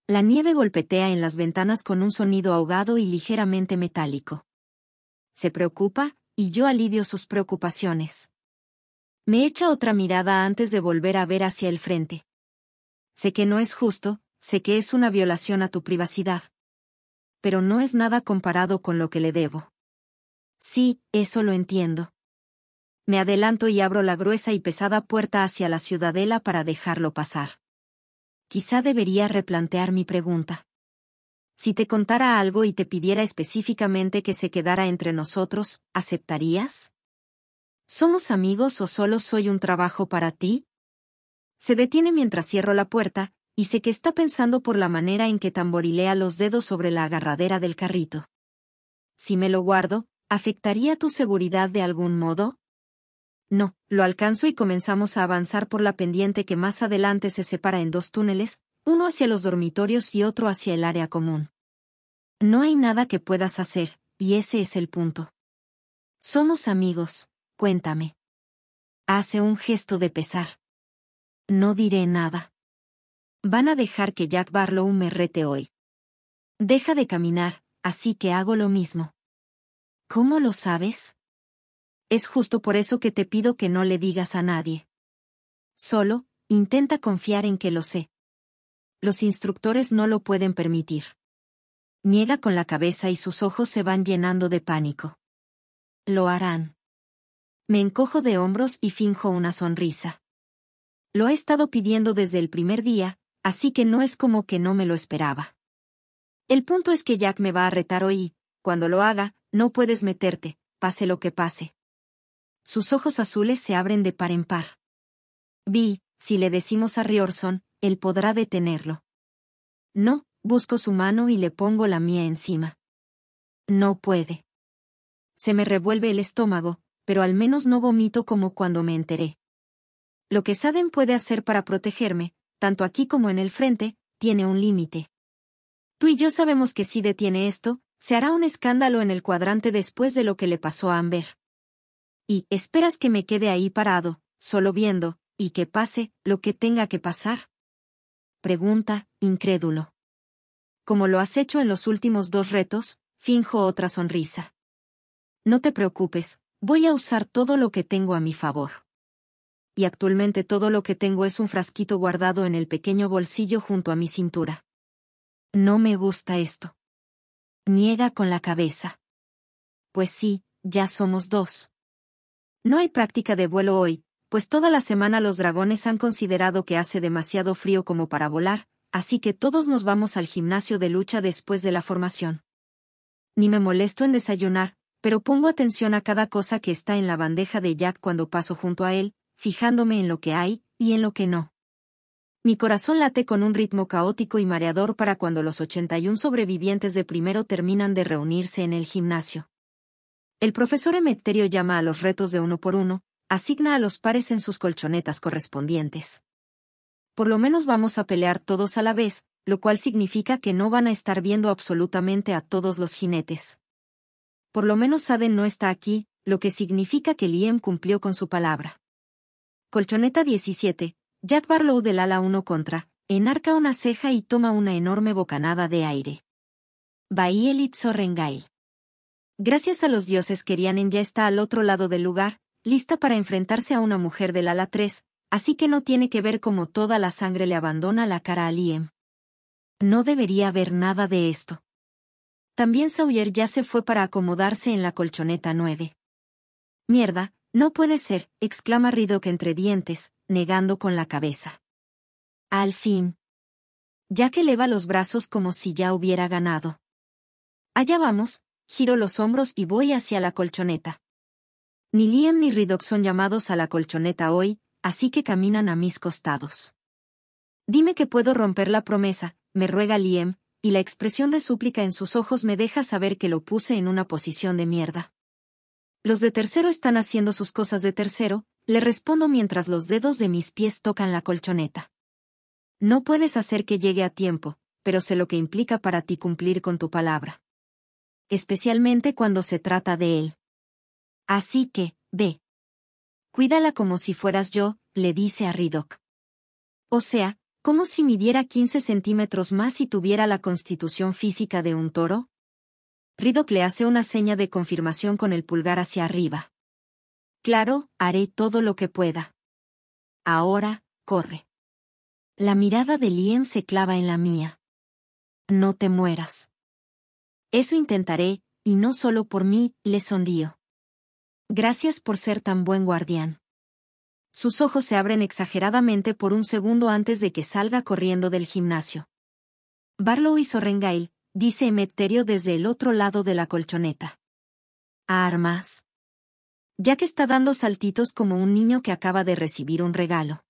La nieve golpetea en las ventanas con un sonido ahogado y ligeramente metálico. Se preocupa, y yo alivio sus preocupaciones. Me echa otra mirada antes de volver a ver hacia el frente. Sé que no es justo, sé que es una violación a tu privacidad. Pero no es nada comparado con lo que le debo. Sí, eso lo entiendo me adelanto y abro la gruesa y pesada puerta hacia la ciudadela para dejarlo pasar. Quizá debería replantear mi pregunta. Si te contara algo y te pidiera específicamente que se quedara entre nosotros, ¿aceptarías? ¿Somos amigos o solo soy un trabajo para ti? Se detiene mientras cierro la puerta, y sé que está pensando por la manera en que tamborilea los dedos sobre la agarradera del carrito. Si me lo guardo, ¿afectaría tu seguridad de algún modo? No, lo alcanzo y comenzamos a avanzar por la pendiente que más adelante se separa en dos túneles, uno hacia los dormitorios y otro hacia el área común. No hay nada que puedas hacer, y ese es el punto. Somos amigos, cuéntame. Hace un gesto de pesar. No diré nada. Van a dejar que Jack Barlow me rete hoy. Deja de caminar, así que hago lo mismo. ¿Cómo lo sabes? Es justo por eso que te pido que no le digas a nadie. Solo, intenta confiar en que lo sé. Los instructores no lo pueden permitir. Niega con la cabeza y sus ojos se van llenando de pánico. Lo harán. Me encojo de hombros y finjo una sonrisa. Lo he estado pidiendo desde el primer día, así que no es como que no me lo esperaba. El punto es que Jack me va a retar hoy, cuando lo haga, no puedes meterte, pase lo que pase. Sus ojos azules se abren de par en par. Vi, si le decimos a Riorson, él podrá detenerlo. No, busco su mano y le pongo la mía encima. No puede. Se me revuelve el estómago, pero al menos no vomito como cuando me enteré. Lo que Saden puede hacer para protegerme, tanto aquí como en el frente, tiene un límite. Tú y yo sabemos que si detiene esto, se hará un escándalo en el cuadrante después de lo que le pasó a Amber y esperas que me quede ahí parado, solo viendo, y que pase lo que tenga que pasar? Pregunta, incrédulo. Como lo has hecho en los últimos dos retos, finjo otra sonrisa. No te preocupes, voy a usar todo lo que tengo a mi favor. Y actualmente todo lo que tengo es un frasquito guardado en el pequeño bolsillo junto a mi cintura. No me gusta esto. Niega con la cabeza. Pues sí, ya somos dos. No hay práctica de vuelo hoy, pues toda la semana los dragones han considerado que hace demasiado frío como para volar, así que todos nos vamos al gimnasio de lucha después de la formación. Ni me molesto en desayunar, pero pongo atención a cada cosa que está en la bandeja de Jack cuando paso junto a él, fijándome en lo que hay y en lo que no. Mi corazón late con un ritmo caótico y mareador para cuando los 81 sobrevivientes de primero terminan de reunirse en el gimnasio. El profesor Emeterio llama a los retos de uno por uno, asigna a los pares en sus colchonetas correspondientes. Por lo menos vamos a pelear todos a la vez, lo cual significa que no van a estar viendo absolutamente a todos los jinetes. Por lo menos Aden no está aquí, lo que significa que Liam cumplió con su palabra. Colchoneta 17. Jack Barlow del ala 1 contra, enarca una ceja y toma una enorme bocanada de aire. el Sorrengail. Gracias a los dioses Kerianen ya está al otro lado del lugar, lista para enfrentarse a una mujer del ala 3, así que no tiene que ver cómo toda la sangre le abandona la cara a Liem. No debería haber nada de esto. También Sawyer ya se fue para acomodarse en la colchoneta 9. Mierda, no puede ser, exclama Ridok entre dientes, negando con la cabeza. Al fin. Ya que eleva los brazos como si ya hubiera ganado. Allá vamos, giro los hombros y voy hacia la colchoneta. Ni Liam ni Ridoc son llamados a la colchoneta hoy, así que caminan a mis costados. Dime que puedo romper la promesa, me ruega Liam, y la expresión de súplica en sus ojos me deja saber que lo puse en una posición de mierda. Los de tercero están haciendo sus cosas de tercero, le respondo mientras los dedos de mis pies tocan la colchoneta. No puedes hacer que llegue a tiempo, pero sé lo que implica para ti cumplir con tu palabra especialmente cuando se trata de él. Así que, ve. Cuídala como si fueras yo, le dice a Riddock. O sea, como si midiera 15 centímetros más y tuviera la constitución física de un toro? Riddock le hace una seña de confirmación con el pulgar hacia arriba. Claro, haré todo lo que pueda. Ahora, corre. La mirada de Liam se clava en la mía. No te mueras. Eso intentaré, y no solo por mí, le sonrío. Gracias por ser tan buen guardián. Sus ojos se abren exageradamente por un segundo antes de que salga corriendo del gimnasio. Barlow y Sorrengail, dice Emeterio desde el otro lado de la colchoneta. armas. Ya que está dando saltitos como un niño que acaba de recibir un regalo.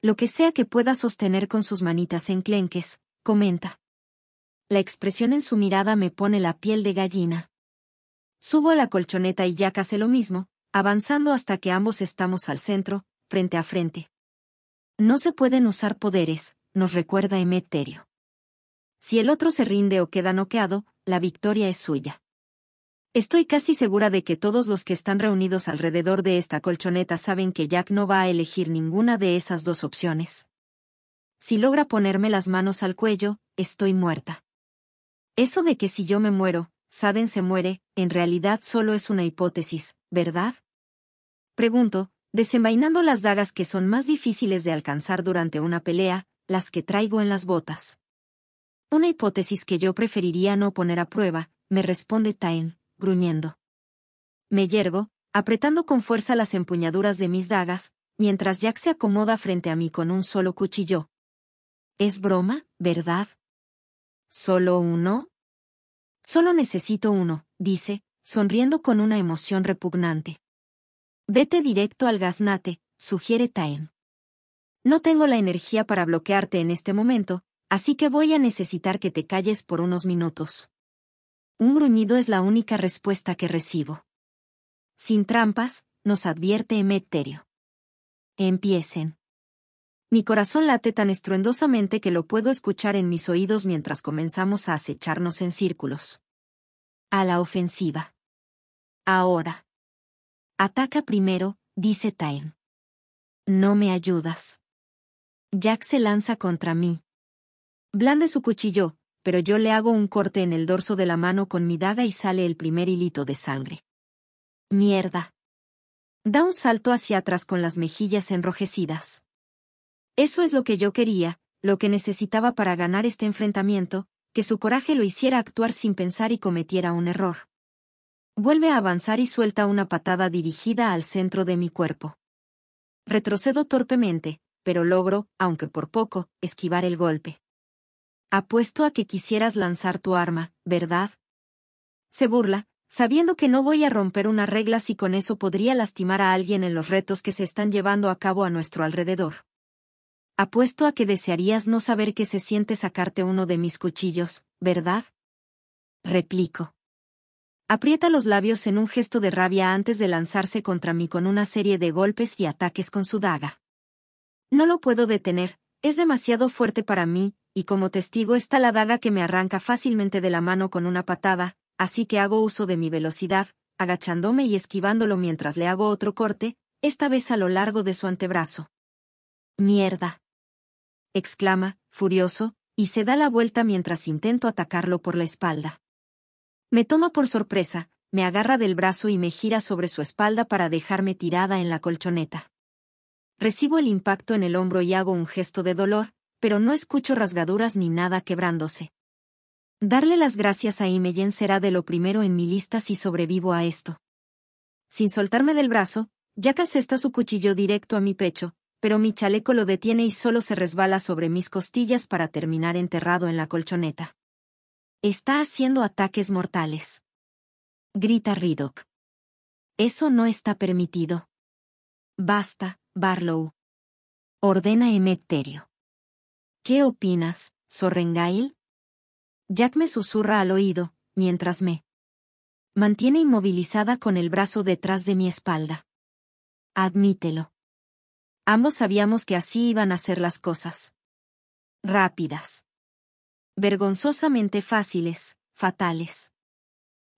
Lo que sea que pueda sostener con sus manitas enclenques, comenta. La expresión en su mirada me pone la piel de gallina. Subo a la colchoneta y Jack hace lo mismo, avanzando hasta que ambos estamos al centro, frente a frente. No se pueden usar poderes, nos recuerda Emeterio. Si el otro se rinde o queda noqueado, la victoria es suya. Estoy casi segura de que todos los que están reunidos alrededor de esta colchoneta saben que Jack no va a elegir ninguna de esas dos opciones. Si logra ponerme las manos al cuello, estoy muerta. Eso de que si yo me muero, Saden se muere, en realidad solo es una hipótesis, ¿verdad? Pregunto, desenvainando las dagas que son más difíciles de alcanzar durante una pelea, las que traigo en las botas. Una hipótesis que yo preferiría no poner a prueba, me responde Tain, gruñendo. Me yergo, apretando con fuerza las empuñaduras de mis dagas, mientras Jack se acomoda frente a mí con un solo cuchillo. Es broma, ¿verdad? ¿Solo uno? Solo necesito uno, dice, sonriendo con una emoción repugnante. Vete directo al gaznate, sugiere Taen. No tengo la energía para bloquearte en este momento, así que voy a necesitar que te calles por unos minutos. Un gruñido es la única respuesta que recibo. Sin trampas, nos advierte Emeterio. Empiecen. Mi corazón late tan estruendosamente que lo puedo escuchar en mis oídos mientras comenzamos a acecharnos en círculos. A la ofensiva. Ahora. Ataca primero, dice Tain. No me ayudas. Jack se lanza contra mí. Blande su cuchillo, pero yo le hago un corte en el dorso de la mano con mi daga y sale el primer hilito de sangre. Mierda. Da un salto hacia atrás con las mejillas enrojecidas. Eso es lo que yo quería, lo que necesitaba para ganar este enfrentamiento, que su coraje lo hiciera actuar sin pensar y cometiera un error. Vuelve a avanzar y suelta una patada dirigida al centro de mi cuerpo. Retrocedo torpemente, pero logro, aunque por poco, esquivar el golpe. Apuesto a que quisieras lanzar tu arma, ¿verdad? Se burla, sabiendo que no voy a romper una regla si con eso podría lastimar a alguien en los retos que se están llevando a cabo a nuestro alrededor. Apuesto a que desearías no saber qué se siente sacarte uno de mis cuchillos, ¿verdad? Replico. Aprieta los labios en un gesto de rabia antes de lanzarse contra mí con una serie de golpes y ataques con su daga. No lo puedo detener, es demasiado fuerte para mí, y como testigo está la daga que me arranca fácilmente de la mano con una patada, así que hago uso de mi velocidad, agachándome y esquivándolo mientras le hago otro corte, esta vez a lo largo de su antebrazo. Mierda exclama, furioso, y se da la vuelta mientras intento atacarlo por la espalda. Me toma por sorpresa, me agarra del brazo y me gira sobre su espalda para dejarme tirada en la colchoneta. Recibo el impacto en el hombro y hago un gesto de dolor, pero no escucho rasgaduras ni nada quebrándose. Darle las gracias a Imeyen será de lo primero en mi lista si sobrevivo a esto. Sin soltarme del brazo, que asesta su cuchillo directo a mi pecho, pero mi chaleco lo detiene y solo se resbala sobre mis costillas para terminar enterrado en la colchoneta. Está haciendo ataques mortales. Grita Riddock. Eso no está permitido. Basta, Barlow. Ordena terio ¿Qué opinas, Sorrengail? Jack me susurra al oído, mientras me mantiene inmovilizada con el brazo detrás de mi espalda. Admítelo. Ambos sabíamos que así iban a ser las cosas. Rápidas. Vergonzosamente fáciles, fatales.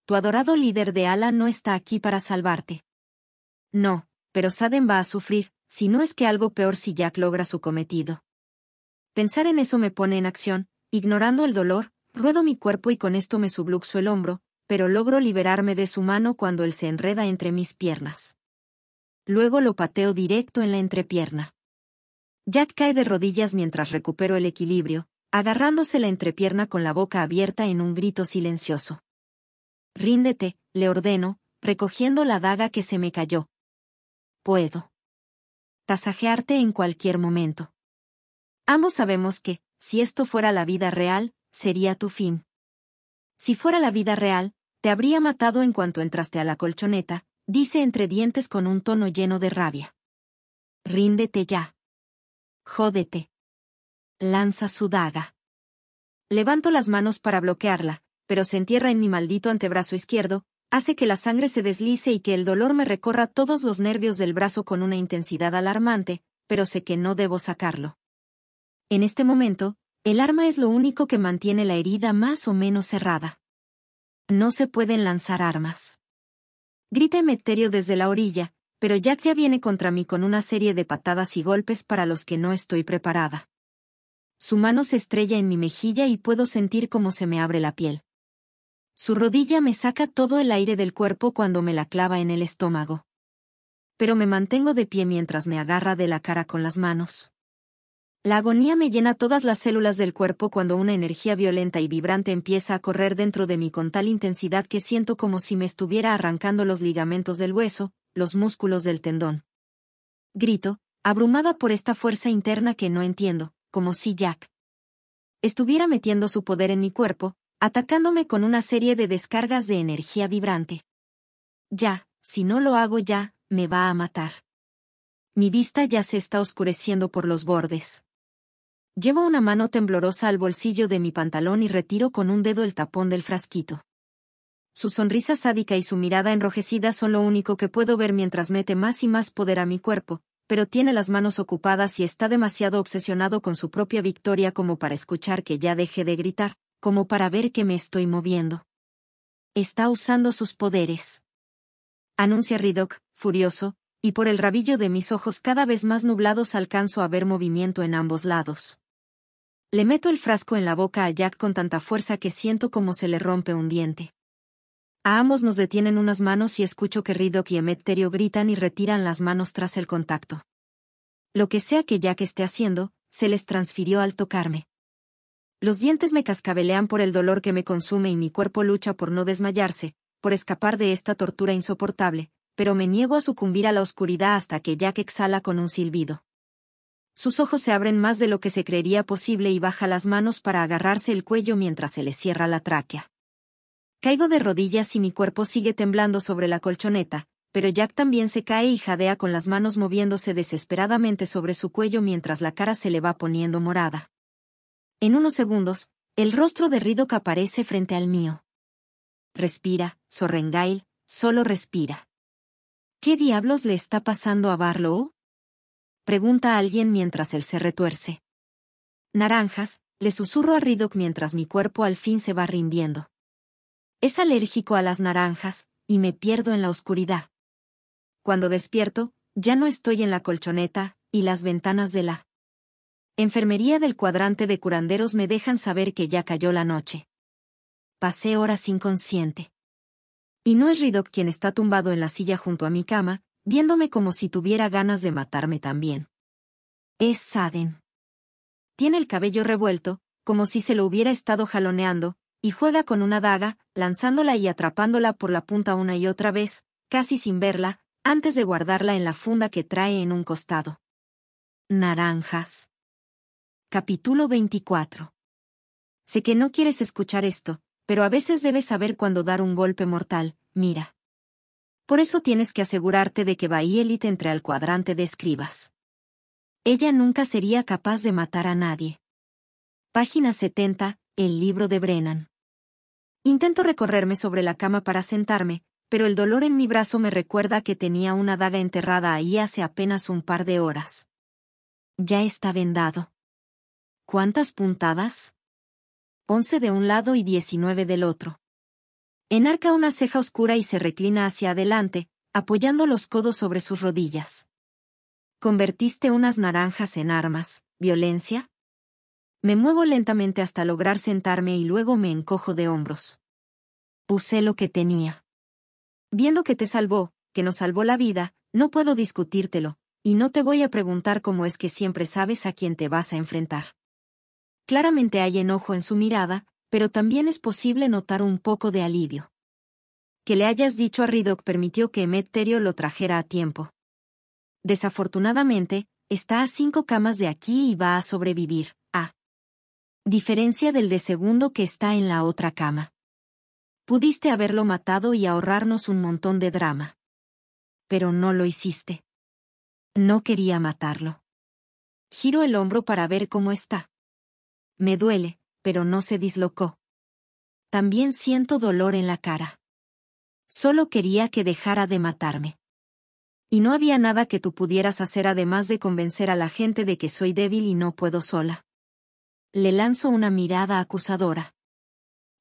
Tu adorado líder de ala no está aquí para salvarte. No, pero Saden va a sufrir, si no es que algo peor si Jack logra su cometido. Pensar en eso me pone en acción, ignorando el dolor, ruedo mi cuerpo y con esto me subluxo el hombro, pero logro liberarme de su mano cuando él se enreda entre mis piernas. Luego lo pateo directo en la entrepierna. Jack cae de rodillas mientras recupero el equilibrio, agarrándose la entrepierna con la boca abierta en un grito silencioso. Ríndete, le ordeno, recogiendo la daga que se me cayó. Puedo. Tasajearte en cualquier momento. Ambos sabemos que, si esto fuera la vida real, sería tu fin. Si fuera la vida real, te habría matado en cuanto entraste a la colchoneta, dice entre dientes con un tono lleno de rabia. Ríndete ya. Jódete. Lanza su daga. Levanto las manos para bloquearla, pero se entierra en mi maldito antebrazo izquierdo, hace que la sangre se deslice y que el dolor me recorra todos los nervios del brazo con una intensidad alarmante, pero sé que no debo sacarlo. En este momento, el arma es lo único que mantiene la herida más o menos cerrada. No se pueden lanzar armas. Grita Emeterio desde la orilla, pero Jack ya viene contra mí con una serie de patadas y golpes para los que no estoy preparada. Su mano se estrella en mi mejilla y puedo sentir cómo se me abre la piel. Su rodilla me saca todo el aire del cuerpo cuando me la clava en el estómago. Pero me mantengo de pie mientras me agarra de la cara con las manos. La agonía me llena todas las células del cuerpo cuando una energía violenta y vibrante empieza a correr dentro de mí con tal intensidad que siento como si me estuviera arrancando los ligamentos del hueso, los músculos del tendón. Grito, abrumada por esta fuerza interna que no entiendo, como si Jack estuviera metiendo su poder en mi cuerpo, atacándome con una serie de descargas de energía vibrante. Ya, si no lo hago ya, me va a matar. Mi vista ya se está oscureciendo por los bordes. Llevo una mano temblorosa al bolsillo de mi pantalón y retiro con un dedo el tapón del frasquito. Su sonrisa sádica y su mirada enrojecida son lo único que puedo ver mientras mete más y más poder a mi cuerpo, pero tiene las manos ocupadas y está demasiado obsesionado con su propia victoria como para escuchar que ya deje de gritar, como para ver que me estoy moviendo. Está usando sus poderes. Anuncia Ridoc, furioso, y por el rabillo de mis ojos cada vez más nublados alcanzo a ver movimiento en ambos lados. Le meto el frasco en la boca a Jack con tanta fuerza que siento como se le rompe un diente. A ambos nos detienen unas manos y escucho que Riddock y Emeterio gritan y retiran las manos tras el contacto. Lo que sea que Jack esté haciendo, se les transfirió al tocarme. Los dientes me cascabelean por el dolor que me consume y mi cuerpo lucha por no desmayarse, por escapar de esta tortura insoportable, pero me niego a sucumbir a la oscuridad hasta que Jack exhala con un silbido. Sus ojos se abren más de lo que se creería posible y baja las manos para agarrarse el cuello mientras se le cierra la tráquea. Caigo de rodillas y mi cuerpo sigue temblando sobre la colchoneta, pero Jack también se cae y jadea con las manos moviéndose desesperadamente sobre su cuello mientras la cara se le va poniendo morada. En unos segundos, el rostro de Riddock aparece frente al mío. Respira, Sorrengail, solo respira. ¿Qué diablos le está pasando a Barlow? pregunta a alguien mientras él se retuerce. Naranjas, le susurro a Riddock mientras mi cuerpo al fin se va rindiendo. Es alérgico a las naranjas, y me pierdo en la oscuridad. Cuando despierto, ya no estoy en la colchoneta, y las ventanas de la enfermería del cuadrante de curanderos me dejan saber que ya cayó la noche. Pasé horas inconsciente. Y no es Riddock quien está tumbado en la silla junto a mi cama, viéndome como si tuviera ganas de matarme también. Es Saden. Tiene el cabello revuelto, como si se lo hubiera estado jaloneando, y juega con una daga, lanzándola y atrapándola por la punta una y otra vez, casi sin verla, antes de guardarla en la funda que trae en un costado. Naranjas. Capítulo 24. Sé que no quieres escuchar esto, pero a veces debes saber cuándo dar un golpe mortal, mira. Por eso tienes que asegurarte de que Baielit entre al cuadrante de escribas. Ella nunca sería capaz de matar a nadie. Página 70, el libro de Brennan. Intento recorrerme sobre la cama para sentarme, pero el dolor en mi brazo me recuerda que tenía una daga enterrada ahí hace apenas un par de horas. Ya está vendado. ¿Cuántas puntadas? Once de un lado y diecinueve del otro. Enarca una ceja oscura y se reclina hacia adelante, apoyando los codos sobre sus rodillas. Convertiste unas naranjas en armas, violencia. Me muevo lentamente hasta lograr sentarme y luego me encojo de hombros. Puse lo que tenía. Viendo que te salvó, que nos salvó la vida, no puedo discutírtelo, y no te voy a preguntar cómo es que siempre sabes a quién te vas a enfrentar. Claramente hay enojo en su mirada, pero también es posible notar un poco de alivio. Que le hayas dicho a Riddock permitió que Emet Terio lo trajera a tiempo. Desafortunadamente, está a cinco camas de aquí y va a sobrevivir, a diferencia del de segundo que está en la otra cama. Pudiste haberlo matado y ahorrarnos un montón de drama. Pero no lo hiciste. No quería matarlo. Giro el hombro para ver cómo está. Me duele, pero no se dislocó. También siento dolor en la cara. Solo quería que dejara de matarme. Y no había nada que tú pudieras hacer además de convencer a la gente de que soy débil y no puedo sola. Le lanzo una mirada acusadora.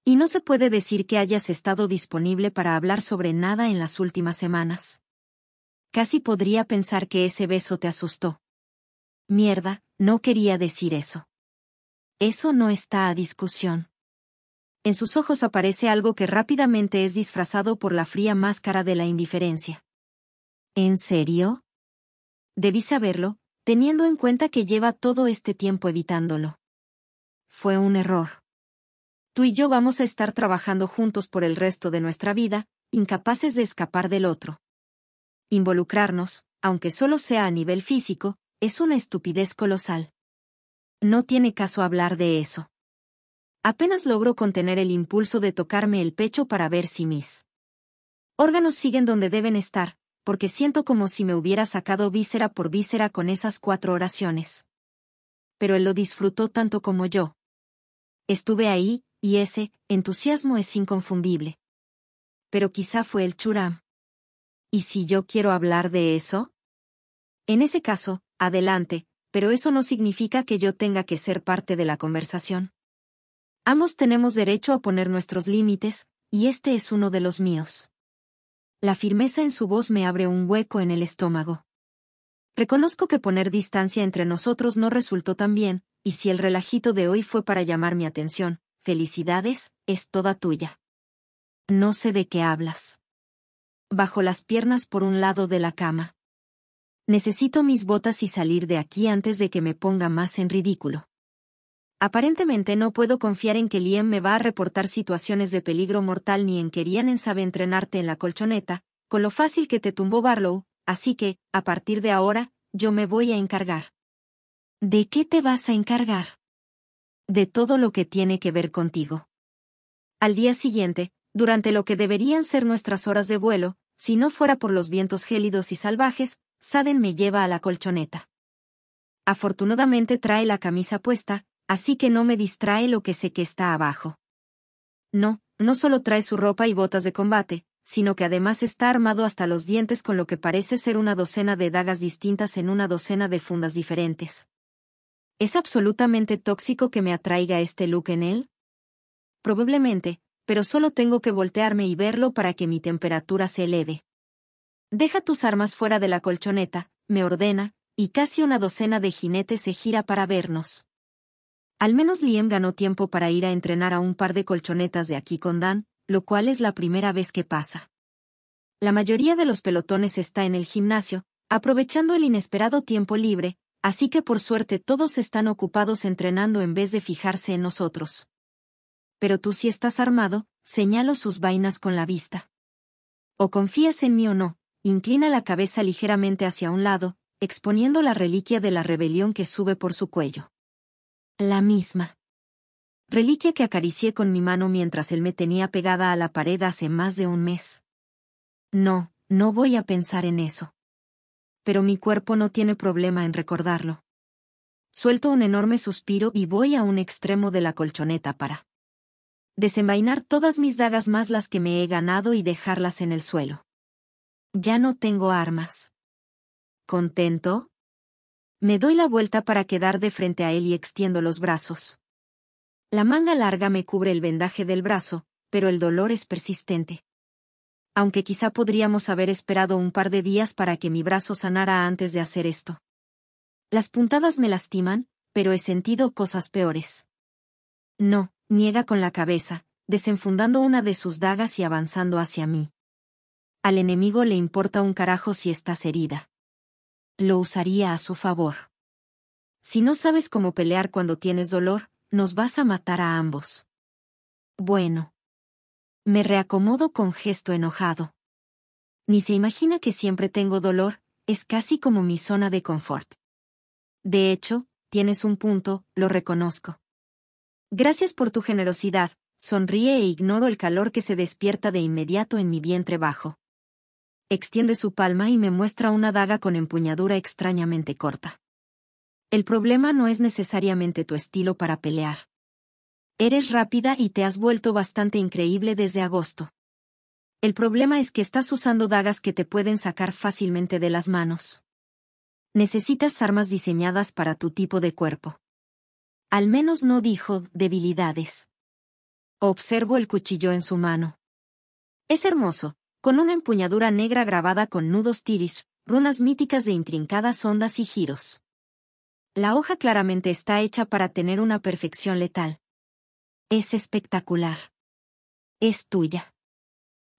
Y no se puede decir que hayas estado disponible para hablar sobre nada en las últimas semanas. Casi podría pensar que ese beso te asustó. Mierda, no quería decir eso. Eso no está a discusión. En sus ojos aparece algo que rápidamente es disfrazado por la fría máscara de la indiferencia. ¿En serio? Debí saberlo, teniendo en cuenta que lleva todo este tiempo evitándolo. Fue un error. Tú y yo vamos a estar trabajando juntos por el resto de nuestra vida, incapaces de escapar del otro. Involucrarnos, aunque solo sea a nivel físico, es una estupidez colosal. No tiene caso hablar de eso. Apenas logro contener el impulso de tocarme el pecho para ver si mis órganos siguen donde deben estar, porque siento como si me hubiera sacado víscera por víscera con esas cuatro oraciones. Pero él lo disfrutó tanto como yo. Estuve ahí, y ese entusiasmo es inconfundible. Pero quizá fue el churam. ¿Y si yo quiero hablar de eso? En ese caso, adelante, pero eso no significa que yo tenga que ser parte de la conversación. Ambos tenemos derecho a poner nuestros límites, y este es uno de los míos. La firmeza en su voz me abre un hueco en el estómago. Reconozco que poner distancia entre nosotros no resultó tan bien, y si el relajito de hoy fue para llamar mi atención, felicidades, es toda tuya. No sé de qué hablas. Bajo las piernas por un lado de la cama. Necesito mis botas y salir de aquí antes de que me ponga más en ridículo. Aparentemente no puedo confiar en que Liam me va a reportar situaciones de peligro mortal ni en que en sabe entrenarte en la colchoneta, con lo fácil que te tumbó Barlow, así que, a partir de ahora, yo me voy a encargar. ¿De qué te vas a encargar? De todo lo que tiene que ver contigo. Al día siguiente, durante lo que deberían ser nuestras horas de vuelo, si no fuera por los vientos gélidos y salvajes, Saden me lleva a la colchoneta. Afortunadamente trae la camisa puesta, así que no me distrae lo que sé que está abajo. No, no solo trae su ropa y botas de combate, sino que además está armado hasta los dientes con lo que parece ser una docena de dagas distintas en una docena de fundas diferentes. ¿Es absolutamente tóxico que me atraiga este look en él? Probablemente, pero solo tengo que voltearme y verlo para que mi temperatura se eleve. Deja tus armas fuera de la colchoneta, me ordena, y casi una docena de jinetes se gira para vernos. Al menos Liam ganó tiempo para ir a entrenar a un par de colchonetas de aquí con Dan, lo cual es la primera vez que pasa. La mayoría de los pelotones está en el gimnasio, aprovechando el inesperado tiempo libre, así que por suerte todos están ocupados entrenando en vez de fijarse en nosotros. Pero tú si estás armado, señalo sus vainas con la vista. O confías en mí o no, inclina la cabeza ligeramente hacia un lado, exponiendo la reliquia de la rebelión que sube por su cuello. La misma. Reliquia que acaricié con mi mano mientras él me tenía pegada a la pared hace más de un mes. No, no voy a pensar en eso. Pero mi cuerpo no tiene problema en recordarlo. Suelto un enorme suspiro y voy a un extremo de la colchoneta para desenvainar todas mis dagas más las que me he ganado y dejarlas en el suelo. Ya no tengo armas. ¿Contento? Me doy la vuelta para quedar de frente a él y extiendo los brazos. La manga larga me cubre el vendaje del brazo, pero el dolor es persistente. Aunque quizá podríamos haber esperado un par de días para que mi brazo sanara antes de hacer esto. Las puntadas me lastiman, pero he sentido cosas peores. No, niega con la cabeza, desenfundando una de sus dagas y avanzando hacia mí. Al enemigo le importa un carajo si estás herida. Lo usaría a su favor. Si no sabes cómo pelear cuando tienes dolor, nos vas a matar a ambos. Bueno. Me reacomodo con gesto enojado. Ni se imagina que siempre tengo dolor, es casi como mi zona de confort. De hecho, tienes un punto, lo reconozco. Gracias por tu generosidad, sonríe e ignoro el calor que se despierta de inmediato en mi vientre bajo extiende su palma y me muestra una daga con empuñadura extrañamente corta. El problema no es necesariamente tu estilo para pelear. Eres rápida y te has vuelto bastante increíble desde agosto. El problema es que estás usando dagas que te pueden sacar fácilmente de las manos. Necesitas armas diseñadas para tu tipo de cuerpo. Al menos no dijo debilidades. Observo el cuchillo en su mano. Es hermoso, con una empuñadura negra grabada con nudos tiris, runas míticas de intrincadas ondas y giros. La hoja claramente está hecha para tener una perfección letal. Es espectacular. Es tuya.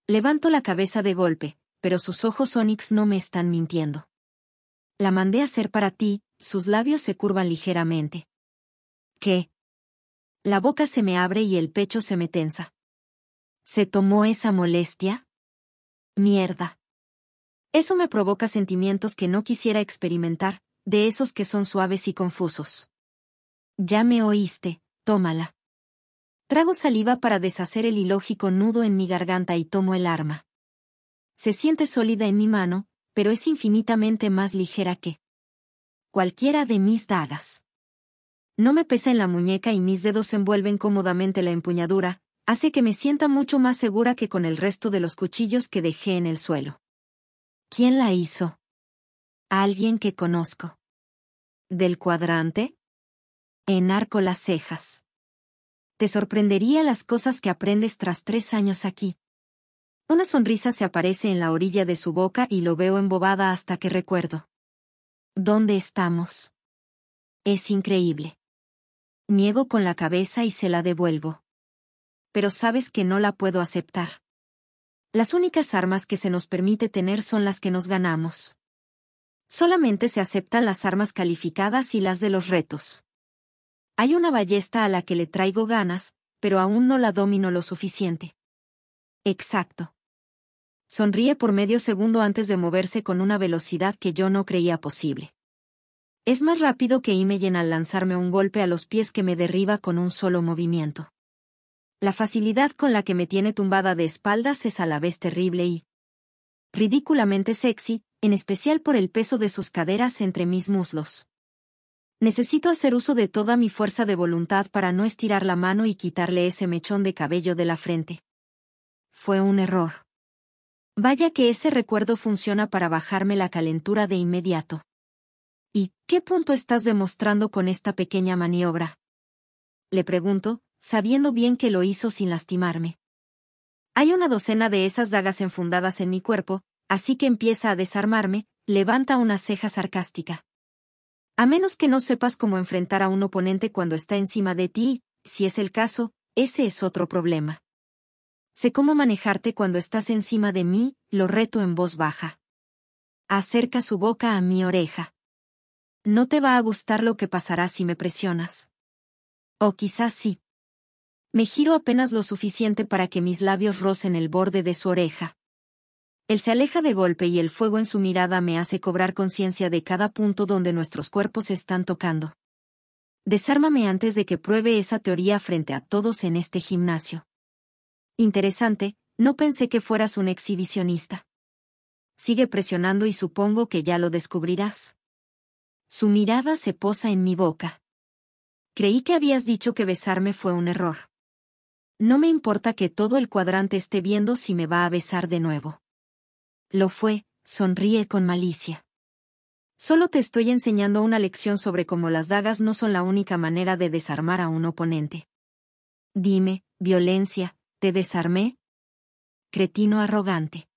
Levanto la cabeza de golpe, pero sus ojos onyx no me están mintiendo. La mandé a hacer para ti, sus labios se curvan ligeramente. ¿Qué? La boca se me abre y el pecho se me tensa. ¿Se tomó esa molestia? Mierda. Eso me provoca sentimientos que no quisiera experimentar, de esos que son suaves y confusos. Ya me oíste, tómala. Trago saliva para deshacer el ilógico nudo en mi garganta y tomo el arma. Se siente sólida en mi mano, pero es infinitamente más ligera que cualquiera de mis dagas. No me pesa en la muñeca y mis dedos envuelven cómodamente la empuñadura, hace que me sienta mucho más segura que con el resto de los cuchillos que dejé en el suelo. ¿Quién la hizo? alguien que conozco. ¿Del cuadrante? Enarco las cejas. Te sorprendería las cosas que aprendes tras tres años aquí. Una sonrisa se aparece en la orilla de su boca y lo veo embobada hasta que recuerdo. ¿Dónde estamos? Es increíble. Niego con la cabeza y se la devuelvo pero sabes que no la puedo aceptar. Las únicas armas que se nos permite tener son las que nos ganamos. Solamente se aceptan las armas calificadas y las de los retos. Hay una ballesta a la que le traigo ganas, pero aún no la domino lo suficiente. Exacto. Sonríe por medio segundo antes de moverse con una velocidad que yo no creía posible. Es más rápido que Imeyen al lanzarme un golpe a los pies que me derriba con un solo movimiento. La facilidad con la que me tiene tumbada de espaldas es a la vez terrible y ridículamente sexy, en especial por el peso de sus caderas entre mis muslos. Necesito hacer uso de toda mi fuerza de voluntad para no estirar la mano y quitarle ese mechón de cabello de la frente. Fue un error. Vaya que ese recuerdo funciona para bajarme la calentura de inmediato. ¿Y qué punto estás demostrando con esta pequeña maniobra? Le pregunto, sabiendo bien que lo hizo sin lastimarme. Hay una docena de esas dagas enfundadas en mi cuerpo, así que empieza a desarmarme, levanta una ceja sarcástica. A menos que no sepas cómo enfrentar a un oponente cuando está encima de ti, si es el caso, ese es otro problema. Sé cómo manejarte cuando estás encima de mí, lo reto en voz baja. Acerca su boca a mi oreja. No te va a gustar lo que pasará si me presionas. O quizás sí. Me giro apenas lo suficiente para que mis labios rocen el borde de su oreja. Él se aleja de golpe y el fuego en su mirada me hace cobrar conciencia de cada punto donde nuestros cuerpos están tocando. Desármame antes de que pruebe esa teoría frente a todos en este gimnasio. Interesante, no pensé que fueras un exhibicionista. Sigue presionando y supongo que ya lo descubrirás. Su mirada se posa en mi boca. Creí que habías dicho que besarme fue un error. No me importa que todo el cuadrante esté viendo si me va a besar de nuevo. Lo fue, sonríe con malicia. Solo te estoy enseñando una lección sobre cómo las dagas no son la única manera de desarmar a un oponente. Dime, violencia, ¿te desarmé? Cretino arrogante.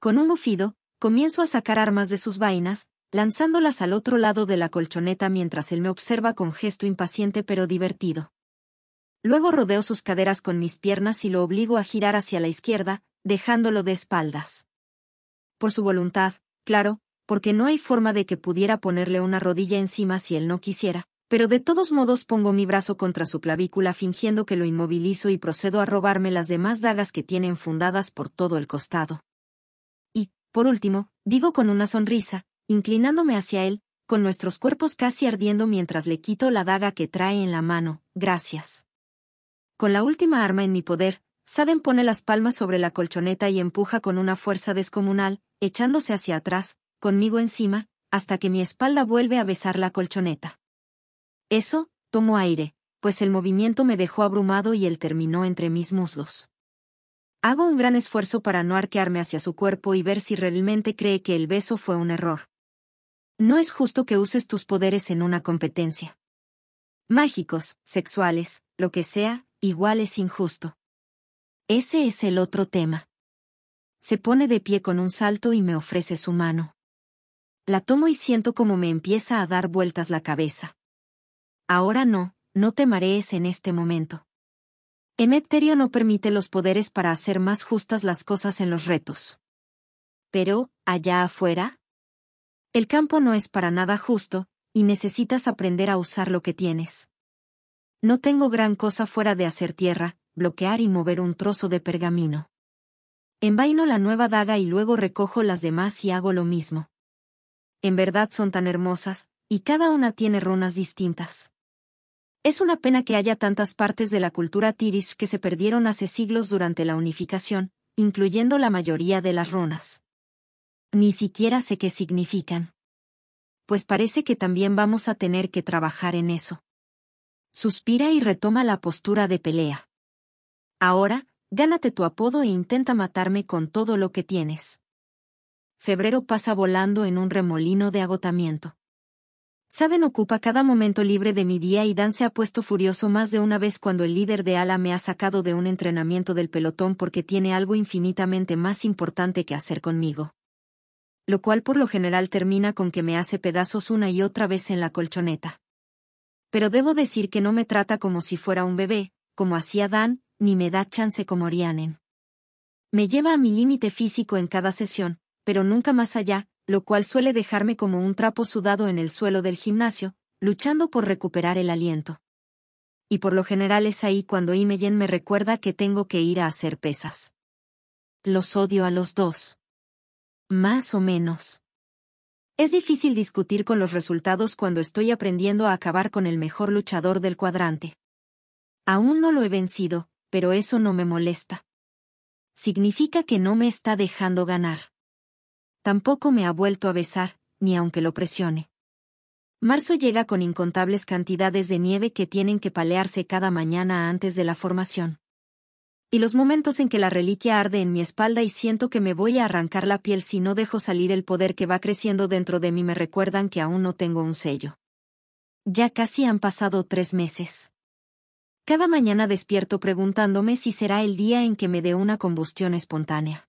Con un bufido, comienzo a sacar armas de sus vainas, lanzándolas al otro lado de la colchoneta mientras él me observa con gesto impaciente pero divertido. Luego rodeo sus caderas con mis piernas y lo obligo a girar hacia la izquierda, dejándolo de espaldas. Por su voluntad, claro, porque no hay forma de que pudiera ponerle una rodilla encima si él no quisiera, pero de todos modos pongo mi brazo contra su clavícula fingiendo que lo inmovilizo y procedo a robarme las demás dagas que tiene fundadas por todo el costado. Y, por último, digo con una sonrisa, inclinándome hacia él, con nuestros cuerpos casi ardiendo mientras le quito la daga que trae en la mano, gracias. Con la última arma en mi poder, Saden pone las palmas sobre la colchoneta y empuja con una fuerza descomunal, echándose hacia atrás, conmigo encima, hasta que mi espalda vuelve a besar la colchoneta. Eso, tomo aire, pues el movimiento me dejó abrumado y él terminó entre mis muslos. Hago un gran esfuerzo para no arquearme hacia su cuerpo y ver si realmente cree que el beso fue un error. No es justo que uses tus poderes en una competencia. Mágicos, sexuales, lo que sea, igual es injusto. Ese es el otro tema. Se pone de pie con un salto y me ofrece su mano. La tomo y siento como me empieza a dar vueltas la cabeza. Ahora no, no te marees en este momento. Emeterio no permite los poderes para hacer más justas las cosas en los retos. Pero, allá afuera, el campo no es para nada justo, y necesitas aprender a usar lo que tienes. No tengo gran cosa fuera de hacer tierra, bloquear y mover un trozo de pergamino. Envaino la nueva daga y luego recojo las demás y hago lo mismo. En verdad son tan hermosas, y cada una tiene runas distintas. Es una pena que haya tantas partes de la cultura tirish que se perdieron hace siglos durante la unificación, incluyendo la mayoría de las runas. Ni siquiera sé qué significan. Pues parece que también vamos a tener que trabajar en eso. Suspira y retoma la postura de pelea. Ahora, gánate tu apodo e intenta matarme con todo lo que tienes. Febrero pasa volando en un remolino de agotamiento. Saben ocupa cada momento libre de mi día y Dan se ha puesto furioso más de una vez cuando el líder de Ala me ha sacado de un entrenamiento del pelotón porque tiene algo infinitamente más importante que hacer conmigo. Lo cual por lo general termina con que me hace pedazos una y otra vez en la colchoneta. Pero debo decir que no me trata como si fuera un bebé, como hacía Dan, ni me da chance como Rianen. Me lleva a mi límite físico en cada sesión, pero nunca más allá, lo cual suele dejarme como un trapo sudado en el suelo del gimnasio, luchando por recuperar el aliento. Y por lo general es ahí cuando Imeyen me recuerda que tengo que ir a hacer pesas. Los odio a los dos. Más o menos. Es difícil discutir con los resultados cuando estoy aprendiendo a acabar con el mejor luchador del cuadrante. Aún no lo he vencido, pero eso no me molesta. Significa que no me está dejando ganar. Tampoco me ha vuelto a besar, ni aunque lo presione. Marzo llega con incontables cantidades de nieve que tienen que palearse cada mañana antes de la formación y los momentos en que la reliquia arde en mi espalda y siento que me voy a arrancar la piel si no dejo salir el poder que va creciendo dentro de mí me recuerdan que aún no tengo un sello. Ya casi han pasado tres meses. Cada mañana despierto preguntándome si será el día en que me dé una combustión espontánea.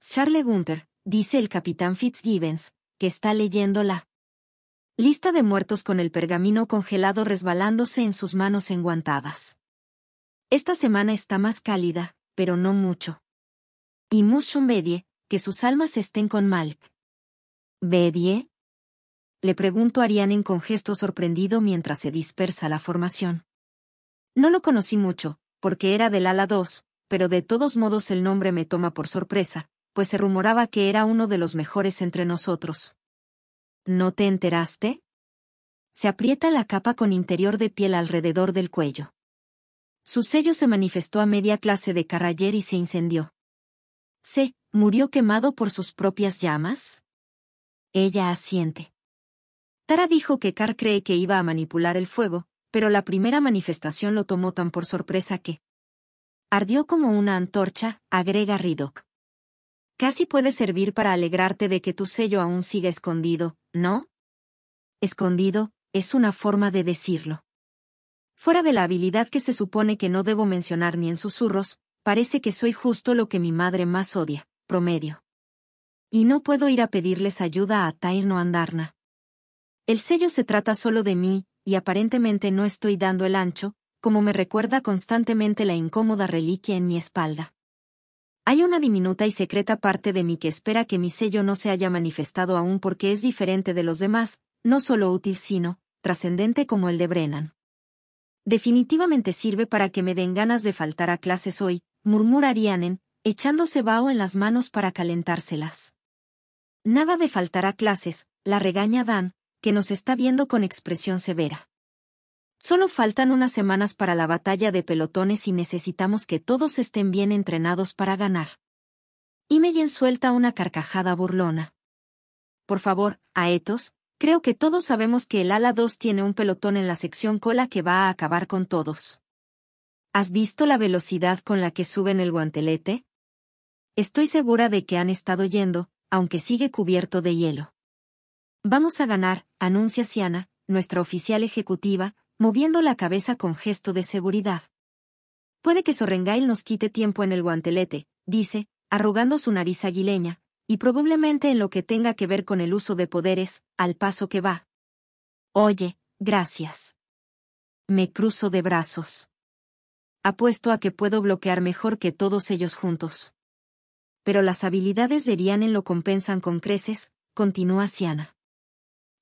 «Charlie Gunter», dice el capitán Fitzgibbons, que está leyendo la lista de muertos con el pergamino congelado resbalándose en sus manos enguantadas. Esta semana está más cálida, pero no mucho. Y mucho medie, que sus almas estén con Malk. ¿Bedie? Le pregunto a Arianen con gesto sorprendido mientras se dispersa la formación. No lo conocí mucho, porque era del ala 2, pero de todos modos el nombre me toma por sorpresa, pues se rumoraba que era uno de los mejores entre nosotros. ¿No te enteraste? Se aprieta la capa con interior de piel alrededor del cuello. Su sello se manifestó a media clase de Carrayer y se incendió. ¿Se murió quemado por sus propias llamas? Ella asiente. Tara dijo que Carr cree que iba a manipular el fuego, pero la primera manifestación lo tomó tan por sorpresa que ardió como una antorcha, agrega Ridok. Casi puede servir para alegrarte de que tu sello aún siga escondido, ¿no? Escondido, es una forma de decirlo. Fuera de la habilidad que se supone que no debo mencionar ni en susurros, parece que soy justo lo que mi madre más odia, promedio. Y no puedo ir a pedirles ayuda a Tairno Andarna. El sello se trata solo de mí, y aparentemente no estoy dando el ancho, como me recuerda constantemente la incómoda reliquia en mi espalda. Hay una diminuta y secreta parte de mí que espera que mi sello no se haya manifestado aún porque es diferente de los demás, no solo útil sino, trascendente como el de Brennan. Definitivamente sirve para que me den ganas de faltar a clases hoy, murmura Arianen, echándose vaho en las manos para calentárselas. Nada de faltar a clases, la regaña Dan, que nos está viendo con expresión severa. Solo faltan unas semanas para la batalla de pelotones y necesitamos que todos estén bien entrenados para ganar. Y Imeyen suelta una carcajada burlona. Por favor, Aetos, Creo que todos sabemos que el ala 2 tiene un pelotón en la sección cola que va a acabar con todos. ¿Has visto la velocidad con la que suben el guantelete? Estoy segura de que han estado yendo, aunque sigue cubierto de hielo. Vamos a ganar, anuncia Siana, nuestra oficial ejecutiva, moviendo la cabeza con gesto de seguridad. Puede que Sorrengail nos quite tiempo en el guantelete, dice, arrugando su nariz aguileña, y probablemente en lo que tenga que ver con el uso de poderes, al paso que va. Oye, gracias. Me cruzo de brazos. Apuesto a que puedo bloquear mejor que todos ellos juntos. Pero las habilidades de Rianen lo compensan con creces, continúa Siana.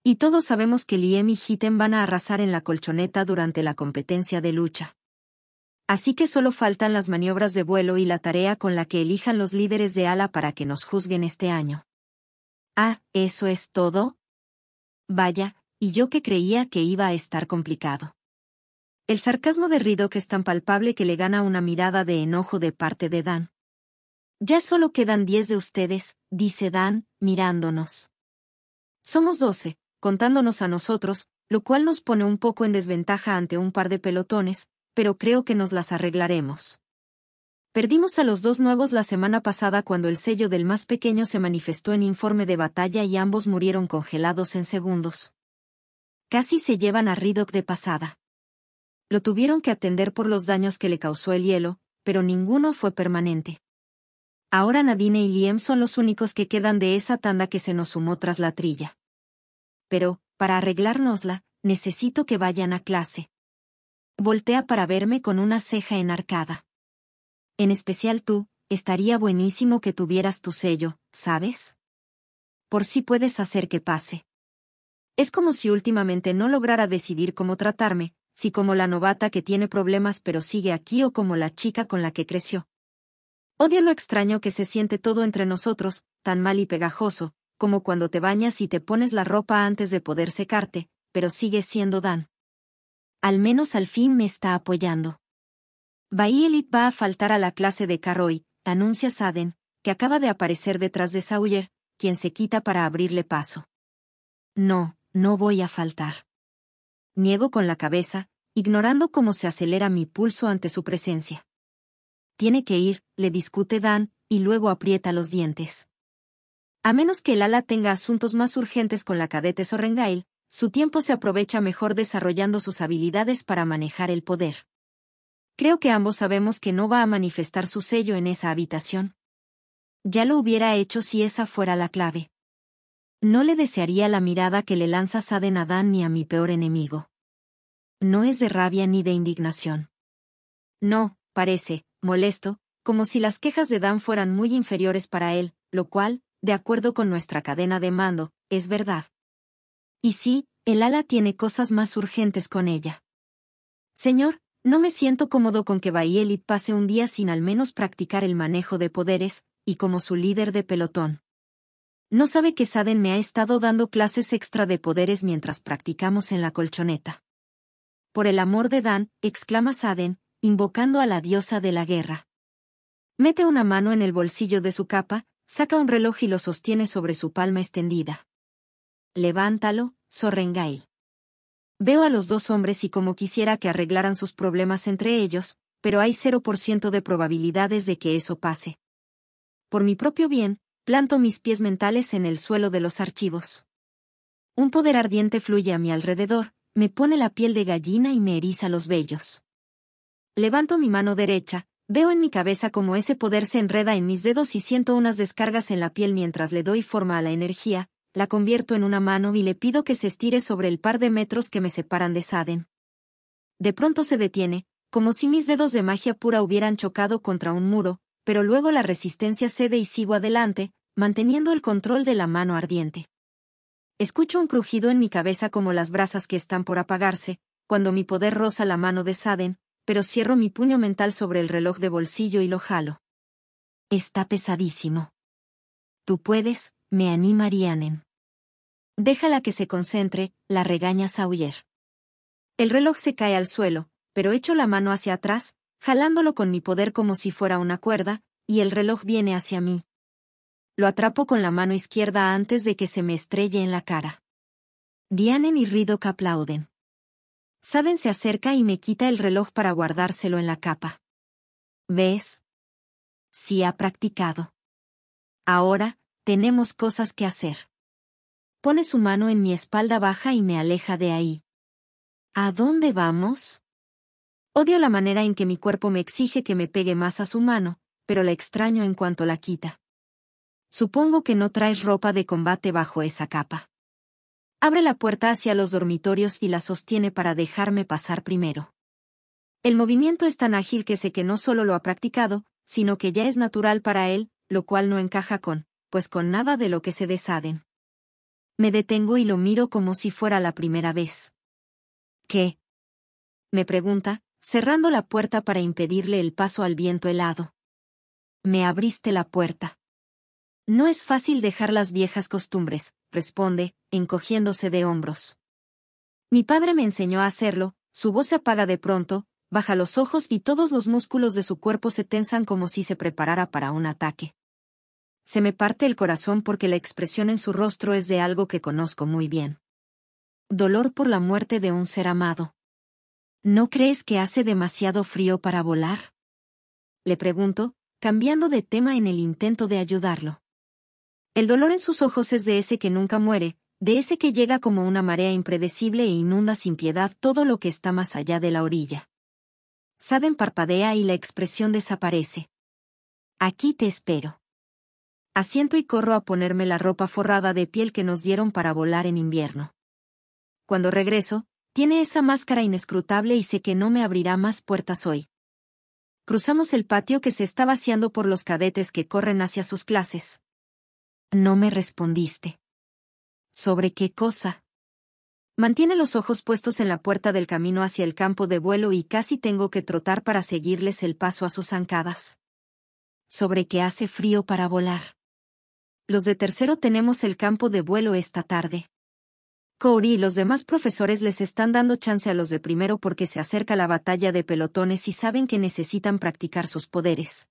Y todos sabemos que Liam y Hiten van a arrasar en la colchoneta durante la competencia de lucha. Así que solo faltan las maniobras de vuelo y la tarea con la que elijan los líderes de ala para que nos juzguen este año. Ah, ¿eso es todo? Vaya, y yo que creía que iba a estar complicado. El sarcasmo de que es tan palpable que le gana una mirada de enojo de parte de Dan. Ya solo quedan diez de ustedes, dice Dan, mirándonos. Somos doce, contándonos a nosotros, lo cual nos pone un poco en desventaja ante un par de pelotones, pero creo que nos las arreglaremos. Perdimos a los dos nuevos la semana pasada cuando el sello del más pequeño se manifestó en informe de batalla y ambos murieron congelados en segundos. Casi se llevan a Riddock de pasada. Lo tuvieron que atender por los daños que le causó el hielo, pero ninguno fue permanente. Ahora Nadine y Liam son los únicos que quedan de esa tanda que se nos sumó tras la trilla. Pero, para arreglárnosla, necesito que vayan a clase. Voltea para verme con una ceja enarcada. En especial tú, estaría buenísimo que tuvieras tu sello, ¿sabes? Por si puedes hacer que pase. Es como si últimamente no lograra decidir cómo tratarme, si como la novata que tiene problemas pero sigue aquí o como la chica con la que creció. Odio lo extraño que se siente todo entre nosotros, tan mal y pegajoso, como cuando te bañas y te pones la ropa antes de poder secarte, pero sigue siendo Dan al menos al fin me está apoyando. Baielit va a faltar a la clase de Carroy, anuncia Saden, que acaba de aparecer detrás de Sawyer, quien se quita para abrirle paso. No, no voy a faltar. Niego con la cabeza, ignorando cómo se acelera mi pulso ante su presencia. Tiene que ir, le discute Dan, y luego aprieta los dientes. A menos que el ala tenga asuntos más urgentes con la cadete Sorrengail, su tiempo se aprovecha mejor desarrollando sus habilidades para manejar el poder. Creo que ambos sabemos que no va a manifestar su sello en esa habitación. Ya lo hubiera hecho si esa fuera la clave. No le desearía la mirada que le lanza a Dan ni a mi peor enemigo. No es de rabia ni de indignación. No, parece, molesto, como si las quejas de Dan fueran muy inferiores para él, lo cual, de acuerdo con nuestra cadena de mando, es verdad. Y sí, el ala tiene cosas más urgentes con ella. Señor, no me siento cómodo con que Bayelit pase un día sin al menos practicar el manejo de poderes, y como su líder de pelotón. No sabe que Saden me ha estado dando clases extra de poderes mientras practicamos en la colchoneta. Por el amor de Dan, exclama Saden, invocando a la diosa de la guerra. Mete una mano en el bolsillo de su capa, saca un reloj y lo sostiene sobre su palma extendida. Levántalo, Sorrengai. Veo a los dos hombres y como quisiera que arreglaran sus problemas entre ellos, pero hay 0% de probabilidades de que eso pase. Por mi propio bien, planto mis pies mentales en el suelo de los archivos. Un poder ardiente fluye a mi alrededor, me pone la piel de gallina y me eriza los vellos. Levanto mi mano derecha, veo en mi cabeza como ese poder se enreda en mis dedos y siento unas descargas en la piel mientras le doy forma a la energía, la convierto en una mano y le pido que se estire sobre el par de metros que me separan de Saden. De pronto se detiene, como si mis dedos de magia pura hubieran chocado contra un muro, pero luego la resistencia cede y sigo adelante, manteniendo el control de la mano ardiente. Escucho un crujido en mi cabeza como las brasas que están por apagarse, cuando mi poder roza la mano de Saden, pero cierro mi puño mental sobre el reloj de bolsillo y lo jalo. Está pesadísimo. Tú puedes, me anima Rianen. Déjala que se concentre, la regaña huyer. El reloj se cae al suelo, pero echo la mano hacia atrás, jalándolo con mi poder como si fuera una cuerda, y el reloj viene hacia mí. Lo atrapo con la mano izquierda antes de que se me estrelle en la cara. Dianen y Ridok aplauden. Saden se acerca y me quita el reloj para guardárselo en la capa. ¿Ves? Sí ha practicado. Ahora, tenemos cosas que hacer. Pone su mano en mi espalda baja y me aleja de ahí. ¿A dónde vamos? Odio la manera en que mi cuerpo me exige que me pegue más a su mano, pero la extraño en cuanto la quita. Supongo que no traes ropa de combate bajo esa capa. Abre la puerta hacia los dormitorios y la sostiene para dejarme pasar primero. El movimiento es tan ágil que sé que no solo lo ha practicado, sino que ya es natural para él, lo cual no encaja con, pues con nada de lo que se desaden. Me detengo y lo miro como si fuera la primera vez. ¿Qué? me pregunta, cerrando la puerta para impedirle el paso al viento helado. Me abriste la puerta. No es fácil dejar las viejas costumbres, responde, encogiéndose de hombros. Mi padre me enseñó a hacerlo, su voz se apaga de pronto, baja los ojos y todos los músculos de su cuerpo se tensan como si se preparara para un ataque. Se me parte el corazón porque la expresión en su rostro es de algo que conozco muy bien. Dolor por la muerte de un ser amado. ¿No crees que hace demasiado frío para volar? Le pregunto, cambiando de tema en el intento de ayudarlo. El dolor en sus ojos es de ese que nunca muere, de ese que llega como una marea impredecible e inunda sin piedad todo lo que está más allá de la orilla. Saben parpadea y la expresión desaparece. Aquí te espero. Asiento y corro a ponerme la ropa forrada de piel que nos dieron para volar en invierno. Cuando regreso, tiene esa máscara inescrutable y sé que no me abrirá más puertas hoy. Cruzamos el patio que se está vaciando por los cadetes que corren hacia sus clases. No me respondiste. ¿Sobre qué cosa? Mantiene los ojos puestos en la puerta del camino hacia el campo de vuelo y casi tengo que trotar para seguirles el paso a sus zancadas. Sobre que hace frío para volar los de tercero tenemos el campo de vuelo esta tarde. Corey y los demás profesores les están dando chance a los de primero porque se acerca la batalla de pelotones y saben que necesitan practicar sus poderes.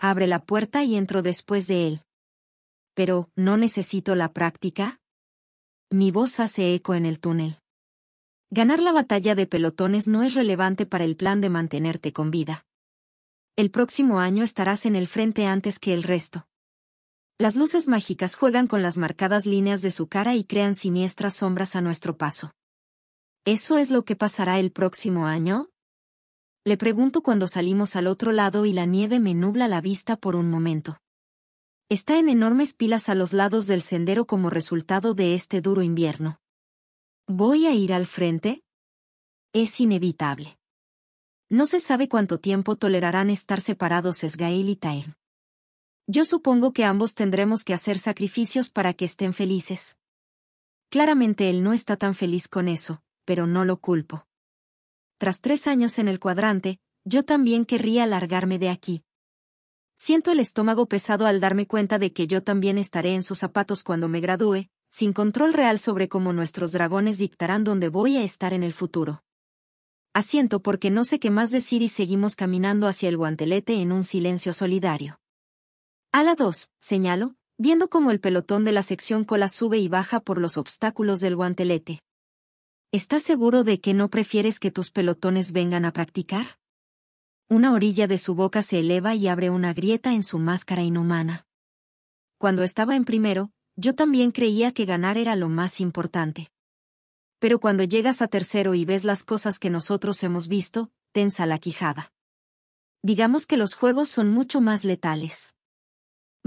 Abre la puerta y entro después de él. Pero, ¿no necesito la práctica? Mi voz hace eco en el túnel. Ganar la batalla de pelotones no es relevante para el plan de mantenerte con vida. El próximo año estarás en el frente antes que el resto. Las luces mágicas juegan con las marcadas líneas de su cara y crean siniestras sombras a nuestro paso. ¿Eso es lo que pasará el próximo año? Le pregunto cuando salimos al otro lado y la nieve me nubla la vista por un momento. Está en enormes pilas a los lados del sendero como resultado de este duro invierno. ¿Voy a ir al frente? Es inevitable. No se sabe cuánto tiempo tolerarán estar separados Esgael y yo supongo que ambos tendremos que hacer sacrificios para que estén felices. Claramente él no está tan feliz con eso, pero no lo culpo. Tras tres años en el cuadrante, yo también querría largarme de aquí. Siento el estómago pesado al darme cuenta de que yo también estaré en sus zapatos cuando me gradúe, sin control real sobre cómo nuestros dragones dictarán dónde voy a estar en el futuro. Asiento porque no sé qué más decir y seguimos caminando hacia el guantelete en un silencio solidario. «A la 2, señalo, viendo cómo el pelotón de la sección cola sube y baja por los obstáculos del guantelete. ¿Estás seguro de que no prefieres que tus pelotones vengan a practicar? Una orilla de su boca se eleva y abre una grieta en su máscara inhumana. Cuando estaba en primero, yo también creía que ganar era lo más importante. Pero cuando llegas a tercero y ves las cosas que nosotros hemos visto, tensa la quijada. Digamos que los juegos son mucho más letales.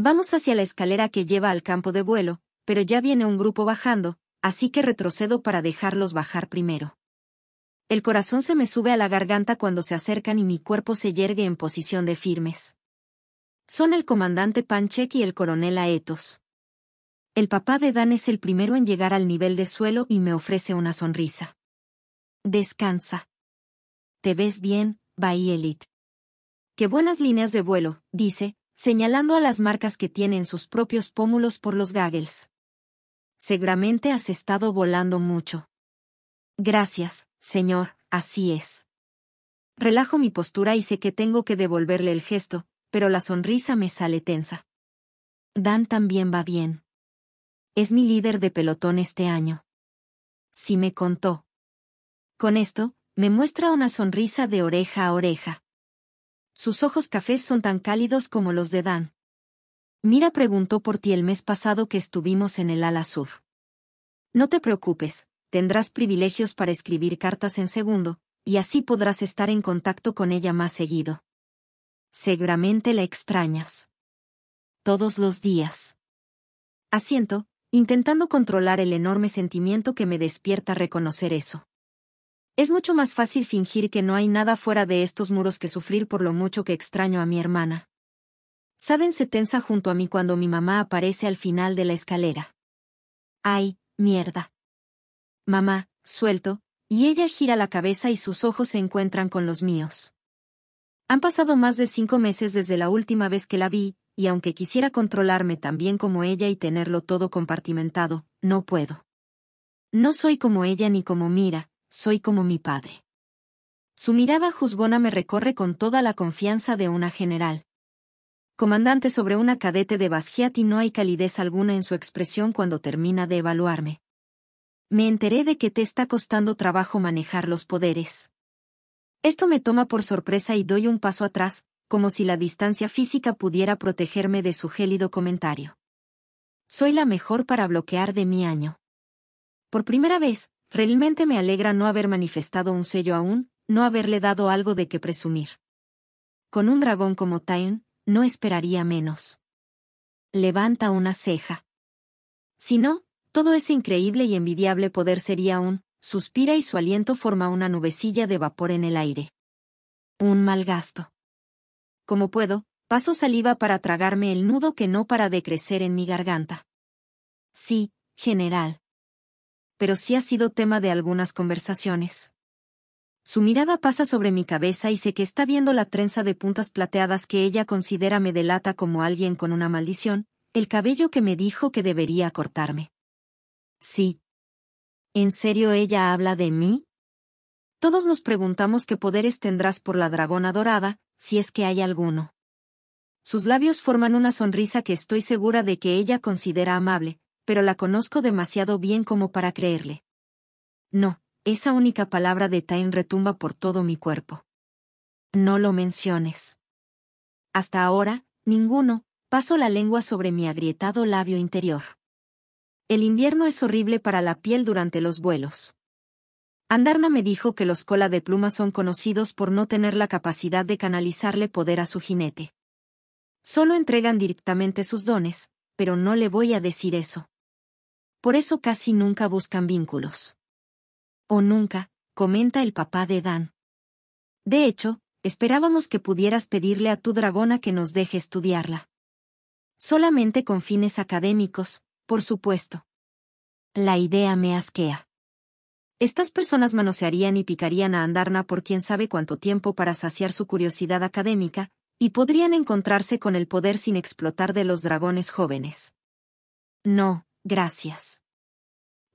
Vamos hacia la escalera que lleva al campo de vuelo, pero ya viene un grupo bajando, así que retrocedo para dejarlos bajar primero. El corazón se me sube a la garganta cuando se acercan y mi cuerpo se yergue en posición de firmes. Son el comandante Panchek y el coronel Aetos. El papá de Dan es el primero en llegar al nivel de suelo y me ofrece una sonrisa. Descansa. Te ves bien, Bahía Qué buenas líneas de vuelo, dice, señalando a las marcas que tienen sus propios pómulos por los gaggles. Seguramente has estado volando mucho. Gracias, señor, así es. Relajo mi postura y sé que tengo que devolverle el gesto, pero la sonrisa me sale tensa. Dan también va bien. Es mi líder de pelotón este año. Sí me contó. Con esto, me muestra una sonrisa de oreja a oreja. Sus ojos cafés son tan cálidos como los de Dan. Mira preguntó por ti el mes pasado que estuvimos en el ala sur. No te preocupes, tendrás privilegios para escribir cartas en segundo, y así podrás estar en contacto con ella más seguido. Seguramente la extrañas. Todos los días. Asiento, intentando controlar el enorme sentimiento que me despierta reconocer eso. Es mucho más fácil fingir que no hay nada fuera de estos muros que sufrir por lo mucho que extraño a mi hermana. Saben se tensa junto a mí cuando mi mamá aparece al final de la escalera. ¡Ay, mierda! Mamá, suelto, y ella gira la cabeza y sus ojos se encuentran con los míos. Han pasado más de cinco meses desde la última vez que la vi, y aunque quisiera controlarme tan bien como ella y tenerlo todo compartimentado, no puedo. No soy como ella ni como Mira, soy como mi padre. Su mirada juzgona me recorre con toda la confianza de una general. Comandante sobre una cadete de y no hay calidez alguna en su expresión cuando termina de evaluarme. Me enteré de que te está costando trabajo manejar los poderes. Esto me toma por sorpresa y doy un paso atrás, como si la distancia física pudiera protegerme de su gélido comentario. Soy la mejor para bloquear de mi año. Por primera vez, Realmente me alegra no haber manifestado un sello aún, no haberle dado algo de que presumir. Con un dragón como Tyne, no esperaría menos. Levanta una ceja. Si no, todo ese increíble y envidiable poder sería un, suspira y su aliento forma una nubecilla de vapor en el aire. Un mal gasto. Como puedo, paso saliva para tragarme el nudo que no para de crecer en mi garganta. Sí, general pero sí ha sido tema de algunas conversaciones. Su mirada pasa sobre mi cabeza y sé que está viendo la trenza de puntas plateadas que ella considera me delata como alguien con una maldición, el cabello que me dijo que debería cortarme. Sí. ¿En serio ella habla de mí? Todos nos preguntamos qué poderes tendrás por la dragona dorada, si es que hay alguno. Sus labios forman una sonrisa que estoy segura de que ella considera amable, pero la conozco demasiado bien como para creerle. No, esa única palabra de Tain retumba por todo mi cuerpo. No lo menciones. Hasta ahora, ninguno, paso la lengua sobre mi agrietado labio interior. El invierno es horrible para la piel durante los vuelos. Andarna me dijo que los cola de pluma son conocidos por no tener la capacidad de canalizarle poder a su jinete. Solo entregan directamente sus dones, pero no le voy a decir eso. Por eso casi nunca buscan vínculos. O nunca, comenta el papá de Dan. De hecho, esperábamos que pudieras pedirle a tu dragona que nos deje estudiarla. Solamente con fines académicos, por supuesto. La idea me asquea. Estas personas manosearían y picarían a Andarna por quién sabe cuánto tiempo para saciar su curiosidad académica, y podrían encontrarse con el poder sin explotar de los dragones jóvenes. No, Gracias.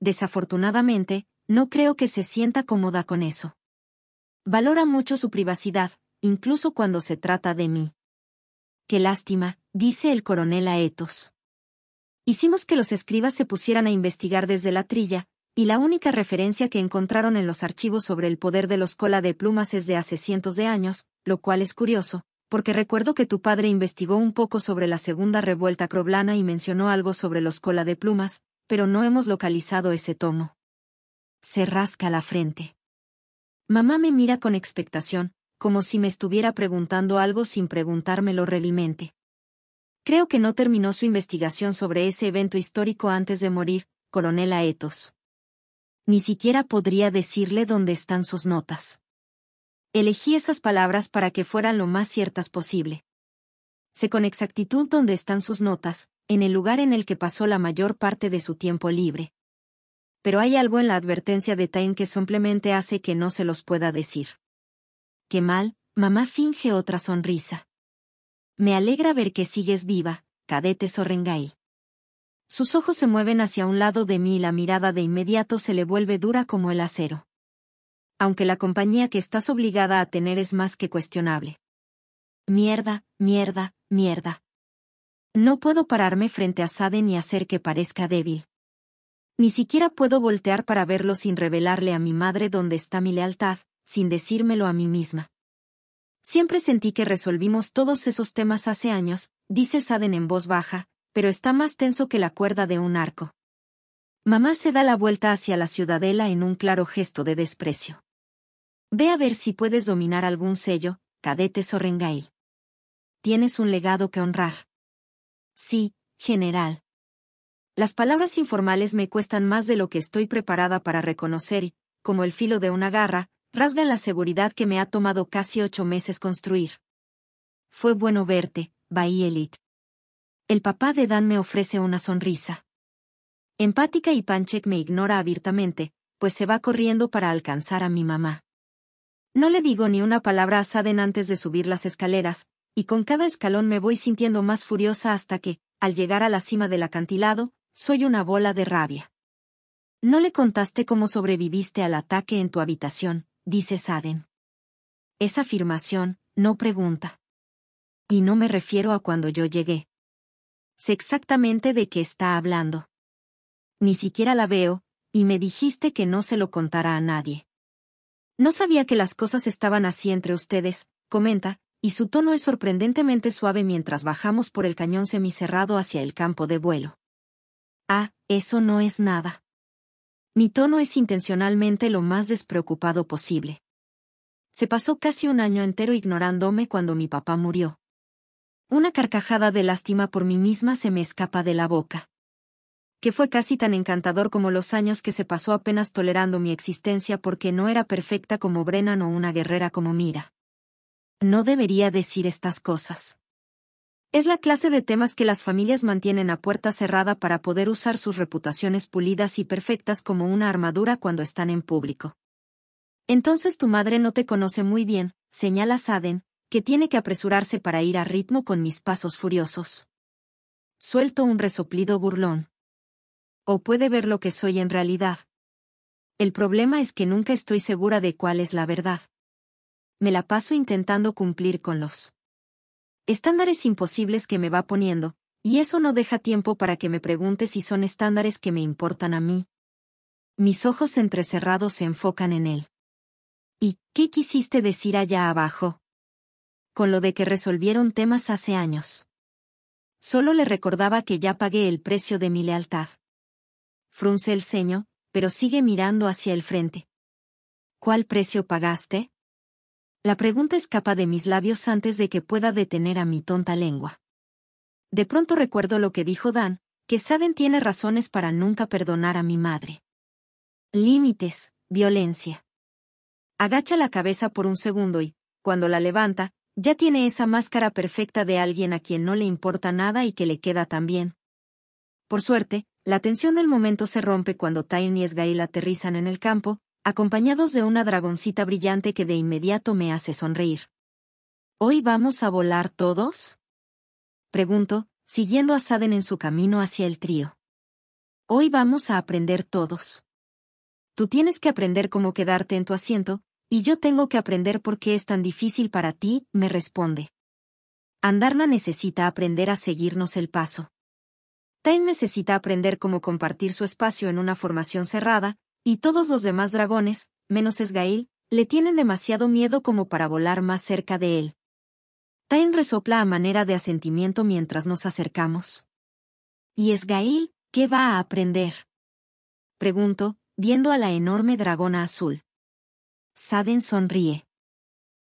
Desafortunadamente, no creo que se sienta cómoda con eso. Valora mucho su privacidad, incluso cuando se trata de mí. Qué lástima, dice el coronel Aetos. Hicimos que los escribas se pusieran a investigar desde la trilla, y la única referencia que encontraron en los archivos sobre el poder de los cola de plumas es de hace cientos de años, lo cual es curioso, porque recuerdo que tu padre investigó un poco sobre la segunda revuelta croblana y mencionó algo sobre los cola de plumas, pero no hemos localizado ese tomo. Se rasca la frente. Mamá me mira con expectación, como si me estuviera preguntando algo sin preguntármelo realmente. Creo que no terminó su investigación sobre ese evento histórico antes de morir, coronel Aetos. Ni siquiera podría decirle dónde están sus notas. Elegí esas palabras para que fueran lo más ciertas posible. Sé con exactitud dónde están sus notas, en el lugar en el que pasó la mayor parte de su tiempo libre. Pero hay algo en la advertencia de Time que simplemente hace que no se los pueda decir. Qué mal, mamá finge otra sonrisa. Me alegra ver que sigues viva, cadete Sorrengay. Sus ojos se mueven hacia un lado de mí y la mirada de inmediato se le vuelve dura como el acero aunque la compañía que estás obligada a tener es más que cuestionable. Mierda, mierda, mierda. No puedo pararme frente a Saden y hacer que parezca débil. Ni siquiera puedo voltear para verlo sin revelarle a mi madre dónde está mi lealtad, sin decírmelo a mí misma. Siempre sentí que resolvimos todos esos temas hace años, dice Saden en voz baja, pero está más tenso que la cuerda de un arco. Mamá se da la vuelta hacia la ciudadela en un claro gesto de desprecio. Ve a ver si puedes dominar algún sello, cadetes o rengail. Tienes un legado que honrar. Sí, general. Las palabras informales me cuestan más de lo que estoy preparada para reconocer y, como el filo de una garra, rasgan la seguridad que me ha tomado casi ocho meses construir. Fue bueno verte, Bahí El papá de Dan me ofrece una sonrisa. Empática y Panchek me ignora abiertamente, pues se va corriendo para alcanzar a mi mamá. No le digo ni una palabra a Saden antes de subir las escaleras, y con cada escalón me voy sintiendo más furiosa hasta que, al llegar a la cima del acantilado, soy una bola de rabia. No le contaste cómo sobreviviste al ataque en tu habitación, dice Saden. Esa afirmación, no pregunta. Y no me refiero a cuando yo llegué. Sé exactamente de qué está hablando. Ni siquiera la veo, y me dijiste que no se lo contara a nadie. No sabía que las cosas estaban así entre ustedes, comenta, y su tono es sorprendentemente suave mientras bajamos por el cañón semicerrado hacia el campo de vuelo. Ah, eso no es nada. Mi tono es intencionalmente lo más despreocupado posible. Se pasó casi un año entero ignorándome cuando mi papá murió. Una carcajada de lástima por mí misma se me escapa de la boca que fue casi tan encantador como los años que se pasó apenas tolerando mi existencia porque no era perfecta como Brennan o una guerrera como Mira. No debería decir estas cosas. Es la clase de temas que las familias mantienen a puerta cerrada para poder usar sus reputaciones pulidas y perfectas como una armadura cuando están en público. Entonces tu madre no te conoce muy bien, señala Saden, que tiene que apresurarse para ir a ritmo con mis pasos furiosos. Suelto un resoplido burlón o puede ver lo que soy en realidad. El problema es que nunca estoy segura de cuál es la verdad. Me la paso intentando cumplir con los estándares imposibles que me va poniendo, y eso no deja tiempo para que me pregunte si son estándares que me importan a mí. Mis ojos entrecerrados se enfocan en él. ¿Y qué quisiste decir allá abajo? Con lo de que resolvieron temas hace años. Solo le recordaba que ya pagué el precio de mi lealtad frunce el ceño, pero sigue mirando hacia el frente. ¿Cuál precio pagaste? La pregunta escapa de mis labios antes de que pueda detener a mi tonta lengua. De pronto recuerdo lo que dijo Dan, que saben tiene razones para nunca perdonar a mi madre. Límites, violencia. Agacha la cabeza por un segundo y, cuando la levanta, ya tiene esa máscara perfecta de alguien a quien no le importa nada y que le queda tan bien. Por suerte, la tensión del momento se rompe cuando Tain y Esgail aterrizan en el campo, acompañados de una dragoncita brillante que de inmediato me hace sonreír. ¿Hoy vamos a volar todos? Pregunto, siguiendo a Saden en su camino hacia el trío. Hoy vamos a aprender todos. Tú tienes que aprender cómo quedarte en tu asiento, y yo tengo que aprender por qué es tan difícil para ti, me responde. Andarna necesita aprender a seguirnos el paso. Tain necesita aprender cómo compartir su espacio en una formación cerrada, y todos los demás dragones, menos Esgail, le tienen demasiado miedo como para volar más cerca de él. Tain resopla a manera de asentimiento mientras nos acercamos. ¿Y Esgail, qué va a aprender? Pregunto, viendo a la enorme dragona azul. Saden sonríe.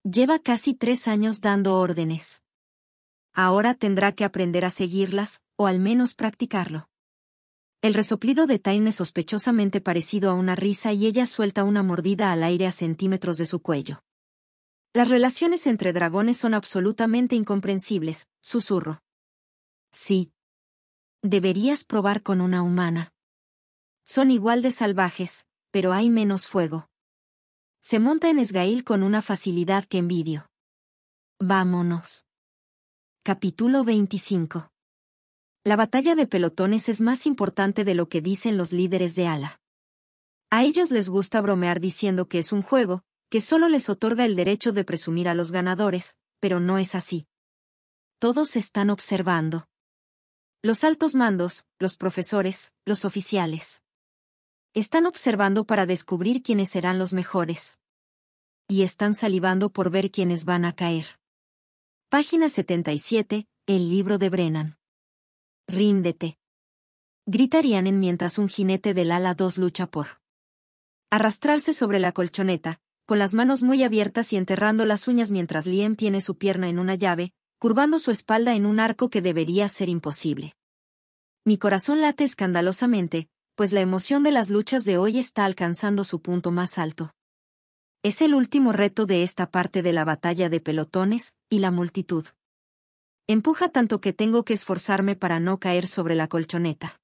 Lleva casi tres años dando órdenes ahora tendrá que aprender a seguirlas, o al menos practicarlo. El resoplido de Tain es sospechosamente parecido a una risa y ella suelta una mordida al aire a centímetros de su cuello. Las relaciones entre dragones son absolutamente incomprensibles, susurro. Sí. Deberías probar con una humana. Son igual de salvajes, pero hay menos fuego. Se monta en Esgail con una facilidad que envidio. Vámonos. Capítulo 25. La batalla de pelotones es más importante de lo que dicen los líderes de ala. A ellos les gusta bromear diciendo que es un juego, que solo les otorga el derecho de presumir a los ganadores, pero no es así. Todos están observando. Los altos mandos, los profesores, los oficiales. Están observando para descubrir quiénes serán los mejores. Y están salivando por ver quiénes van a caer. Página 77, el libro de Brennan. Ríndete. Gritarían en mientras un jinete del ala 2 lucha por arrastrarse sobre la colchoneta, con las manos muy abiertas y enterrando las uñas mientras Liam tiene su pierna en una llave, curvando su espalda en un arco que debería ser imposible. Mi corazón late escandalosamente, pues la emoción de las luchas de hoy está alcanzando su punto más alto. Es el último reto de esta parte de la batalla de pelotones, y la multitud. Empuja tanto que tengo que esforzarme para no caer sobre la colchoneta.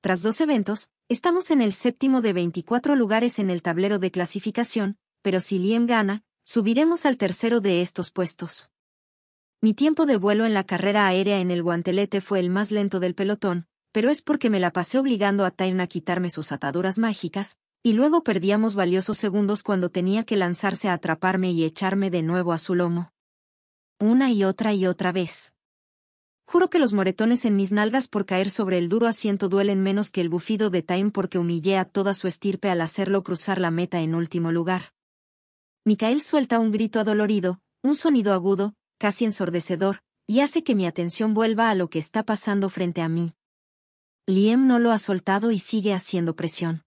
Tras dos eventos, estamos en el séptimo de 24 lugares en el tablero de clasificación, pero si Liam gana, subiremos al tercero de estos puestos. Mi tiempo de vuelo en la carrera aérea en el guantelete fue el más lento del pelotón, pero es porque me la pasé obligando a Tain a quitarme sus ataduras mágicas, y luego perdíamos valiosos segundos cuando tenía que lanzarse a atraparme y echarme de nuevo a su lomo. Una y otra y otra vez. Juro que los moretones en mis nalgas por caer sobre el duro asiento duelen menos que el bufido de Time porque humillé a toda su estirpe al hacerlo cruzar la meta en último lugar. Micael suelta un grito adolorido, un sonido agudo, casi ensordecedor, y hace que mi atención vuelva a lo que está pasando frente a mí. Liam no lo ha soltado y sigue haciendo presión.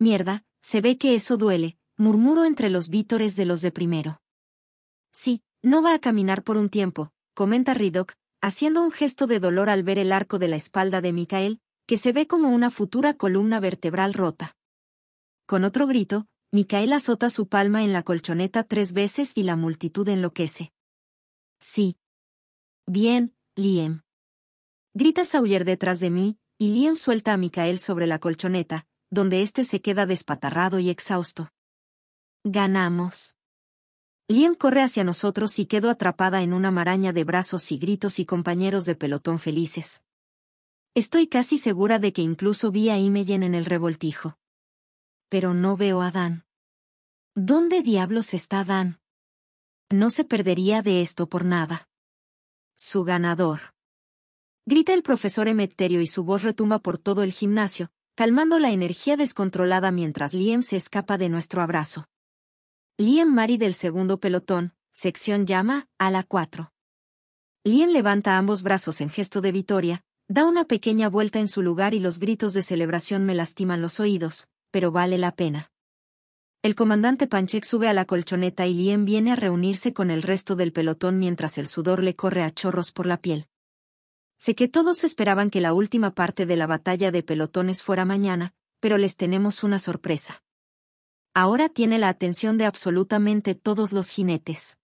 Mierda, se ve que eso duele, murmuró entre los vítores de los de primero. Sí, no va a caminar por un tiempo, comenta Ridoc, haciendo un gesto de dolor al ver el arco de la espalda de Mikael, que se ve como una futura columna vertebral rota. Con otro grito, Micael azota su palma en la colchoneta tres veces y la multitud enloquece. Sí. Bien, Liam. Grita Sawyer detrás de mí, y Liam suelta a Micael sobre la colchoneta, donde éste se queda despatarrado y exhausto. Ganamos. Lien corre hacia nosotros y quedó atrapada en una maraña de brazos y gritos y compañeros de pelotón felices. Estoy casi segura de que incluso vi a Imeyen en el revoltijo. Pero no veo a Dan. ¿Dónde diablos está Dan? No se perdería de esto por nada. Su ganador. Grita el profesor Emeterio y su voz retumba por todo el gimnasio, calmando la energía descontrolada mientras Liam se escapa de nuestro abrazo. Liam Mari del segundo pelotón, sección llama, a la 4. Liam levanta ambos brazos en gesto de victoria, da una pequeña vuelta en su lugar y los gritos de celebración me lastiman los oídos, pero vale la pena. El comandante Panchek sube a la colchoneta y Liam viene a reunirse con el resto del pelotón mientras el sudor le corre a chorros por la piel. Sé que todos esperaban que la última parte de la batalla de pelotones fuera mañana, pero les tenemos una sorpresa. Ahora tiene la atención de absolutamente todos los jinetes.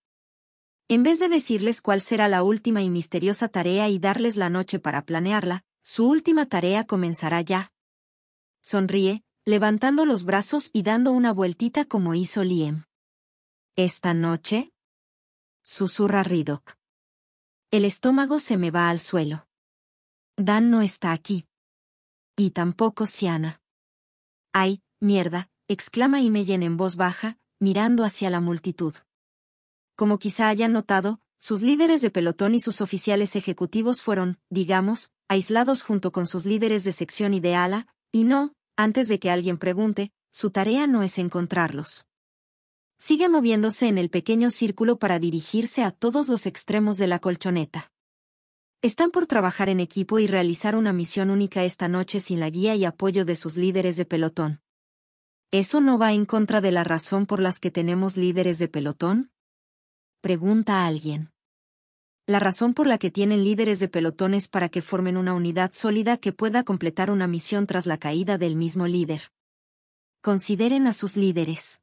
En vez de decirles cuál será la última y misteriosa tarea y darles la noche para planearla, su última tarea comenzará ya. Sonríe, levantando los brazos y dando una vueltita como hizo Liam. Esta noche, susurra Riddock. El estómago se me va al suelo. Dan no está aquí. Y tampoco Siana. ¡Ay, mierda! exclama Imeyen en voz baja, mirando hacia la multitud. Como quizá hayan notado, sus líderes de pelotón y sus oficiales ejecutivos fueron, digamos, aislados junto con sus líderes de sección y de ala, y no, antes de que alguien pregunte, su tarea no es encontrarlos. Sigue moviéndose en el pequeño círculo para dirigirse a todos los extremos de la colchoneta. Están por trabajar en equipo y realizar una misión única esta noche sin la guía y apoyo de sus líderes de pelotón. ¿Eso no va en contra de la razón por las que tenemos líderes de pelotón? Pregunta alguien. La razón por la que tienen líderes de pelotón es para que formen una unidad sólida que pueda completar una misión tras la caída del mismo líder. Consideren a sus líderes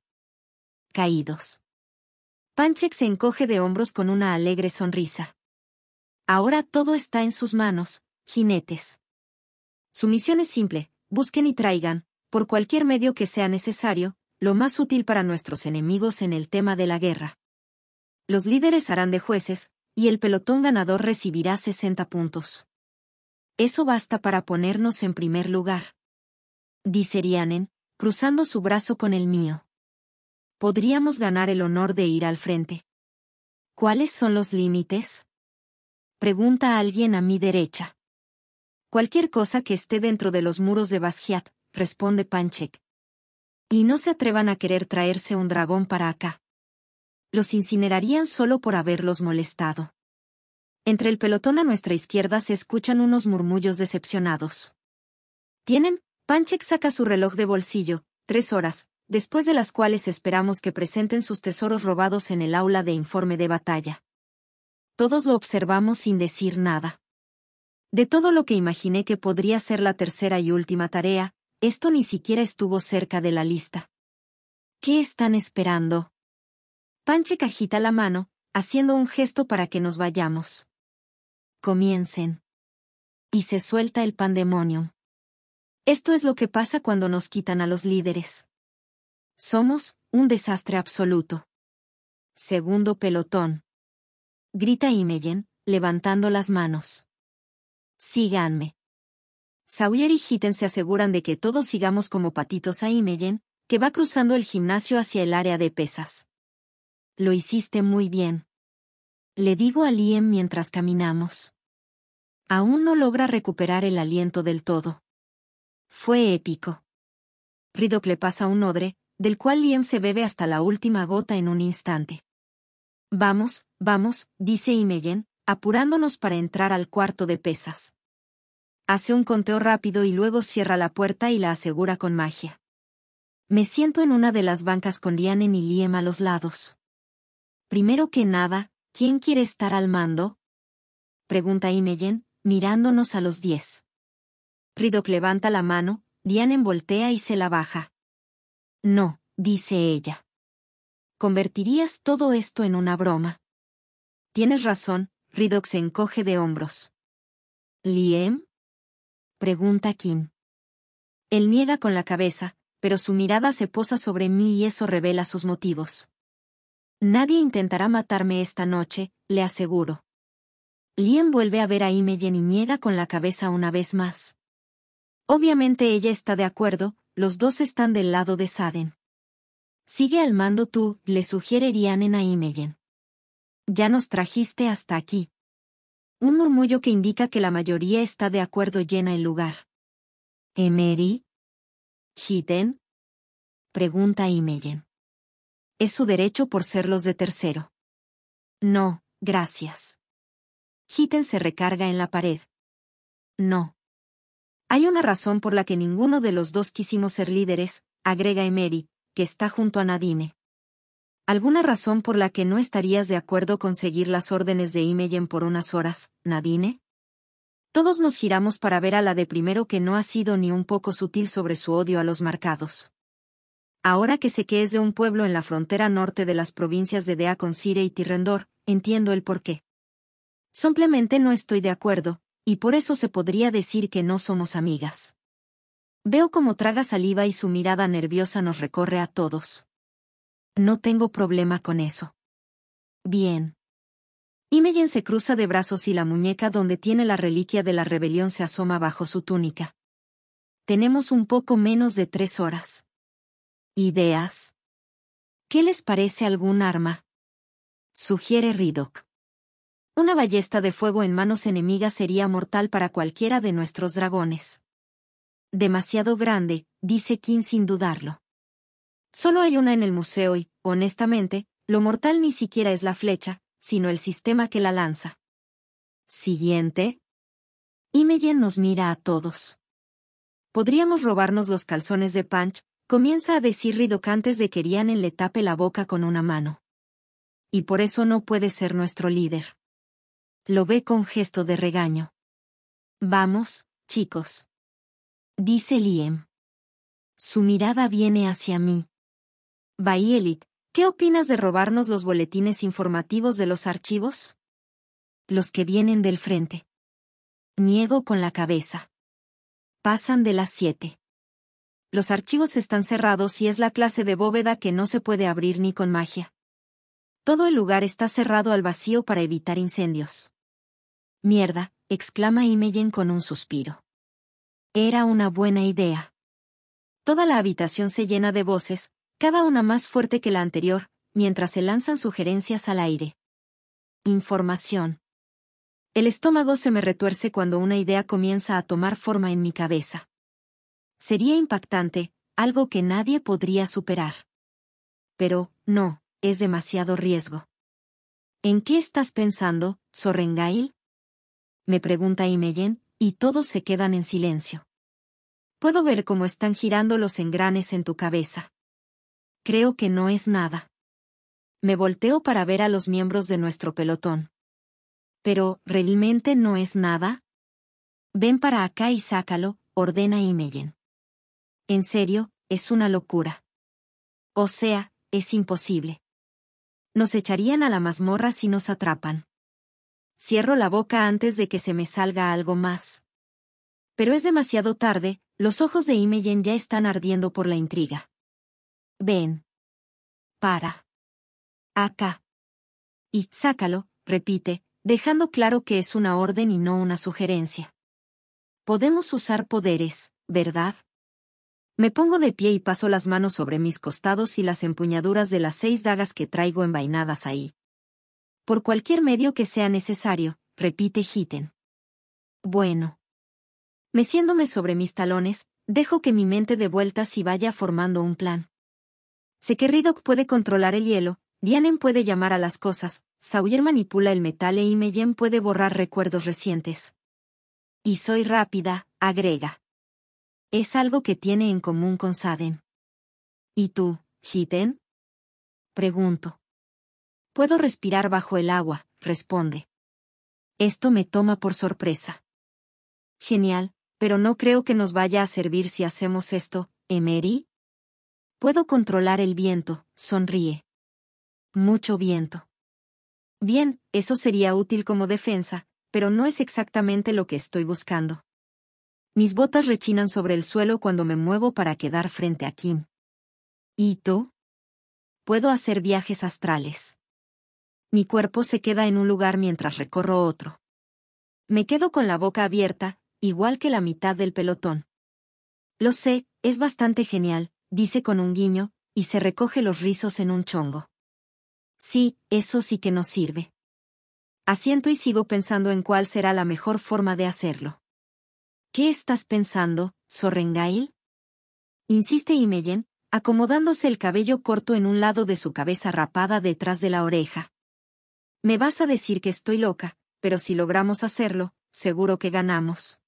caídos. Panchek se encoge de hombros con una alegre sonrisa. Ahora todo está en sus manos, jinetes. Su misión es simple, busquen y traigan, por cualquier medio que sea necesario, lo más útil para nuestros enemigos en el tema de la guerra. Los líderes harán de jueces, y el pelotón ganador recibirá 60 puntos. Eso basta para ponernos en primer lugar. Dice Rianen, cruzando su brazo con el mío podríamos ganar el honor de ir al frente. ¿Cuáles son los límites? Pregunta alguien a mi derecha. Cualquier cosa que esté dentro de los muros de Basquiat, responde Panchek. Y no se atrevan a querer traerse un dragón para acá. Los incinerarían solo por haberlos molestado. Entre el pelotón a nuestra izquierda se escuchan unos murmullos decepcionados. ¿Tienen? Panchek saca su reloj de bolsillo, tres horas, después de las cuales esperamos que presenten sus tesoros robados en el aula de informe de batalla. Todos lo observamos sin decir nada. De todo lo que imaginé que podría ser la tercera y última tarea, esto ni siquiera estuvo cerca de la lista. ¿Qué están esperando? Panche cajita la mano, haciendo un gesto para que nos vayamos. Comiencen. Y se suelta el pandemonium. Esto es lo que pasa cuando nos quitan a los líderes. Somos un desastre absoluto. Segundo pelotón. Grita Imeyen, levantando las manos. Síganme. Sawyer y Hitten se aseguran de que todos sigamos como patitos a Imeyen, que va cruzando el gimnasio hacia el área de pesas. Lo hiciste muy bien. Le digo a Liam mientras caminamos. Aún no logra recuperar el aliento del todo. Fue épico. que le pasa un odre, del cual Liem se bebe hasta la última gota en un instante. Vamos, vamos, dice Imogen, apurándonos para entrar al cuarto de pesas. Hace un conteo rápido y luego cierra la puerta y la asegura con magia. Me siento en una de las bancas con Lianen y Liem a los lados. Primero que nada, ¿quién quiere estar al mando? Pregunta Imogen, mirándonos a los diez. Ridok levanta la mano, Dianen voltea y se la baja. No, dice ella. Convertirías todo esto en una broma. Tienes razón, Ridox se encoge de hombros. ¿Liem? pregunta Kim. Él niega con la cabeza, pero su mirada se posa sobre mí y eso revela sus motivos. Nadie intentará matarme esta noche, le aseguro. Lien vuelve a ver a Imeyen y niega con la cabeza una vez más. Obviamente ella está de acuerdo, los dos están del lado de Saden. Sigue al mando tú, le sugerirían en Imeyen. Ya nos trajiste hasta aquí. Un murmullo que indica que la mayoría está de acuerdo llena el lugar. Emery, ¿Hiten? Pregunta Imeyen. Es su derecho por ser los de tercero. No, gracias. Hiten se recarga en la pared. No, hay una razón por la que ninguno de los dos quisimos ser líderes, agrega Emery, que está junto a Nadine. ¿Alguna razón por la que no estarías de acuerdo con seguir las órdenes de Imeyen por unas horas, Nadine? Todos nos giramos para ver a la de primero que no ha sido ni un poco sutil sobre su odio a los marcados. Ahora que sé que es de un pueblo en la frontera norte de las provincias de Dea con Cire y Tirrendor, entiendo el porqué. Simplemente no estoy de acuerdo, y por eso se podría decir que no somos amigas. Veo cómo traga saliva y su mirada nerviosa nos recorre a todos. No tengo problema con eso. Bien. Imeyen se cruza de brazos y la muñeca donde tiene la reliquia de la rebelión se asoma bajo su túnica. Tenemos un poco menos de tres horas. ¿Ideas? ¿Qué les parece algún arma? Sugiere Ridock. Una ballesta de fuego en manos enemigas sería mortal para cualquiera de nuestros dragones. Demasiado grande, dice King sin dudarlo. Solo hay una en el museo y, honestamente, lo mortal ni siquiera es la flecha, sino el sistema que la lanza. Siguiente. Imogen nos mira a todos. Podríamos robarnos los calzones de Punch, comienza a decir ridocantes de que Rianen le tape la boca con una mano. Y por eso no puede ser nuestro líder. Lo ve con gesto de regaño. Vamos, chicos. Dice Liam. Su mirada viene hacia mí. Baielit, ¿qué opinas de robarnos los boletines informativos de los archivos? Los que vienen del frente. Niego con la cabeza. Pasan de las siete. Los archivos están cerrados y es la clase de bóveda que no se puede abrir ni con magia. Todo el lugar está cerrado al vacío para evitar incendios. Mierda, exclama Imeyen con un suspiro. Era una buena idea. Toda la habitación se llena de voces, cada una más fuerte que la anterior, mientras se lanzan sugerencias al aire. Información. El estómago se me retuerce cuando una idea comienza a tomar forma en mi cabeza. Sería impactante, algo que nadie podría superar. Pero, no es demasiado riesgo. ¿En qué estás pensando, Sorrengail? Me pregunta Imeyen, y todos se quedan en silencio. Puedo ver cómo están girando los engranes en tu cabeza. Creo que no es nada. Me volteo para ver a los miembros de nuestro pelotón. Pero, ¿realmente no es nada? Ven para acá y sácalo, ordena Imeyen. En serio, es una locura. O sea, es imposible. Nos echarían a la mazmorra si nos atrapan. Cierro la boca antes de que se me salga algo más. Pero es demasiado tarde, los ojos de Imeyen ya están ardiendo por la intriga. Ven. Para. Acá. Y sácalo, repite, dejando claro que es una orden y no una sugerencia. Podemos usar poderes, ¿verdad? Me pongo de pie y paso las manos sobre mis costados y las empuñaduras de las seis dagas que traigo envainadas ahí. Por cualquier medio que sea necesario, repite Hiten. Bueno. Meciéndome sobre mis talones, dejo que mi mente de vueltas y vaya formando un plan. Sé que Riddock puede controlar el hielo, Dianen puede llamar a las cosas, Sawyer manipula el metal e Imeyen puede borrar recuerdos recientes. Y soy rápida, agrega. Es algo que tiene en común con Saden. ¿Y tú, Hiten? Pregunto. Puedo respirar bajo el agua, responde. Esto me toma por sorpresa. Genial, pero no creo que nos vaya a servir si hacemos esto, Emery. Puedo controlar el viento, sonríe. Mucho viento. Bien, eso sería útil como defensa, pero no es exactamente lo que estoy buscando. Mis botas rechinan sobre el suelo cuando me muevo para quedar frente a Kim. ¿Y tú? Puedo hacer viajes astrales. Mi cuerpo se queda en un lugar mientras recorro otro. Me quedo con la boca abierta, igual que la mitad del pelotón. Lo sé, es bastante genial, dice con un guiño, y se recoge los rizos en un chongo. Sí, eso sí que nos sirve. Asiento y sigo pensando en cuál será la mejor forma de hacerlo. ¿Qué estás pensando, Sorrengail? Insiste Imeyen, acomodándose el cabello corto en un lado de su cabeza rapada detrás de la oreja. Me vas a decir que estoy loca, pero si logramos hacerlo, seguro que ganamos.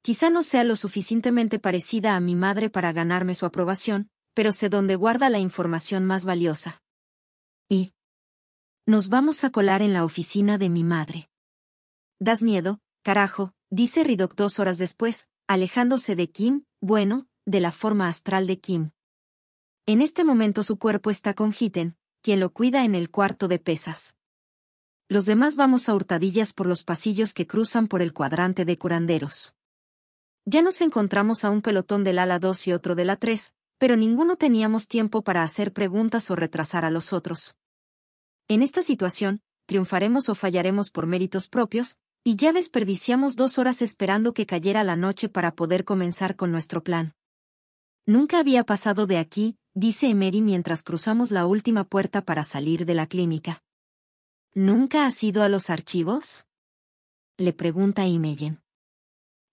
Quizá no sea lo suficientemente parecida a mi madre para ganarme su aprobación, pero sé dónde guarda la información más valiosa. Y nos vamos a colar en la oficina de mi madre. Das miedo, carajo, dice Ridoc dos horas después, alejándose de Kim, bueno, de la forma astral de Kim. En este momento su cuerpo está con Hitten, quien lo cuida en el cuarto de pesas. Los demás vamos a hurtadillas por los pasillos que cruzan por el cuadrante de curanderos. Ya nos encontramos a un pelotón del ala 2 y otro de la 3, pero ninguno teníamos tiempo para hacer preguntas o retrasar a los otros. En esta situación, triunfaremos o fallaremos por méritos propios, y ya desperdiciamos dos horas esperando que cayera la noche para poder comenzar con nuestro plan. Nunca había pasado de aquí, dice Emery mientras cruzamos la última puerta para salir de la clínica. ¿Nunca has ido a los archivos? Le pregunta Imeyen.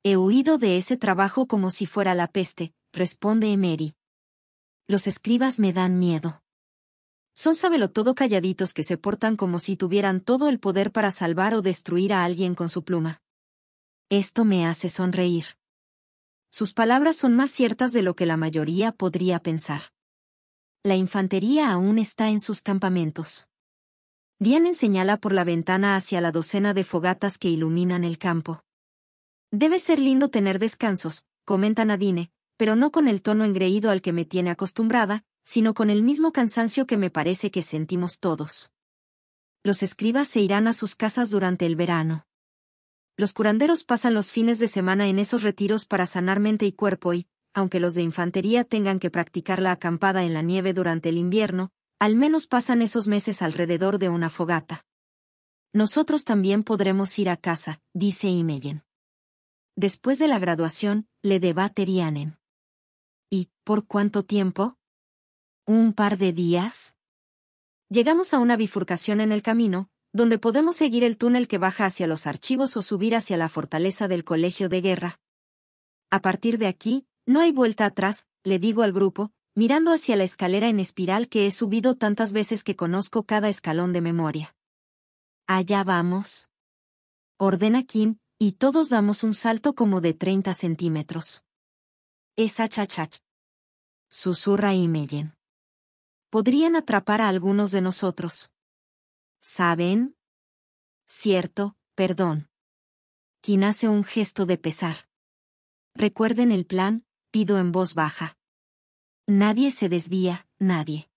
He huido de ese trabajo como si fuera la peste, responde Emery. Los escribas me dan miedo. Son todo calladitos que se portan como si tuvieran todo el poder para salvar o destruir a alguien con su pluma. Esto me hace sonreír. Sus palabras son más ciertas de lo que la mayoría podría pensar. La infantería aún está en sus campamentos. Diane señala por la ventana hacia la docena de fogatas que iluminan el campo. Debe ser lindo tener descansos, comenta Nadine, pero no con el tono engreído al que me tiene acostumbrada, sino con el mismo cansancio que me parece que sentimos todos. Los escribas se irán a sus casas durante el verano. Los curanderos pasan los fines de semana en esos retiros para sanar mente y cuerpo y, aunque los de infantería tengan que practicar la acampada en la nieve durante el invierno, al menos pasan esos meses alrededor de una fogata. Nosotros también podremos ir a casa, dice Imeyen. Después de la graduación, le debaterían ¿Y por cuánto tiempo? ¿Un par de días? Llegamos a una bifurcación en el camino, donde podemos seguir el túnel que baja hacia los archivos o subir hacia la fortaleza del colegio de guerra. A partir de aquí, no hay vuelta atrás, le digo al grupo, mirando hacia la escalera en espiral que he subido tantas veces que conozco cada escalón de memoria. Allá vamos. Ordena Kim, y todos damos un salto como de 30 centímetros. Esa chachach. Susurra Imeyen podrían atrapar a algunos de nosotros. ¿Saben? Cierto, perdón. Quien hace un gesto de pesar. Recuerden el plan, pido en voz baja. Nadie se desvía, nadie.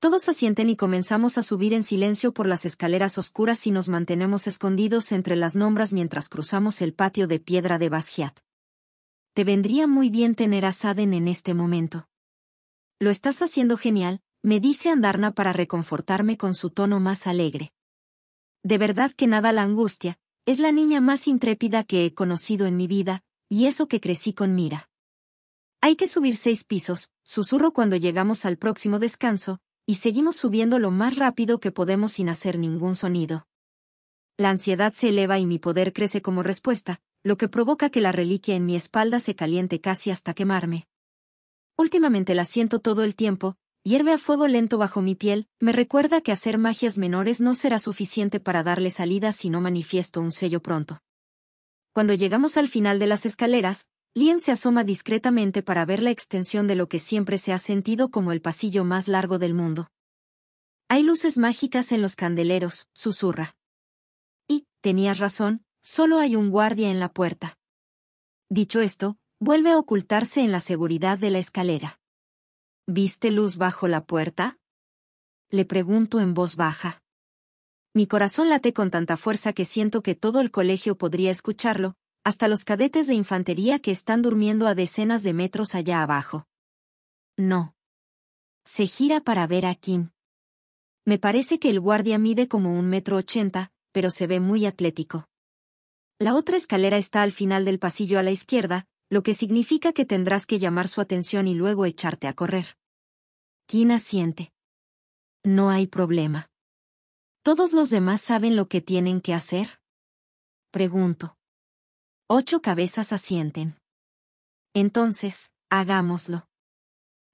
Todos asienten y comenzamos a subir en silencio por las escaleras oscuras y nos mantenemos escondidos entre las nombras mientras cruzamos el patio de piedra de Basjiat. Te vendría muy bien tener a Saden en este momento. Lo estás haciendo genial, me dice Andarna para reconfortarme con su tono más alegre. De verdad que nada la angustia, es la niña más intrépida que he conocido en mi vida, y eso que crecí con Mira. Hay que subir seis pisos, susurro cuando llegamos al próximo descanso, y seguimos subiendo lo más rápido que podemos sin hacer ningún sonido. La ansiedad se eleva y mi poder crece como respuesta, lo que provoca que la reliquia en mi espalda se caliente casi hasta quemarme. Últimamente la siento todo el tiempo, hierve a fuego lento bajo mi piel, me recuerda que hacer magias menores no será suficiente para darle salida si no manifiesto un sello pronto. Cuando llegamos al final de las escaleras, Liam se asoma discretamente para ver la extensión de lo que siempre se ha sentido como el pasillo más largo del mundo. Hay luces mágicas en los candeleros, susurra. Y, tenías razón, solo hay un guardia en la puerta. Dicho esto, vuelve a ocultarse en la seguridad de la escalera. ¿Viste luz bajo la puerta? Le pregunto en voz baja. Mi corazón late con tanta fuerza que siento que todo el colegio podría escucharlo, hasta los cadetes de infantería que están durmiendo a decenas de metros allá abajo. No. Se gira para ver a Kim. Me parece que el guardia mide como un metro ochenta, pero se ve muy atlético. La otra escalera está al final del pasillo a la izquierda, lo que significa que tendrás que llamar su atención y luego echarte a correr. Kim asiente. No hay problema. ¿Todos los demás saben lo que tienen que hacer? Pregunto. Ocho cabezas asienten. Entonces, hagámoslo.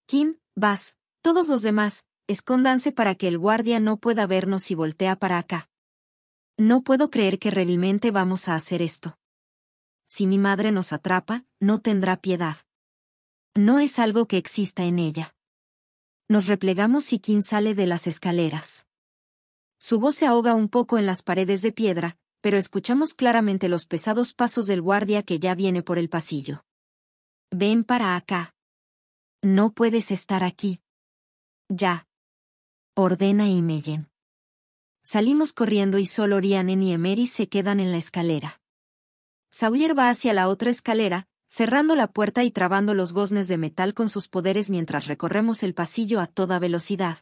Kim, vas, todos los demás, escóndanse para que el guardia no pueda vernos y voltea para acá. No puedo creer que realmente vamos a hacer esto si mi madre nos atrapa, no tendrá piedad. No es algo que exista en ella. Nos replegamos y King sale de las escaleras. Su voz se ahoga un poco en las paredes de piedra, pero escuchamos claramente los pesados pasos del guardia que ya viene por el pasillo. Ven para acá. No puedes estar aquí. Ya. Ordena y Imeyen. Salimos corriendo y solo Rianen y Emery se quedan en la escalera. Sawyer va hacia la otra escalera, cerrando la puerta y trabando los goznes de metal con sus poderes mientras recorremos el pasillo a toda velocidad.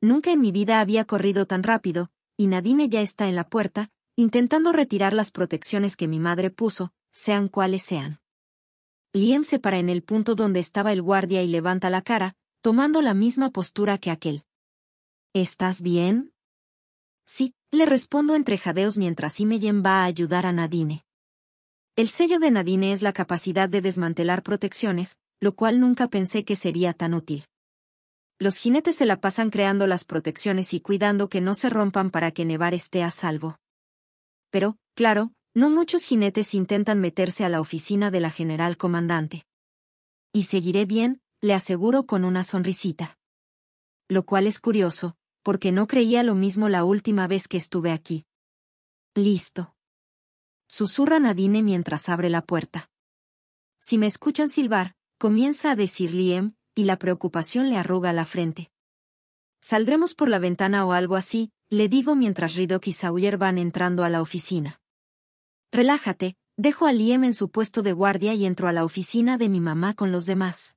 Nunca en mi vida había corrido tan rápido, y Nadine ya está en la puerta, intentando retirar las protecciones que mi madre puso, sean cuales sean. Liem se para en el punto donde estaba el guardia y levanta la cara, tomando la misma postura que aquel. ¿Estás bien? Sí, le respondo entre jadeos mientras Imeyen va a ayudar a Nadine. El sello de Nadine es la capacidad de desmantelar protecciones, lo cual nunca pensé que sería tan útil. Los jinetes se la pasan creando las protecciones y cuidando que no se rompan para que Nevar esté a salvo. Pero, claro, no muchos jinetes intentan meterse a la oficina de la general comandante. Y seguiré bien, le aseguro con una sonrisita. Lo cual es curioso, porque no creía lo mismo la última vez que estuve aquí. Listo susurra Nadine mientras abre la puerta. Si me escuchan silbar, comienza a decir Liem y la preocupación le arruga la frente. Saldremos por la ventana o algo así, le digo mientras Ridok y Sawyer van entrando a la oficina. Relájate, dejo a Liem en su puesto de guardia y entro a la oficina de mi mamá con los demás.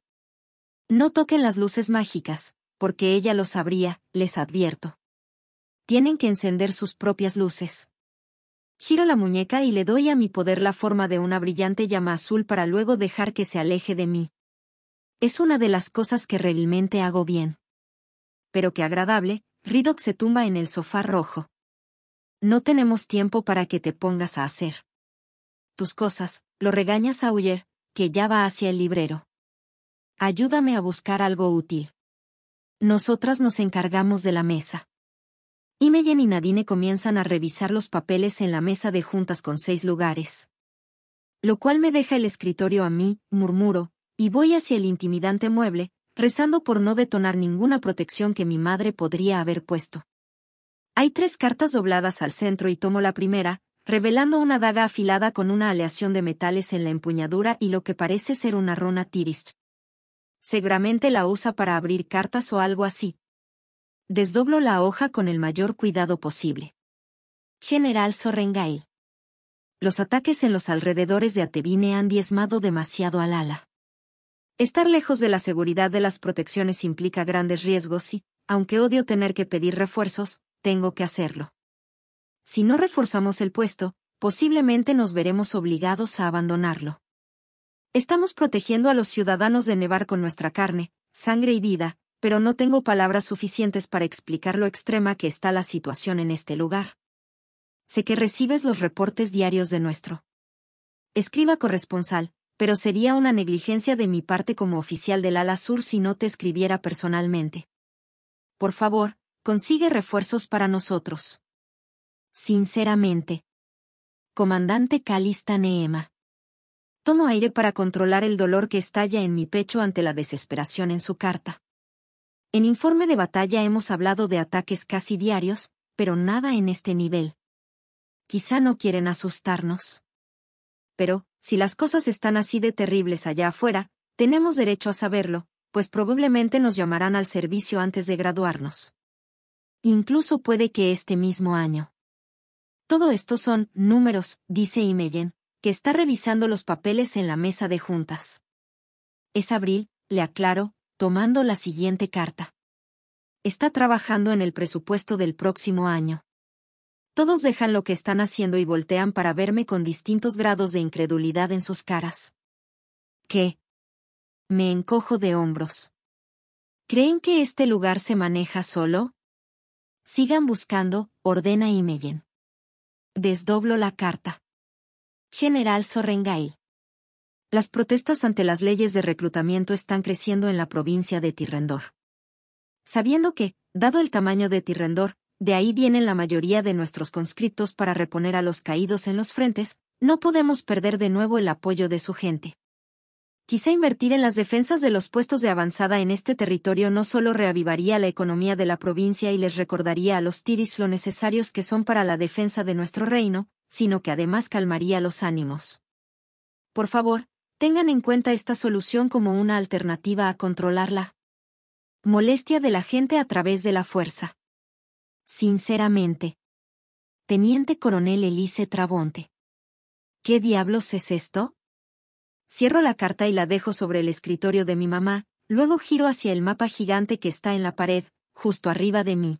No toquen las luces mágicas, porque ella lo sabría, les advierto. Tienen que encender sus propias luces. Giro la muñeca y le doy a mi poder la forma de una brillante llama azul para luego dejar que se aleje de mí. Es una de las cosas que realmente hago bien. Pero qué agradable, Riddock se tumba en el sofá rojo. No tenemos tiempo para que te pongas a hacer. Tus cosas, lo regañas a que ya va hacia el librero. Ayúdame a buscar algo útil. Nosotras nos encargamos de la mesa. Imeyen y Nadine comienzan a revisar los papeles en la mesa de juntas con seis lugares. Lo cual me deja el escritorio a mí, murmuro, y voy hacia el intimidante mueble, rezando por no detonar ninguna protección que mi madre podría haber puesto. Hay tres cartas dobladas al centro y tomo la primera, revelando una daga afilada con una aleación de metales en la empuñadura y lo que parece ser una rona tirist. Seguramente la usa para abrir cartas o algo así, Desdoblo la hoja con el mayor cuidado posible. General Sorrengail. Los ataques en los alrededores de Atevine han diezmado demasiado al ala. Estar lejos de la seguridad de las protecciones implica grandes riesgos y, aunque odio tener que pedir refuerzos, tengo que hacerlo. Si no reforzamos el puesto, posiblemente nos veremos obligados a abandonarlo. Estamos protegiendo a los ciudadanos de Nevar con nuestra carne, sangre y vida, pero no tengo palabras suficientes para explicar lo extrema que está la situación en este lugar. Sé que recibes los reportes diarios de nuestro. Escriba corresponsal, pero sería una negligencia de mi parte como oficial del ala sur si no te escribiera personalmente. Por favor, consigue refuerzos para nosotros. Sinceramente. Comandante Calista Neema. Tomo aire para controlar el dolor que estalla en mi pecho ante la desesperación en su carta. En informe de batalla hemos hablado de ataques casi diarios, pero nada en este nivel. Quizá no quieren asustarnos. Pero, si las cosas están así de terribles allá afuera, tenemos derecho a saberlo, pues probablemente nos llamarán al servicio antes de graduarnos. Incluso puede que este mismo año. Todo esto son números, dice Imeyen, que está revisando los papeles en la mesa de juntas. Es abril, le aclaro, tomando la siguiente carta. Está trabajando en el presupuesto del próximo año. Todos dejan lo que están haciendo y voltean para verme con distintos grados de incredulidad en sus caras. ¿Qué? Me encojo de hombros. ¿Creen que este lugar se maneja solo? Sigan buscando, ordena y mellen. Desdoblo la carta. General Sorrengail. Las protestas ante las leyes de reclutamiento están creciendo en la provincia de Tirrendor. Sabiendo que, dado el tamaño de Tirrendor, de ahí vienen la mayoría de nuestros conscriptos para reponer a los caídos en los frentes, no podemos perder de nuevo el apoyo de su gente. Quizá invertir en las defensas de los puestos de avanzada en este territorio no solo reavivaría la economía de la provincia y les recordaría a los tiris lo necesarios que son para la defensa de nuestro reino, sino que además calmaría los ánimos. Por favor, Tengan en cuenta esta solución como una alternativa a controlar la molestia de la gente a través de la fuerza. Sinceramente. Teniente Coronel Elise Trabonte. ¿Qué diablos es esto? Cierro la carta y la dejo sobre el escritorio de mi mamá, luego giro hacia el mapa gigante que está en la pared, justo arriba de mí.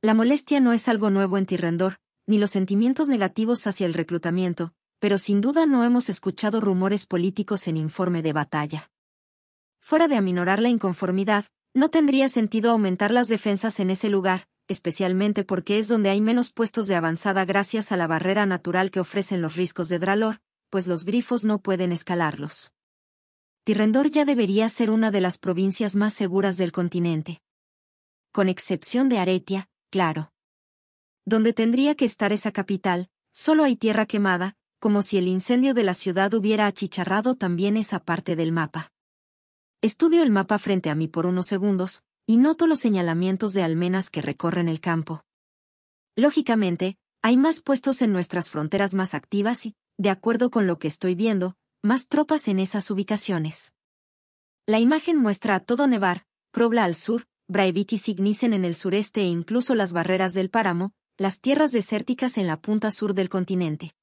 La molestia no es algo nuevo en Tirrendor, ni los sentimientos negativos hacia el reclutamiento, pero sin duda no hemos escuchado rumores políticos en informe de batalla. Fuera de aminorar la inconformidad, no tendría sentido aumentar las defensas en ese lugar, especialmente porque es donde hay menos puestos de avanzada gracias a la barrera natural que ofrecen los riscos de Dralor, pues los grifos no pueden escalarlos. Tirrendor ya debería ser una de las provincias más seguras del continente. Con excepción de Aretia, claro. Donde tendría que estar esa capital, solo hay tierra quemada, como si el incendio de la ciudad hubiera achicharrado también esa parte del mapa. Estudio el mapa frente a mí por unos segundos, y noto los señalamientos de almenas que recorren el campo. Lógicamente, hay más puestos en nuestras fronteras más activas y, de acuerdo con lo que estoy viendo, más tropas en esas ubicaciones. La imagen muestra a todo Nevar, Probla al sur, Braivik y Signisen en el sureste e incluso las barreras del páramo, las tierras desérticas en la punta sur del continente.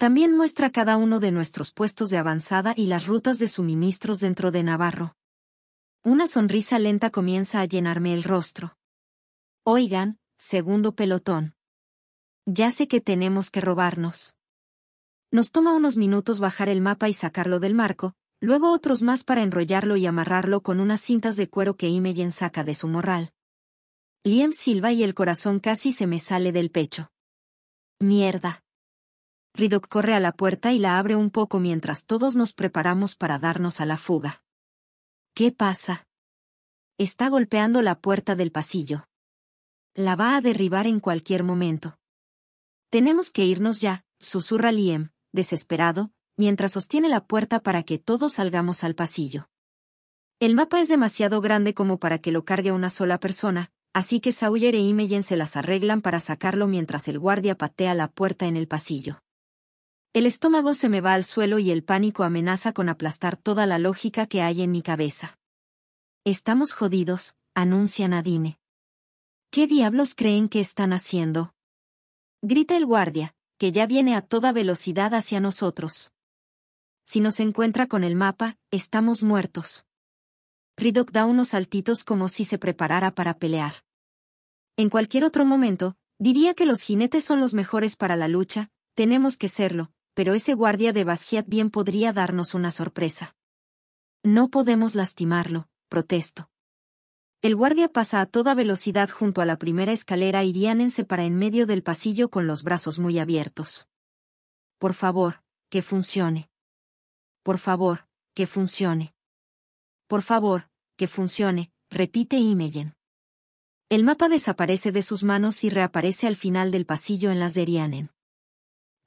También muestra cada uno de nuestros puestos de avanzada y las rutas de suministros dentro de Navarro. Una sonrisa lenta comienza a llenarme el rostro. Oigan, segundo pelotón. Ya sé que tenemos que robarnos. Nos toma unos minutos bajar el mapa y sacarlo del marco, luego otros más para enrollarlo y amarrarlo con unas cintas de cuero que Imeyen saca de su morral. Liem silba y el corazón casi se me sale del pecho. Mierda. Riddock corre a la puerta y la abre un poco mientras todos nos preparamos para darnos a la fuga. ¿Qué pasa? Está golpeando la puerta del pasillo. La va a derribar en cualquier momento. Tenemos que irnos ya, susurra Liam, desesperado, mientras sostiene la puerta para que todos salgamos al pasillo. El mapa es demasiado grande como para que lo cargue una sola persona, así que Sawyer e Imeyen se las arreglan para sacarlo mientras el guardia patea la puerta en el pasillo. El estómago se me va al suelo y el pánico amenaza con aplastar toda la lógica que hay en mi cabeza. Estamos jodidos, anuncia Nadine. ¿Qué diablos creen que están haciendo? Grita el guardia, que ya viene a toda velocidad hacia nosotros. Si nos encuentra con el mapa, estamos muertos. Riddock da unos saltitos como si se preparara para pelear. En cualquier otro momento, diría que los jinetes son los mejores para la lucha, tenemos que serlo, pero ese guardia de Basquiat bien podría darnos una sorpresa. No podemos lastimarlo, protesto. El guardia pasa a toda velocidad junto a la primera escalera y Dianen se para en medio del pasillo con los brazos muy abiertos. Por favor, que funcione. Por favor, que funcione. Por favor, que funcione, repite Imeyen. El mapa desaparece de sus manos y reaparece al final del pasillo en las de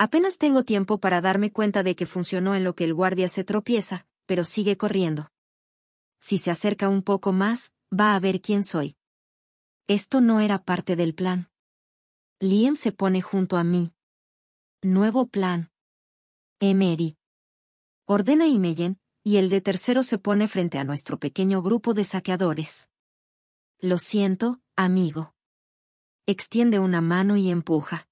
Apenas tengo tiempo para darme cuenta de que funcionó en lo que el guardia se tropieza, pero sigue corriendo. Si se acerca un poco más, va a ver quién soy. Esto no era parte del plan. Liam se pone junto a mí. Nuevo plan. Emery. Ordena Imeyen, y el de tercero se pone frente a nuestro pequeño grupo de saqueadores. Lo siento, amigo. Extiende una mano y empuja.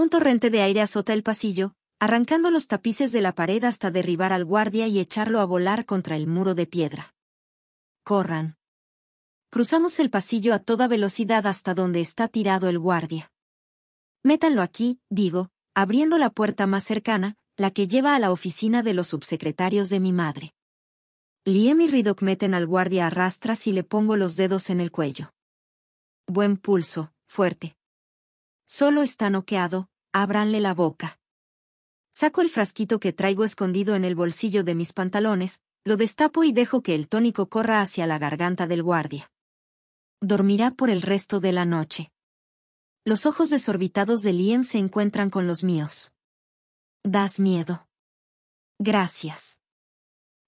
Un torrente de aire azota el pasillo, arrancando los tapices de la pared hasta derribar al guardia y echarlo a volar contra el muro de piedra. Corran. Cruzamos el pasillo a toda velocidad hasta donde está tirado el guardia. Métanlo aquí, digo, abriendo la puerta más cercana, la que lleva a la oficina de los subsecretarios de mi madre. Liem y ridoc meten al guardia a rastras y le pongo los dedos en el cuello. Buen pulso, fuerte. Solo está noqueado, ábranle la boca. Saco el frasquito que traigo escondido en el bolsillo de mis pantalones, lo destapo y dejo que el tónico corra hacia la garganta del guardia. Dormirá por el resto de la noche. Los ojos desorbitados de Liam se encuentran con los míos. Das miedo. Gracias.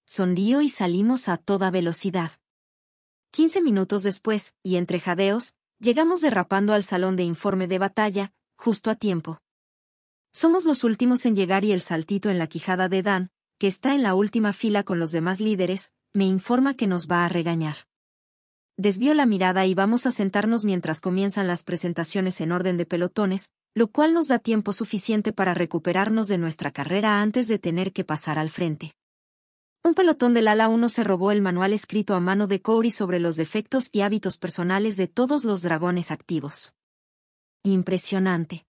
Sonrío y salimos a toda velocidad. Quince minutos después, y entre jadeos, Llegamos derrapando al salón de informe de batalla, justo a tiempo. Somos los últimos en llegar y el saltito en la quijada de Dan, que está en la última fila con los demás líderes, me informa que nos va a regañar. Desvió la mirada y vamos a sentarnos mientras comienzan las presentaciones en orden de pelotones, lo cual nos da tiempo suficiente para recuperarnos de nuestra carrera antes de tener que pasar al frente. Un pelotón del ala 1 se robó el manual escrito a mano de Cory sobre los defectos y hábitos personales de todos los dragones activos. Impresionante.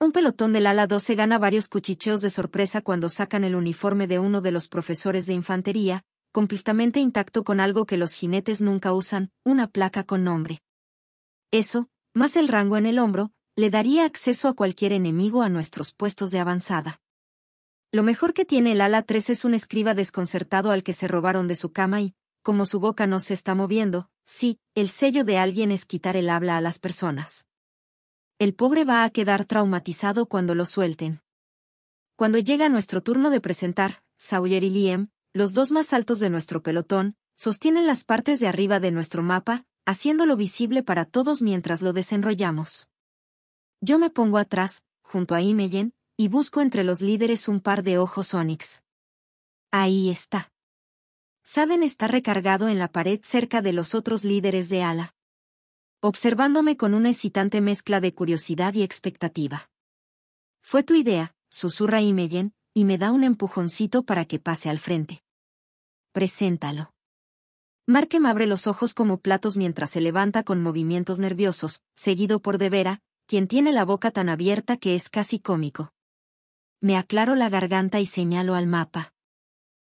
Un pelotón del ala se gana varios cuchicheos de sorpresa cuando sacan el uniforme de uno de los profesores de infantería, completamente intacto con algo que los jinetes nunca usan, una placa con nombre. Eso, más el rango en el hombro, le daría acceso a cualquier enemigo a nuestros puestos de avanzada. Lo mejor que tiene el ala 3 es un escriba desconcertado al que se robaron de su cama y, como su boca no se está moviendo, sí, el sello de alguien es quitar el habla a las personas. El pobre va a quedar traumatizado cuando lo suelten. Cuando llega nuestro turno de presentar, Sawyer y Liam, los dos más altos de nuestro pelotón, sostienen las partes de arriba de nuestro mapa, haciéndolo visible para todos mientras lo desenrollamos. Yo me pongo atrás, junto a Imogen y busco entre los líderes un par de ojos Onix. Ahí está. Saben está recargado en la pared cerca de los otros líderes de Ala. Observándome con una excitante mezcla de curiosidad y expectativa. Fue tu idea, susurra Imeyen, y me da un empujoncito para que pase al frente. Preséntalo. Markem abre los ojos como platos mientras se levanta con movimientos nerviosos, seguido por Devera, quien tiene la boca tan abierta que es casi cómico me aclaro la garganta y señalo al mapa.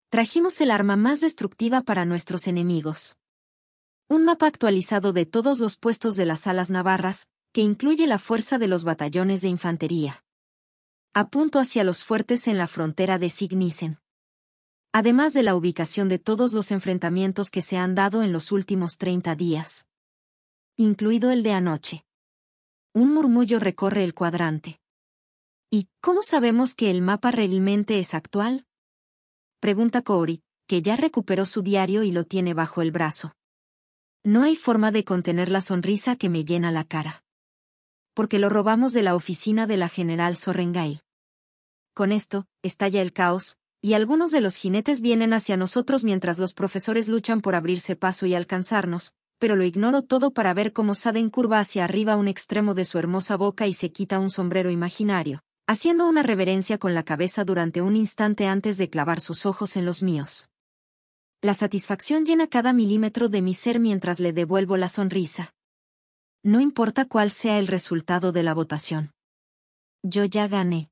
Trajimos el arma más destructiva para nuestros enemigos. Un mapa actualizado de todos los puestos de las alas navarras, que incluye la fuerza de los batallones de infantería. Apunto hacia los fuertes en la frontera de Signisen. Además de la ubicación de todos los enfrentamientos que se han dado en los últimos 30 días. Incluido el de anoche. Un murmullo recorre el cuadrante. ¿Y cómo sabemos que el mapa realmente es actual? Pregunta Cory, que ya recuperó su diario y lo tiene bajo el brazo. No hay forma de contener la sonrisa que me llena la cara. Porque lo robamos de la oficina de la general Sorrengay. Con esto, estalla el caos, y algunos de los jinetes vienen hacia nosotros mientras los profesores luchan por abrirse paso y alcanzarnos, pero lo ignoro todo para ver cómo Saden curva hacia arriba un extremo de su hermosa boca y se quita un sombrero imaginario, haciendo una reverencia con la cabeza durante un instante antes de clavar sus ojos en los míos. La satisfacción llena cada milímetro de mi ser mientras le devuelvo la sonrisa. No importa cuál sea el resultado de la votación. Yo ya gané.